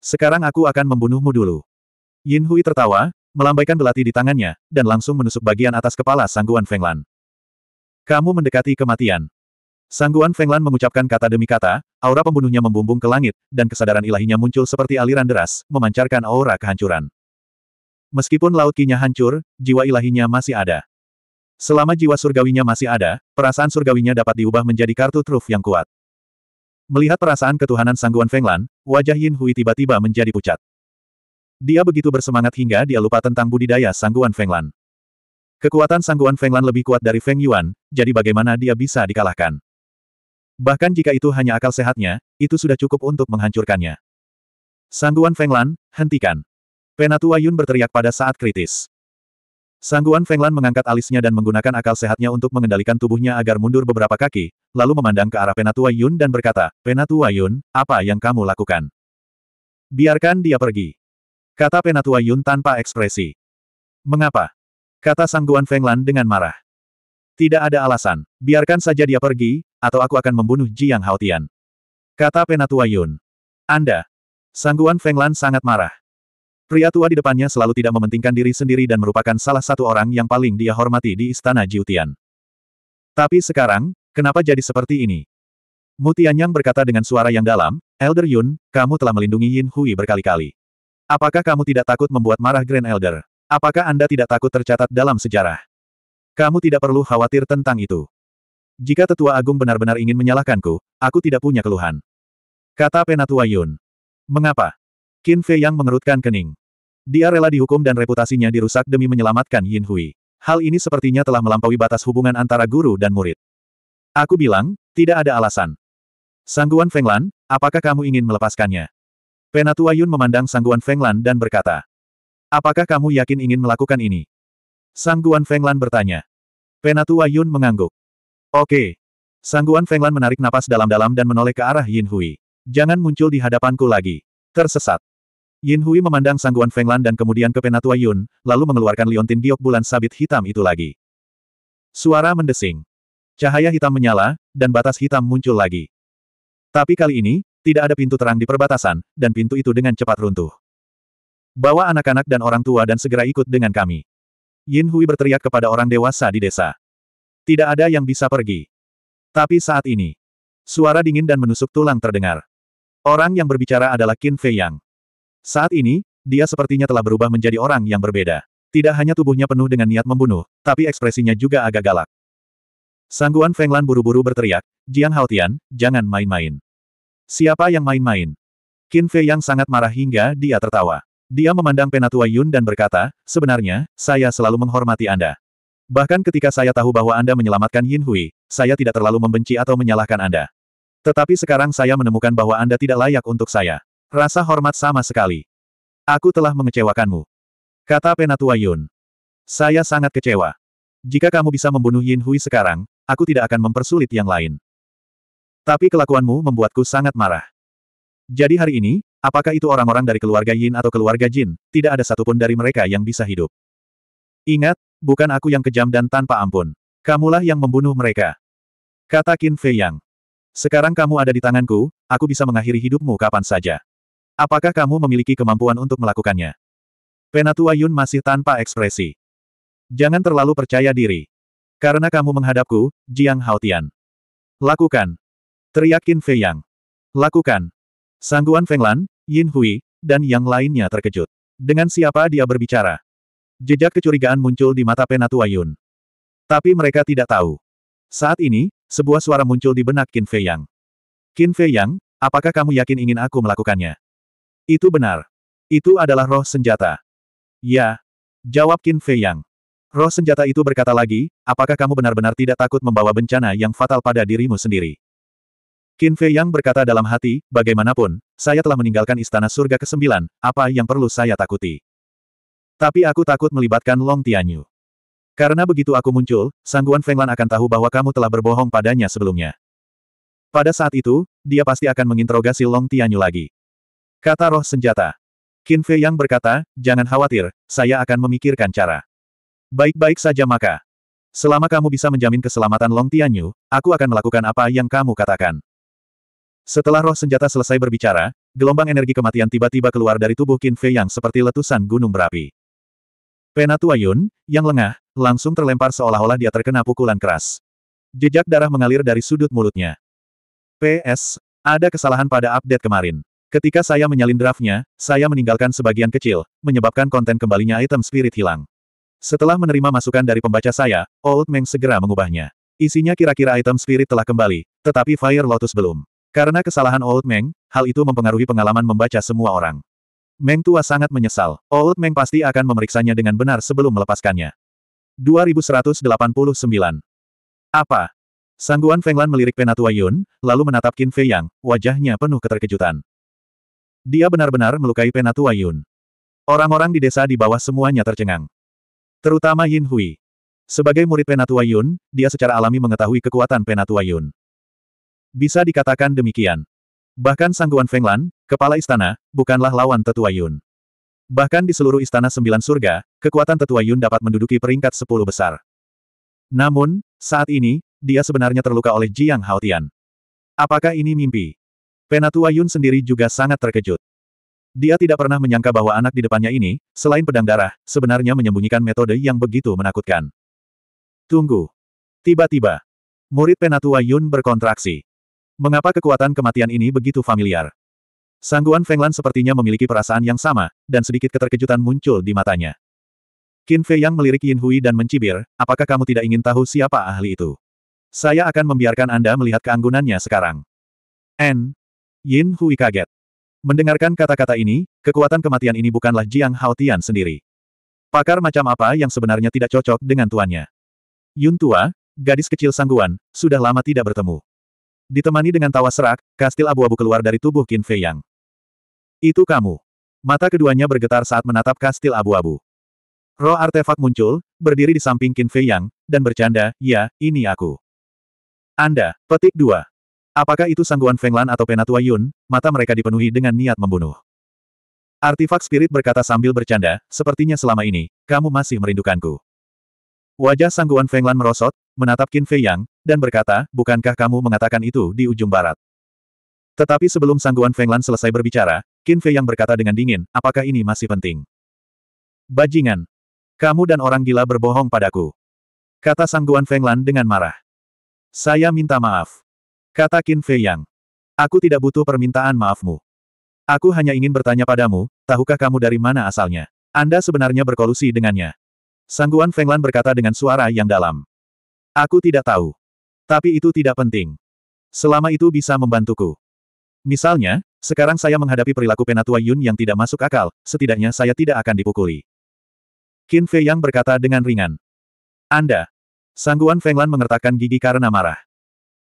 Sekarang aku akan membunuhmu dulu. Yin Hui tertawa, melambaikan belati di tangannya, dan langsung menusuk bagian atas kepala Sangguan Fenglan. Kamu mendekati kematian. Sangguan Fenglan mengucapkan kata demi kata, aura pembunuhnya membumbung ke langit, dan kesadaran ilahinya muncul seperti aliran deras, memancarkan aura kehancuran. Meskipun laut kinya hancur, jiwa ilahinya masih ada. Selama jiwa surgawinya masih ada, perasaan surgawinya dapat diubah menjadi kartu truf yang kuat. Melihat perasaan ketuhanan sangguan Fenglan, wajah Yin Hui tiba-tiba menjadi pucat. Dia begitu bersemangat hingga dia lupa tentang budidaya sangguan Fenglan. Kekuatan sangguan Fenglan lebih kuat dari Feng Yuan, jadi bagaimana dia bisa dikalahkan? Bahkan jika itu hanya akal sehatnya, itu sudah cukup untuk menghancurkannya. Sangguan Fenglan, hentikan. Penatua Yun berteriak pada saat kritis. Sangguan Fenglan mengangkat alisnya dan menggunakan akal sehatnya untuk mengendalikan tubuhnya agar mundur beberapa kaki, lalu memandang ke arah Penatua Yun dan berkata, Penatua Yun, apa yang kamu lakukan? Biarkan dia pergi. Kata Penatua Yun tanpa ekspresi. Mengapa? Kata Sangguan Fenglan dengan marah. Tidak ada alasan. Biarkan saja dia pergi, atau aku akan membunuh Jiang Haotian. Kata Penatua Yun. Anda. Sangguan Fenglan sangat marah. Pria tua di depannya selalu tidak mementingkan diri sendiri dan merupakan salah satu orang yang paling dia hormati di istana Jiutian. Tapi sekarang, kenapa jadi seperti ini? Mutianyang berkata dengan suara yang dalam, Elder Yun, kamu telah melindungi Yin Hui berkali-kali. Apakah kamu tidak takut membuat marah Grand Elder? Apakah Anda tidak takut tercatat dalam sejarah? Kamu tidak perlu khawatir tentang itu. Jika tetua agung benar-benar ingin menyalahkanku, aku tidak punya keluhan. Kata penatua Yun. Mengapa? Qin Fei yang mengerutkan kening. Dia rela dihukum dan reputasinya dirusak demi menyelamatkan Yin Hui. Hal ini sepertinya telah melampaui batas hubungan antara guru dan murid. Aku bilang, tidak ada alasan. Sangguan Fenglan, apakah kamu ingin melepaskannya? Penatua Yun memandang Sangguan Fenglan dan berkata, Apakah kamu yakin ingin melakukan ini? Sangguan Fenglan bertanya. Penatua Yun mengangguk. Oke. Sangguan Fenglan menarik napas dalam-dalam dan menoleh ke arah Yin Hui. Jangan muncul di hadapanku lagi. Tersesat. Yin Hui memandang sangguan Feng Lan dan kemudian ke Penatua Yun, lalu mengeluarkan liontin giok bulan sabit hitam itu lagi. Suara mendesing. Cahaya hitam menyala, dan batas hitam muncul lagi. Tapi kali ini, tidak ada pintu terang di perbatasan, dan pintu itu dengan cepat runtuh. Bawa anak-anak dan orang tua dan segera ikut dengan kami. Yin Hui berteriak kepada orang dewasa di desa. Tidak ada yang bisa pergi. Tapi saat ini, suara dingin dan menusuk tulang terdengar. Orang yang berbicara adalah Qin Fei Yang. Saat ini, dia sepertinya telah berubah menjadi orang yang berbeda. Tidak hanya tubuhnya penuh dengan niat membunuh, tapi ekspresinya juga agak galak. Sangguan Fenglan buru-buru berteriak, Jiang Haotian, jangan main-main. Siapa yang main-main? Qin Fei yang sangat marah hingga dia tertawa. Dia memandang Penatua Yun dan berkata, sebenarnya, saya selalu menghormati Anda. Bahkan ketika saya tahu bahwa Anda menyelamatkan Yin Hui, saya tidak terlalu membenci atau menyalahkan Anda. Tetapi sekarang saya menemukan bahwa Anda tidak layak untuk saya. Rasa hormat sama sekali. Aku telah mengecewakanmu. Kata Penatua Yun. Saya sangat kecewa. Jika kamu bisa membunuh Yin Hui sekarang, aku tidak akan mempersulit yang lain. Tapi kelakuanmu membuatku sangat marah. Jadi hari ini, apakah itu orang-orang dari keluarga Yin atau keluarga Jin, tidak ada satupun dari mereka yang bisa hidup. Ingat, bukan aku yang kejam dan tanpa ampun. Kamulah yang membunuh mereka. Kata Qin Fei Yang. Sekarang kamu ada di tanganku, aku bisa mengakhiri hidupmu kapan saja. Apakah kamu memiliki kemampuan untuk melakukannya? Penatua Yun masih tanpa ekspresi. Jangan terlalu percaya diri. Karena kamu menghadapku, Jiang Haotian. Lakukan. Teriakin Fei Yang. Lakukan. Sangguan Feng Lan, Yin Hui, dan yang lainnya terkejut. Dengan siapa dia berbicara? Jejak kecurigaan muncul di mata Penatua Yun. Tapi mereka tidak tahu. Saat ini, sebuah suara muncul di benak Qin Fei Yang. Qin Fei Yang, apakah kamu yakin ingin aku melakukannya? Itu benar. Itu adalah roh senjata. Ya. Jawab Qin Fei Yang. Roh senjata itu berkata lagi, apakah kamu benar-benar tidak takut membawa bencana yang fatal pada dirimu sendiri? Qin Fei Yang berkata dalam hati, bagaimanapun, saya telah meninggalkan istana surga ke-9, apa yang perlu saya takuti? Tapi aku takut melibatkan Long Tianyu. Karena begitu aku muncul, Sangguan Fenglan akan tahu bahwa kamu telah berbohong padanya sebelumnya. Pada saat itu, dia pasti akan menginterogasi Long Tianyu lagi. Kata roh senjata. Qin Fei yang berkata, jangan khawatir, saya akan memikirkan cara. Baik-baik saja maka. Selama kamu bisa menjamin keselamatan Long Tianyu, aku akan melakukan apa yang kamu katakan. Setelah roh senjata selesai berbicara, gelombang energi kematian tiba-tiba keluar dari tubuh Qin Fei yang seperti letusan gunung berapi. Penatua Yun, yang lengah, langsung terlempar seolah-olah dia terkena pukulan keras. Jejak darah mengalir dari sudut mulutnya. PS, ada kesalahan pada update kemarin. Ketika saya menyalin draftnya, saya meninggalkan sebagian kecil, menyebabkan konten kembalinya item spirit hilang. Setelah menerima masukan dari pembaca saya, Old Meng segera mengubahnya. Isinya kira-kira item spirit telah kembali, tetapi Fire Lotus belum. Karena kesalahan Old Meng, hal itu mempengaruhi pengalaman membaca semua orang. Meng tua sangat menyesal, Old Meng pasti akan memeriksanya dengan benar sebelum melepaskannya. 2189. Apa? Sangguan Fenglan melirik Penatua Yun, lalu menatap Qin Fei Yang, wajahnya penuh keterkejutan. Dia benar-benar melukai Penatua Yun. Orang-orang di desa di bawah semuanya tercengang. Terutama Yin Hui. Sebagai murid Penatua Yun, dia secara alami mengetahui kekuatan Penatua Yun. Bisa dikatakan demikian. Bahkan Sangguan Fenglan, kepala istana, bukanlah lawan Tetua Yun. Bahkan di seluruh istana sembilan surga, kekuatan Tetua Yun dapat menduduki peringkat sepuluh besar. Namun, saat ini, dia sebenarnya terluka oleh Jiang Haotian. Apakah ini mimpi? Penatua Yun sendiri juga sangat terkejut. Dia tidak pernah menyangka bahwa anak di depannya ini, selain pedang darah, sebenarnya menyembunyikan metode yang begitu menakutkan. Tunggu. Tiba-tiba, murid Penatua Yun berkontraksi. Mengapa kekuatan kematian ini begitu familiar? Sangguan Fenglan sepertinya memiliki perasaan yang sama, dan sedikit keterkejutan muncul di matanya. Qin Fei yang melirik Yin Hui dan mencibir, apakah kamu tidak ingin tahu siapa ahli itu? Saya akan membiarkan Anda melihat keanggunannya sekarang. N. Yin Hui kaget. Mendengarkan kata-kata ini, kekuatan kematian ini bukanlah Jiang Haotian sendiri. Pakar macam apa yang sebenarnya tidak cocok dengan tuannya? Yun Tua, gadis kecil sangguan, sudah lama tidak bertemu. Ditemani dengan tawa serak, kastil abu-abu keluar dari tubuh Qin Fei Yang. Itu kamu. Mata keduanya bergetar saat menatap kastil abu-abu. Roh artefak muncul, berdiri di samping Qin Fei Yang, dan bercanda, ya, ini aku. Anda, petik dua. Apakah itu sangguan Fenglan atau Penatua Yun, mata mereka dipenuhi dengan niat membunuh. Artifak spirit berkata sambil bercanda, sepertinya selama ini, kamu masih merindukanku. Wajah sangguan Fenglan merosot, menatap Qin Fei Yang, dan berkata, bukankah kamu mengatakan itu di ujung barat? Tetapi sebelum sangguan Fenglan selesai berbicara, Qin Fei Yang berkata dengan dingin, apakah ini masih penting? Bajingan! Kamu dan orang gila berbohong padaku. Kata sangguan Fenglan dengan marah. Saya minta maaf. Kata Qin Fei Yang. Aku tidak butuh permintaan maafmu. Aku hanya ingin bertanya padamu, tahukah kamu dari mana asalnya? Anda sebenarnya berkolusi dengannya. Sangguan Feng Lan berkata dengan suara yang dalam. Aku tidak tahu. Tapi itu tidak penting. Selama itu bisa membantuku. Misalnya, sekarang saya menghadapi perilaku penatua Yun yang tidak masuk akal, setidaknya saya tidak akan dipukuli. Qin Fei Yang berkata dengan ringan. Anda. Sangguan Feng Lan mengertakkan gigi karena marah.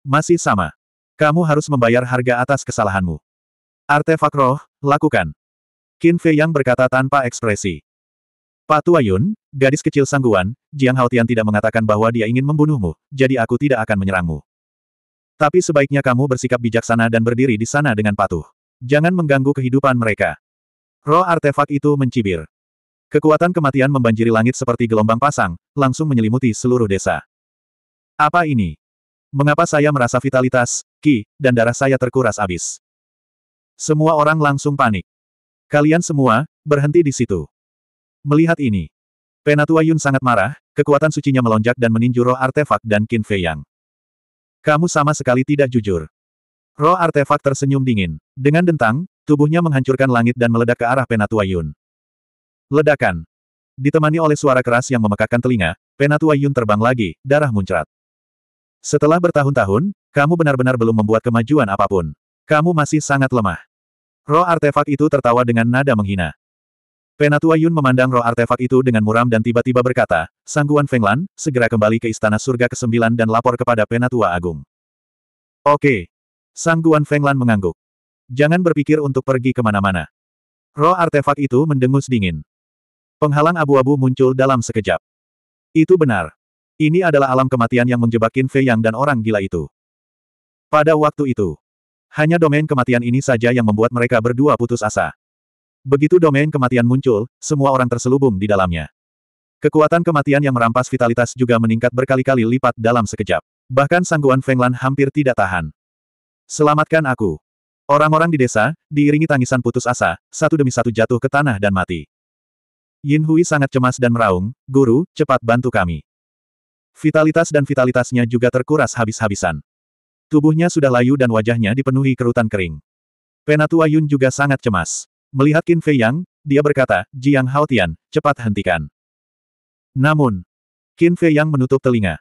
Masih sama. Kamu harus membayar harga atas kesalahanmu. Artefak roh, lakukan. Qin Fei Yang berkata tanpa ekspresi. Pak Tuayun, gadis kecil sangguan, Jiang Haotian tidak mengatakan bahwa dia ingin membunuhmu, jadi aku tidak akan menyerangmu. Tapi sebaiknya kamu bersikap bijaksana dan berdiri di sana dengan patuh. Jangan mengganggu kehidupan mereka. Roh artefak itu mencibir. Kekuatan kematian membanjiri langit seperti gelombang pasang, langsung menyelimuti seluruh desa. Apa ini? Mengapa saya merasa vitalitas, ki, dan darah saya terkuras abis? Semua orang langsung panik. Kalian semua, berhenti di situ. Melihat ini, Penatua Yun sangat marah, kekuatan sucinya melonjak dan meninju roh artefak dan Qin Fei Yang. Kamu sama sekali tidak jujur. Roh artefak tersenyum dingin. Dengan dentang, tubuhnya menghancurkan langit dan meledak ke arah Penatua Yun. Ledakan. Ditemani oleh suara keras yang memekakkan telinga, Penatua Yun terbang lagi, darah muncrat. Setelah bertahun-tahun, kamu benar-benar belum membuat kemajuan apapun. Kamu masih sangat lemah. Roh artefak itu tertawa dengan nada menghina. Penatua Yun memandang roh artefak itu dengan muram dan tiba-tiba berkata, Sangguan Fenglan, segera kembali ke Istana Surga ke-9 dan lapor kepada Penatua Agung. Oke. Sangguan Fenglan mengangguk. Jangan berpikir untuk pergi kemana-mana. Roh artefak itu mendengus dingin. Penghalang abu-abu muncul dalam sekejap. Itu benar. Ini adalah alam kematian yang menjebakin Fei Yang dan orang gila itu. Pada waktu itu, hanya domain kematian ini saja yang membuat mereka berdua putus asa. Begitu domain kematian muncul, semua orang terselubung di dalamnya. Kekuatan kematian yang merampas vitalitas juga meningkat berkali-kali lipat dalam sekejap. Bahkan sangguan Feng Lan hampir tidak tahan. Selamatkan aku. Orang-orang di desa, diiringi tangisan putus asa, satu demi satu jatuh ke tanah dan mati. Yin Hui sangat cemas dan meraung, Guru, cepat bantu kami. Vitalitas dan vitalitasnya juga terkuras habis-habisan. Tubuhnya sudah layu dan wajahnya dipenuhi kerutan kering. Penatua Yun juga sangat cemas. Melihat Qin Fei Yang, dia berkata, Jiang Haotian, cepat hentikan. Namun, Qin Fei Yang menutup telinga.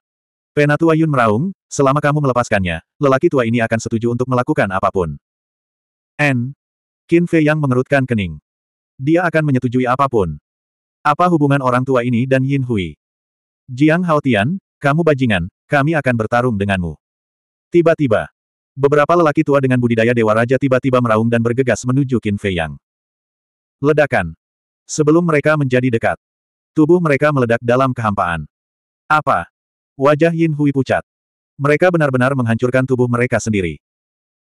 Penatua Yun meraung, selama kamu melepaskannya, lelaki tua ini akan setuju untuk melakukan apapun. N. Qin Fei Yang mengerutkan kening. Dia akan menyetujui apapun. Apa hubungan orang tua ini dan Yin Hui? Jiang Haotian, kamu bajingan, kami akan bertarung denganmu. Tiba-tiba, beberapa lelaki tua dengan budidaya Dewa Raja tiba-tiba meraung dan bergegas menuju Qin Fei Yang. Ledakan. Sebelum mereka menjadi dekat, tubuh mereka meledak dalam kehampaan. Apa? Wajah Yin Hui pucat. Mereka benar-benar menghancurkan tubuh mereka sendiri.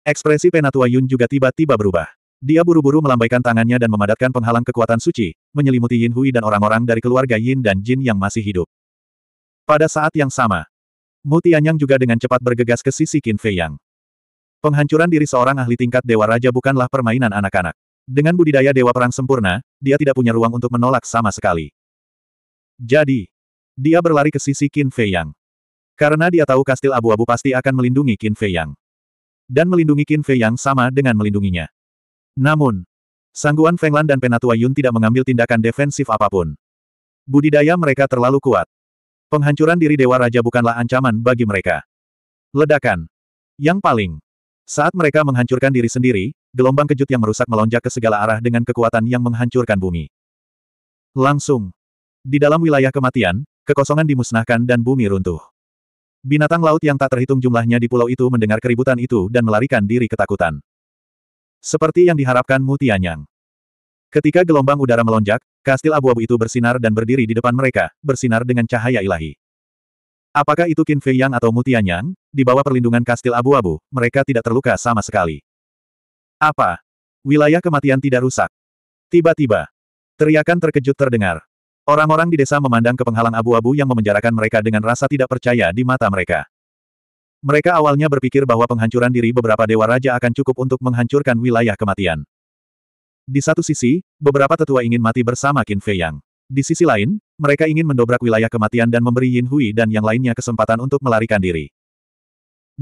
Ekspresi Penatua Yun juga tiba-tiba berubah. Dia buru-buru melambaikan tangannya dan memadatkan penghalang kekuatan suci, menyelimuti Yin Hui dan orang-orang dari keluarga Yin dan Jin yang masih hidup. Pada saat yang sama, Mu Tianyang juga dengan cepat bergegas ke sisi Qin Fei Penghancuran diri seorang ahli tingkat Dewa Raja bukanlah permainan anak-anak. Dengan budidaya Dewa Perang sempurna, dia tidak punya ruang untuk menolak sama sekali. Jadi, dia berlari ke sisi Qin Fei Karena dia tahu kastil abu-abu pasti akan melindungi Qin Fei Dan melindungi Qin Fei Yang sama dengan melindunginya. Namun, Sangguan Fenglan dan Penatua Yun tidak mengambil tindakan defensif apapun. Budidaya mereka terlalu kuat. Penghancuran diri Dewa Raja bukanlah ancaman bagi mereka. Ledakan. Yang paling. Saat mereka menghancurkan diri sendiri, gelombang kejut yang merusak melonjak ke segala arah dengan kekuatan yang menghancurkan bumi. Langsung. Di dalam wilayah kematian, kekosongan dimusnahkan dan bumi runtuh. Binatang laut yang tak terhitung jumlahnya di pulau itu mendengar keributan itu dan melarikan diri ketakutan. Seperti yang diharapkan Mutianyang. Ketika gelombang udara melonjak, kastil abu-abu itu bersinar dan berdiri di depan mereka, bersinar dengan cahaya ilahi. Apakah itu Qin Fei Yang atau Tian Yang? Di bawah perlindungan kastil abu-abu, mereka tidak terluka sama sekali. Apa? Wilayah kematian tidak rusak. Tiba-tiba, teriakan terkejut terdengar. Orang-orang di desa memandang ke penghalang abu-abu yang memenjarakan mereka dengan rasa tidak percaya di mata mereka. Mereka awalnya berpikir bahwa penghancuran diri beberapa dewa raja akan cukup untuk menghancurkan wilayah kematian. Di satu sisi, beberapa tetua ingin mati bersama Qin Fei Yang. Di sisi lain, mereka ingin mendobrak wilayah kematian dan memberi Yin Hui dan yang lainnya kesempatan untuk melarikan diri.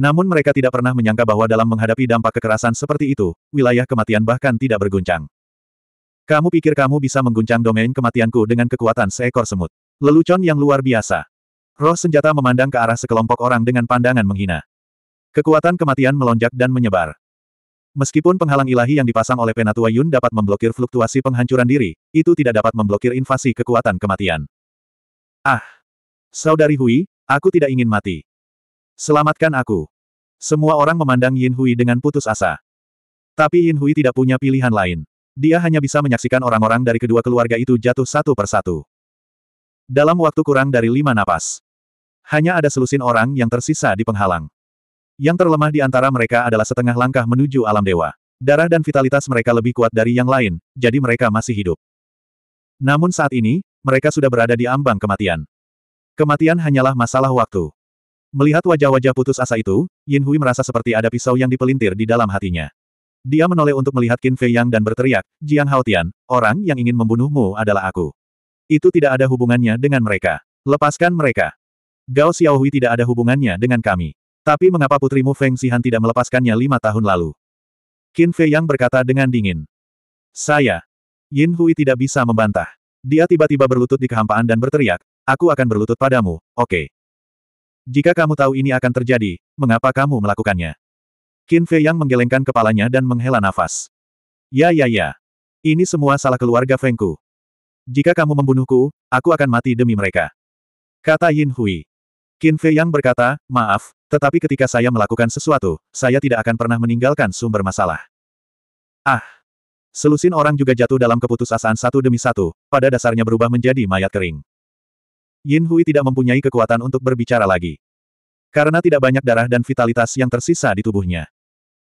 Namun mereka tidak pernah menyangka bahwa dalam menghadapi dampak kekerasan seperti itu, wilayah kematian bahkan tidak berguncang. Kamu pikir kamu bisa mengguncang domain kematianku dengan kekuatan seekor semut? Lelucon yang luar biasa. Roh senjata memandang ke arah sekelompok orang dengan pandangan menghina. Kekuatan kematian melonjak dan menyebar. Meskipun penghalang ilahi yang dipasang oleh Penatua Yun dapat memblokir fluktuasi penghancuran diri, itu tidak dapat memblokir invasi kekuatan kematian. Ah! Saudari Hui, aku tidak ingin mati. Selamatkan aku. Semua orang memandang Yin Hui dengan putus asa. Tapi Yin Hui tidak punya pilihan lain. Dia hanya bisa menyaksikan orang-orang dari kedua keluarga itu jatuh satu persatu. Dalam waktu kurang dari lima napas. Hanya ada selusin orang yang tersisa di penghalang. Yang terlemah di antara mereka adalah setengah langkah menuju alam dewa. Darah dan vitalitas mereka lebih kuat dari yang lain, jadi mereka masih hidup. Namun saat ini, mereka sudah berada di ambang kematian. Kematian hanyalah masalah waktu. Melihat wajah-wajah putus asa itu, Yin Hui merasa seperti ada pisau yang dipelintir di dalam hatinya. Dia menoleh untuk melihat Qin Fei Yang dan berteriak, Jiang Haotian, orang yang ingin membunuhmu adalah aku. Itu tidak ada hubungannya dengan mereka. Lepaskan mereka. Gao Xiaohui tidak ada hubungannya dengan kami. Tapi mengapa putrimu Feng Xihan tidak melepaskannya lima tahun lalu? Qin Fei Yang berkata dengan dingin. Saya. Yin Hui tidak bisa membantah. Dia tiba-tiba berlutut di kehampaan dan berteriak, aku akan berlutut padamu, oke. Okay. Jika kamu tahu ini akan terjadi, mengapa kamu melakukannya? Qin Fei Yang menggelengkan kepalanya dan menghela nafas. Ya ya ya. Ini semua salah keluarga Fengku. Jika kamu membunuhku, aku akan mati demi mereka. Kata Yin Hui. Qin Fei Yang berkata, maaf, tetapi ketika saya melakukan sesuatu, saya tidak akan pernah meninggalkan sumber masalah. Ah! Selusin orang juga jatuh dalam keputusasaan satu demi satu, pada dasarnya berubah menjadi mayat kering. Yin Hui tidak mempunyai kekuatan untuk berbicara lagi. Karena tidak banyak darah dan vitalitas yang tersisa di tubuhnya.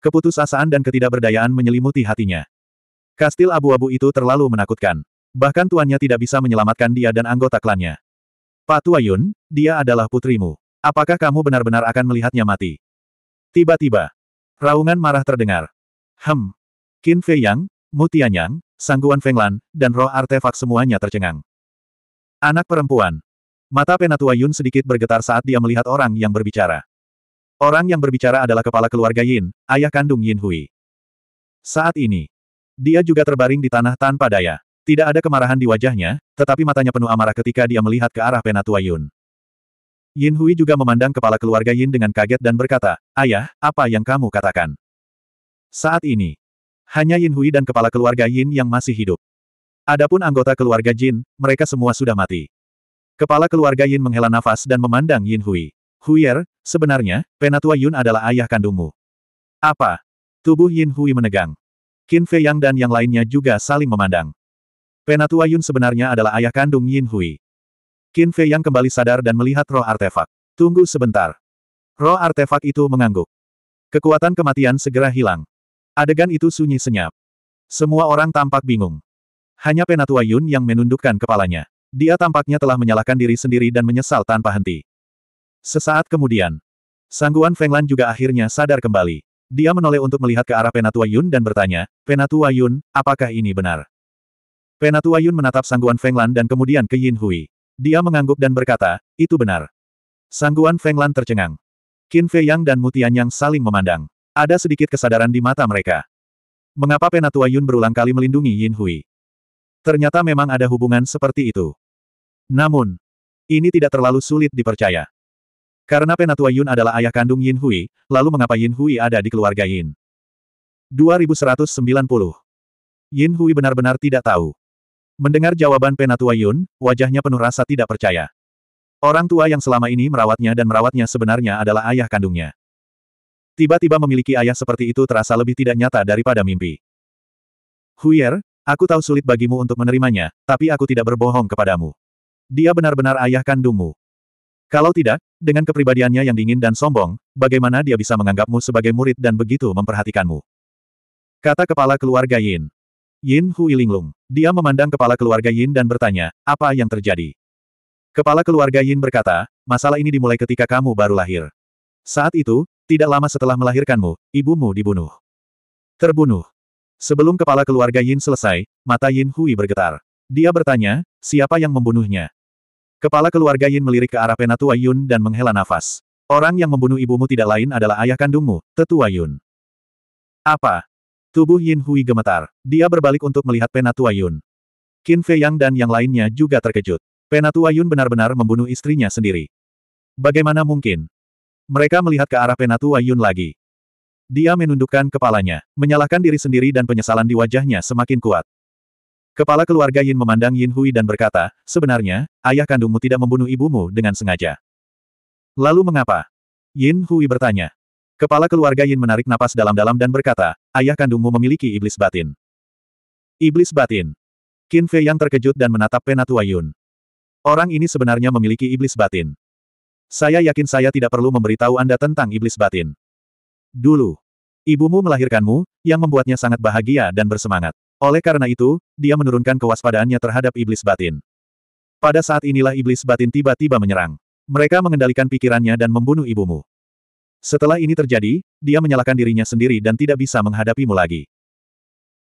Keputusasaan dan ketidakberdayaan menyelimuti hatinya. Kastil abu-abu itu terlalu menakutkan. Bahkan tuannya tidak bisa menyelamatkan dia dan anggota klannya. Pak dia adalah putrimu. Apakah kamu benar-benar akan melihatnya mati? Tiba-tiba, raungan marah terdengar. Hem. Qin Fei Yang, Mutianyang, Sangguan Fenglan, dan roh artefak semuanya tercengang. Anak perempuan. Mata Penatua Yun sedikit bergetar saat dia melihat orang yang berbicara. Orang yang berbicara adalah kepala keluarga Yin, ayah kandung Yin Hui. Saat ini, dia juga terbaring di tanah tanpa daya. Tidak ada kemarahan di wajahnya, tetapi matanya penuh amarah ketika dia melihat ke arah Penatua Yun. Yin Hui juga memandang kepala keluarga Yin dengan kaget dan berkata, Ayah, apa yang kamu katakan? Saat ini, hanya Yin Hui dan kepala keluarga Yin yang masih hidup. Adapun anggota keluarga Jin, mereka semua sudah mati. Kepala keluarga Yin menghela nafas dan memandang Yin Hui. Huyer, sebenarnya, Penatua Yun adalah ayah kandungmu. Apa? Tubuh Yin Hui menegang. Qin Fei Yang dan yang lainnya juga saling memandang. Penatua Yun sebenarnya adalah ayah kandung Yin Hui. Qin Fei yang kembali sadar dan melihat roh artefak. Tunggu sebentar. Roh artefak itu mengangguk. Kekuatan kematian segera hilang. Adegan itu sunyi senyap. Semua orang tampak bingung. Hanya Penatua Yun yang menundukkan kepalanya. Dia tampaknya telah menyalahkan diri sendiri dan menyesal tanpa henti. Sesaat kemudian, Sangguan Fenglan juga akhirnya sadar kembali. Dia menoleh untuk melihat ke arah Penatua Yun dan bertanya, Penatua Yun, apakah ini benar? Penatua Yun menatap Sangguan Fenglan dan kemudian ke Yin Hui. Dia mengangguk dan berkata, itu benar. Sangguan Fenglan tercengang. Qin Fei Yang dan Mutian Yang saling memandang. Ada sedikit kesadaran di mata mereka. Mengapa Penatua Yun berulang kali melindungi Yin Hui? Ternyata memang ada hubungan seperti itu. Namun, ini tidak terlalu sulit dipercaya. Karena Penatua Yun adalah ayah kandung Yin Hui, lalu mengapa Yin Hui ada di keluarga Yin? 2190 Yin Hui benar-benar tidak tahu. Mendengar jawaban Penatua Yun, wajahnya penuh rasa tidak percaya. Orang tua yang selama ini merawatnya dan merawatnya sebenarnya adalah ayah kandungnya. Tiba-tiba memiliki ayah seperti itu terasa lebih tidak nyata daripada mimpi. Huyer, aku tahu sulit bagimu untuk menerimanya, tapi aku tidak berbohong kepadamu. Dia benar-benar ayah kandungmu. Kalau tidak, dengan kepribadiannya yang dingin dan sombong, bagaimana dia bisa menganggapmu sebagai murid dan begitu memperhatikanmu? Kata kepala keluarga Yin. Yin Hui linglung. Dia memandang kepala keluarga Yin dan bertanya, apa yang terjadi? Kepala keluarga Yin berkata, masalah ini dimulai ketika kamu baru lahir. Saat itu, tidak lama setelah melahirkanmu, ibumu dibunuh. Terbunuh. Sebelum kepala keluarga Yin selesai, mata Yin Hui bergetar. Dia bertanya, siapa yang membunuhnya? Kepala keluarga Yin melirik ke arah penatua Yun dan menghela nafas. Orang yang membunuh ibumu tidak lain adalah ayah kandungmu, tetua Yun. Apa? Tubuh Yin Hui gemetar. Dia berbalik untuk melihat Penatua Yun. Qin Fei Yang dan yang lainnya juga terkejut. Penatua Yun benar-benar membunuh istrinya sendiri. Bagaimana mungkin? Mereka melihat ke arah Penatua Yun lagi. Dia menundukkan kepalanya, menyalahkan diri sendiri dan penyesalan di wajahnya semakin kuat. Kepala keluarga Yin memandang Yin Hui dan berkata, sebenarnya, ayah kandungmu tidak membunuh ibumu dengan sengaja. Lalu mengapa? Yin Hui bertanya. Kepala keluarga Yin menarik napas dalam-dalam dan berkata, ayah kandungmu memiliki iblis batin. Iblis batin. Qin Fei yang terkejut dan menatap Penatua Yun. Orang ini sebenarnya memiliki iblis batin. Saya yakin saya tidak perlu memberitahu Anda tentang iblis batin. Dulu, ibumu melahirkanmu, yang membuatnya sangat bahagia dan bersemangat. Oleh karena itu, dia menurunkan kewaspadaannya terhadap iblis batin. Pada saat inilah iblis batin tiba-tiba menyerang. Mereka mengendalikan pikirannya dan membunuh ibumu. Setelah ini terjadi, dia menyalahkan dirinya sendiri dan tidak bisa menghadapimu lagi.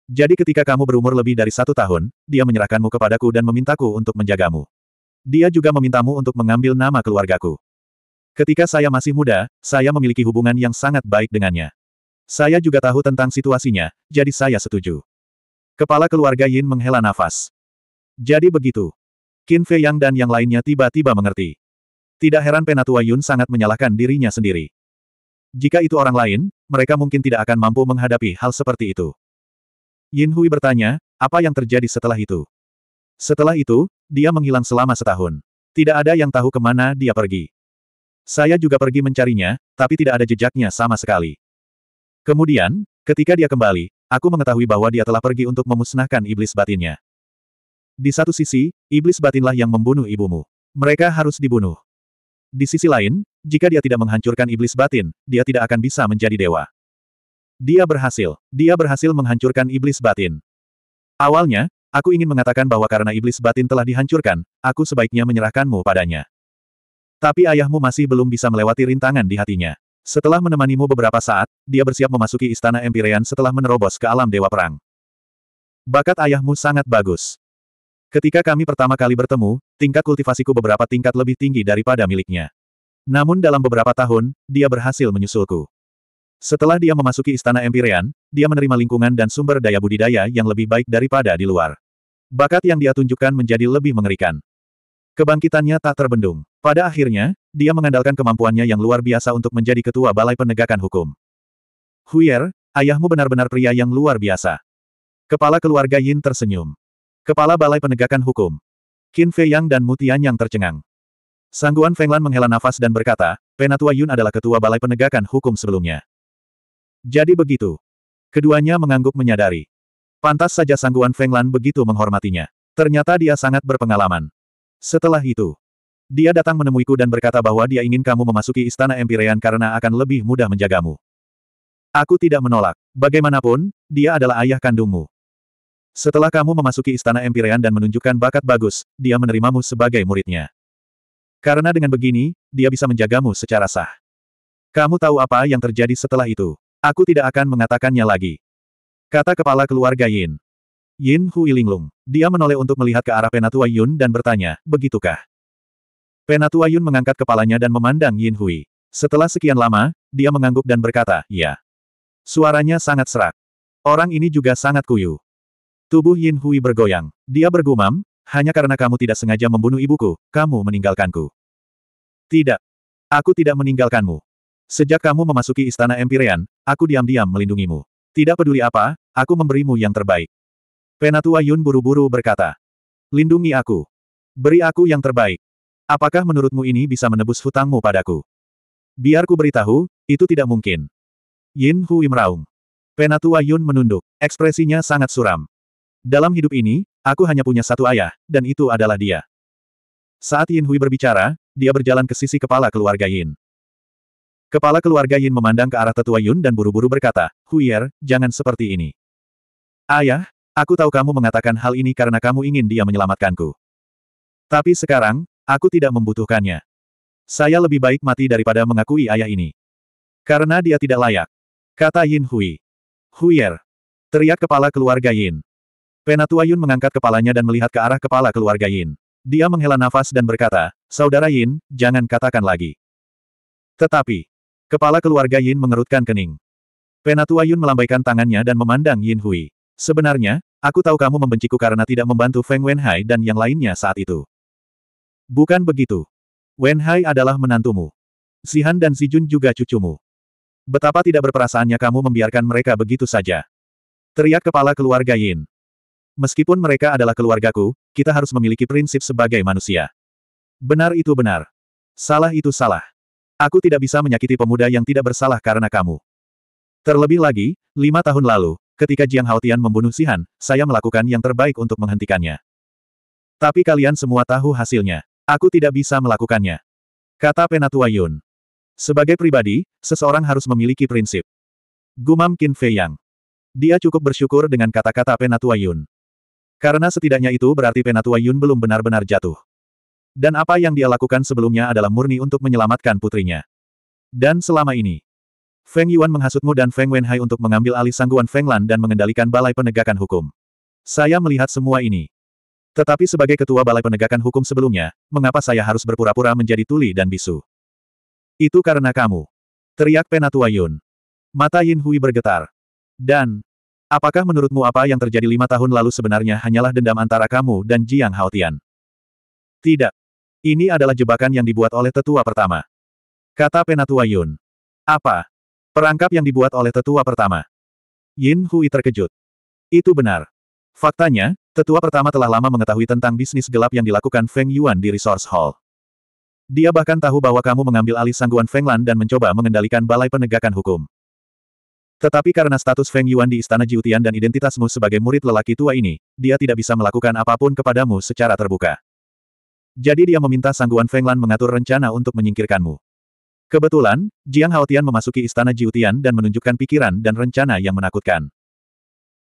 Jadi ketika kamu berumur lebih dari satu tahun, dia menyerahkanmu kepadaku dan memintaku untuk menjagamu. Dia juga memintamu untuk mengambil nama keluargaku. Ketika saya masih muda, saya memiliki hubungan yang sangat baik dengannya. Saya juga tahu tentang situasinya, jadi saya setuju. Kepala keluarga Yin menghela nafas. Jadi begitu. Qin Fei Yang dan yang lainnya tiba-tiba mengerti. Tidak heran penatua Yun sangat menyalahkan dirinya sendiri. Jika itu orang lain, mereka mungkin tidak akan mampu menghadapi hal seperti itu. Yin Hui bertanya, apa yang terjadi setelah itu? Setelah itu, dia menghilang selama setahun. Tidak ada yang tahu kemana dia pergi. Saya juga pergi mencarinya, tapi tidak ada jejaknya sama sekali. Kemudian, ketika dia kembali, aku mengetahui bahwa dia telah pergi untuk memusnahkan iblis batinnya. Di satu sisi, iblis batinlah yang membunuh ibumu. Mereka harus dibunuh. Di sisi lain, jika dia tidak menghancurkan iblis batin, dia tidak akan bisa menjadi dewa. Dia berhasil. Dia berhasil menghancurkan iblis batin. Awalnya, aku ingin mengatakan bahwa karena iblis batin telah dihancurkan, aku sebaiknya menyerahkanmu padanya. Tapi ayahmu masih belum bisa melewati rintangan di hatinya. Setelah menemanimu beberapa saat, dia bersiap memasuki istana empyrean setelah menerobos ke alam Dewa Perang. Bakat ayahmu sangat bagus. Ketika kami pertama kali bertemu, tingkat kultivasiku beberapa tingkat lebih tinggi daripada miliknya. Namun dalam beberapa tahun, dia berhasil menyusulku. Setelah dia memasuki istana Empyrean, dia menerima lingkungan dan sumber daya budidaya yang lebih baik daripada di luar. Bakat yang dia tunjukkan menjadi lebih mengerikan. Kebangkitannya tak terbendung. Pada akhirnya, dia mengandalkan kemampuannya yang luar biasa untuk menjadi ketua balai penegakan hukum. Huyer, ayahmu benar-benar pria yang luar biasa. Kepala keluarga Yin tersenyum. Kepala balai penegakan hukum. Qin Fei Yang dan Mutian yang tercengang. Sangguan Fenglan menghela nafas dan berkata, Penatua Yun adalah ketua balai penegakan hukum sebelumnya. Jadi begitu. Keduanya mengangguk menyadari. Pantas saja Sangguan Fenglan begitu menghormatinya. Ternyata dia sangat berpengalaman. Setelah itu, dia datang menemuiku dan berkata bahwa dia ingin kamu memasuki istana Empirean karena akan lebih mudah menjagamu. Aku tidak menolak. Bagaimanapun, dia adalah ayah kandungmu. Setelah kamu memasuki istana Empyrean dan menunjukkan bakat bagus, dia menerimamu sebagai muridnya. Karena dengan begini, dia bisa menjagamu secara sah. Kamu tahu apa yang terjadi setelah itu. Aku tidak akan mengatakannya lagi. Kata kepala keluarga Yin. Yin Hui linglung. Dia menoleh untuk melihat ke arah Penatua Yun dan bertanya, begitukah? Penatua Yun mengangkat kepalanya dan memandang Yin Hui. Setelah sekian lama, dia mengangguk dan berkata, ya. Suaranya sangat serak. Orang ini juga sangat kuyu. Tubuh Yin Hui bergoyang. Dia bergumam, hanya karena kamu tidak sengaja membunuh ibuku, kamu meninggalkanku. Tidak. Aku tidak meninggalkanmu. Sejak kamu memasuki istana Empyrean, aku diam-diam melindungimu. Tidak peduli apa, aku memberimu yang terbaik. Penatua Yun buru-buru berkata. Lindungi aku. Beri aku yang terbaik. Apakah menurutmu ini bisa menebus hutangmu padaku? Biarku beritahu, itu tidak mungkin. Yin Hui meraung. Penatua Yun menunduk. Ekspresinya sangat suram. Dalam hidup ini, aku hanya punya satu ayah, dan itu adalah dia. Saat Yin Hui berbicara, dia berjalan ke sisi kepala keluarga Yin. Kepala keluarga Yin memandang ke arah tetua Yun dan buru-buru berkata, Huier, jangan seperti ini. Ayah, aku tahu kamu mengatakan hal ini karena kamu ingin dia menyelamatkanku. Tapi sekarang, aku tidak membutuhkannya. Saya lebih baik mati daripada mengakui ayah ini. Karena dia tidak layak. Kata Yin Hui. Huier. Teriak kepala keluarga Yin. Penatua Yun mengangkat kepalanya dan melihat ke arah kepala keluarga Yin. Dia menghela nafas dan berkata, Saudara Yin, jangan katakan lagi. Tetapi, kepala keluarga Yin mengerutkan kening. Penatua Yun melambaikan tangannya dan memandang Yin Hui. Sebenarnya, aku tahu kamu membenciku karena tidak membantu Feng Wenhai dan yang lainnya saat itu. Bukan begitu. Wenhai adalah menantumu. Sihan dan Jun juga cucumu. Betapa tidak berperasaannya kamu membiarkan mereka begitu saja. Teriak kepala keluarga Yin. Meskipun mereka adalah keluargaku, kita harus memiliki prinsip sebagai manusia. Benar itu benar. Salah itu salah. Aku tidak bisa menyakiti pemuda yang tidak bersalah karena kamu. Terlebih lagi, lima tahun lalu, ketika Jiang Haotian membunuh Sihan, saya melakukan yang terbaik untuk menghentikannya. Tapi kalian semua tahu hasilnya. Aku tidak bisa melakukannya. Kata Penatua Yun. Sebagai pribadi, seseorang harus memiliki prinsip. Gumam Qin Fei Yang. Dia cukup bersyukur dengan kata-kata Penatua Yun. Karena setidaknya itu berarti Penatua Yun belum benar-benar jatuh. Dan apa yang dia lakukan sebelumnya adalah murni untuk menyelamatkan putrinya. Dan selama ini, Feng Yuan menghasutmu dan Feng Wenhai untuk mengambil alih sangguan Feng Lan dan mengendalikan Balai Penegakan Hukum. Saya melihat semua ini. Tetapi sebagai ketua Balai Penegakan Hukum sebelumnya, mengapa saya harus berpura-pura menjadi tuli dan bisu? Itu karena kamu. Teriak Penatua Yun. Mata Yin Hui bergetar. Dan, Apakah menurutmu apa yang terjadi lima tahun lalu sebenarnya hanyalah dendam antara kamu dan Jiang Haotian? Tidak. Ini adalah jebakan yang dibuat oleh tetua pertama. Kata Penatua Yun. Apa? Perangkap yang dibuat oleh tetua pertama. Yin Hui terkejut. Itu benar. Faktanya, tetua pertama telah lama mengetahui tentang bisnis gelap yang dilakukan Feng Yuan di Resource Hall. Dia bahkan tahu bahwa kamu mengambil alih sangguan Lan dan mencoba mengendalikan balai penegakan hukum. Tetapi karena status Feng Yuan di Istana Jiutian dan identitasmu sebagai murid lelaki tua ini, dia tidak bisa melakukan apapun kepadamu secara terbuka. Jadi dia meminta sangguan Feng Lan mengatur rencana untuk menyingkirkanmu. Kebetulan, Jiang Haotian memasuki Istana Jiutian dan menunjukkan pikiran dan rencana yang menakutkan.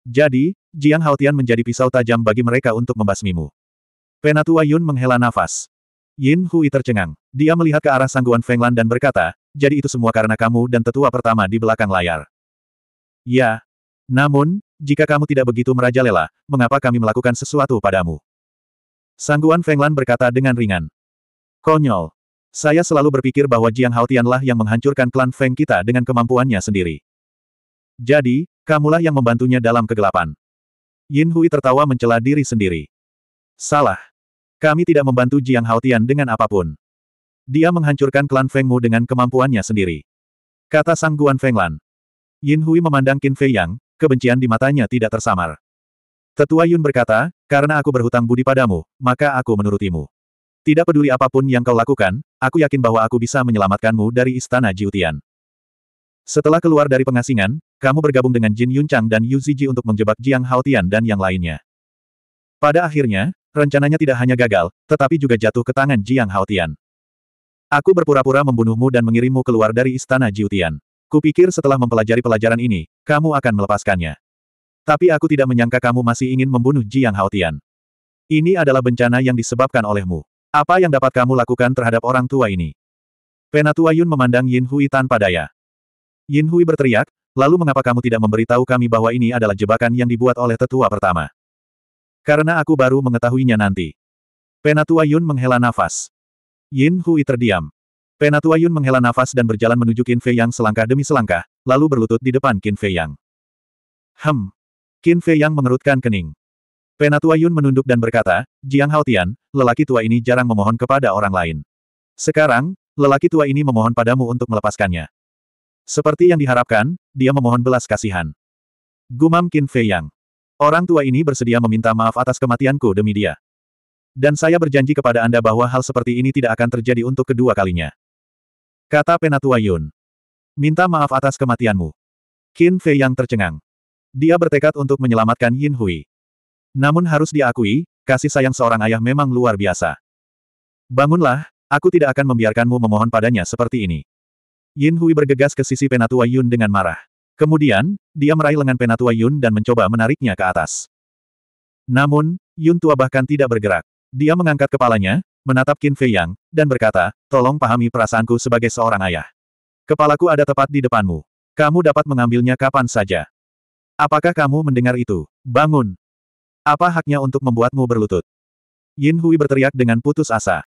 Jadi, Jiang Haotian menjadi pisau tajam bagi mereka untuk membasmimu. Penatua Yun menghela nafas. Yin Hui tercengang. Dia melihat ke arah sangguan Feng Lan dan berkata, jadi itu semua karena kamu dan tetua pertama di belakang layar. Ya. Namun, jika kamu tidak begitu merajalela, mengapa kami melakukan sesuatu padamu? Sangguan Fenglan berkata dengan ringan. Konyol. Saya selalu berpikir bahwa Jiang Haotianlah yang menghancurkan klan Feng kita dengan kemampuannya sendiri. Jadi, kamulah yang membantunya dalam kegelapan. Yin Hui tertawa mencela diri sendiri. Salah. Kami tidak membantu Jiang Haotian dengan apapun. Dia menghancurkan klan Fengmu dengan kemampuannya sendiri. Kata Sangguan Fenglan. Yin Hui memandang Qin Fei Yang, kebencian di matanya tidak tersamar. Tetua Yun berkata, karena aku berhutang budi padamu, maka aku menurutimu. Tidak peduli apapun yang kau lakukan, aku yakin bahwa aku bisa menyelamatkanmu dari istana Jiutian. Setelah keluar dari pengasingan, kamu bergabung dengan Jin Yun Chang dan Yu Ziji untuk menjebak Jiang Haotian dan yang lainnya. Pada akhirnya, rencananya tidak hanya gagal, tetapi juga jatuh ke tangan Jiang Haotian. Aku berpura-pura membunuhmu dan mengirimmu keluar dari istana Jiutian. Kupikir setelah mempelajari pelajaran ini, kamu akan melepaskannya. Tapi aku tidak menyangka kamu masih ingin membunuh Jiang Haotian. Ini adalah bencana yang disebabkan olehmu. Apa yang dapat kamu lakukan terhadap orang tua ini? Penatua Yun memandang Yin Hui tanpa daya. Yin Hui berteriak, lalu mengapa kamu tidak memberitahu kami bahwa ini adalah jebakan yang dibuat oleh tetua pertama? Karena aku baru mengetahuinya nanti. Penatua Yun menghela nafas. Yin Hui terdiam. Penatua Yun menghela nafas dan berjalan menuju Qin Fei Yang selangkah demi selangkah, lalu berlutut di depan Qin Fei Yang. Hem. Qin Fei Yang mengerutkan kening. Penatua Yun menunduk dan berkata, Jiang Haotian, lelaki tua ini jarang memohon kepada orang lain. Sekarang, lelaki tua ini memohon padamu untuk melepaskannya. Seperti yang diharapkan, dia memohon belas kasihan. Gumam Qin Fei Yang. Orang tua ini bersedia meminta maaf atas kematianku demi dia. Dan saya berjanji kepada Anda bahwa hal seperti ini tidak akan terjadi untuk kedua kalinya. Kata penatua Yun. Minta maaf atas kematianmu. Qin Fei yang tercengang. Dia bertekad untuk menyelamatkan Yin Hui. Namun harus diakui, kasih sayang seorang ayah memang luar biasa. Bangunlah, aku tidak akan membiarkanmu memohon padanya seperti ini. Yin Hui bergegas ke sisi penatua Yun dengan marah. Kemudian, dia meraih lengan penatua Yun dan mencoba menariknya ke atas. Namun, Yun tua bahkan tidak bergerak. Dia mengangkat kepalanya, menatap Qin Fei Yang, dan berkata, tolong pahami perasaanku sebagai seorang ayah. Kepalaku ada tepat di depanmu. Kamu dapat mengambilnya kapan saja. Apakah kamu mendengar itu? Bangun! Apa haknya untuk membuatmu berlutut? Yin Hui berteriak dengan putus asa.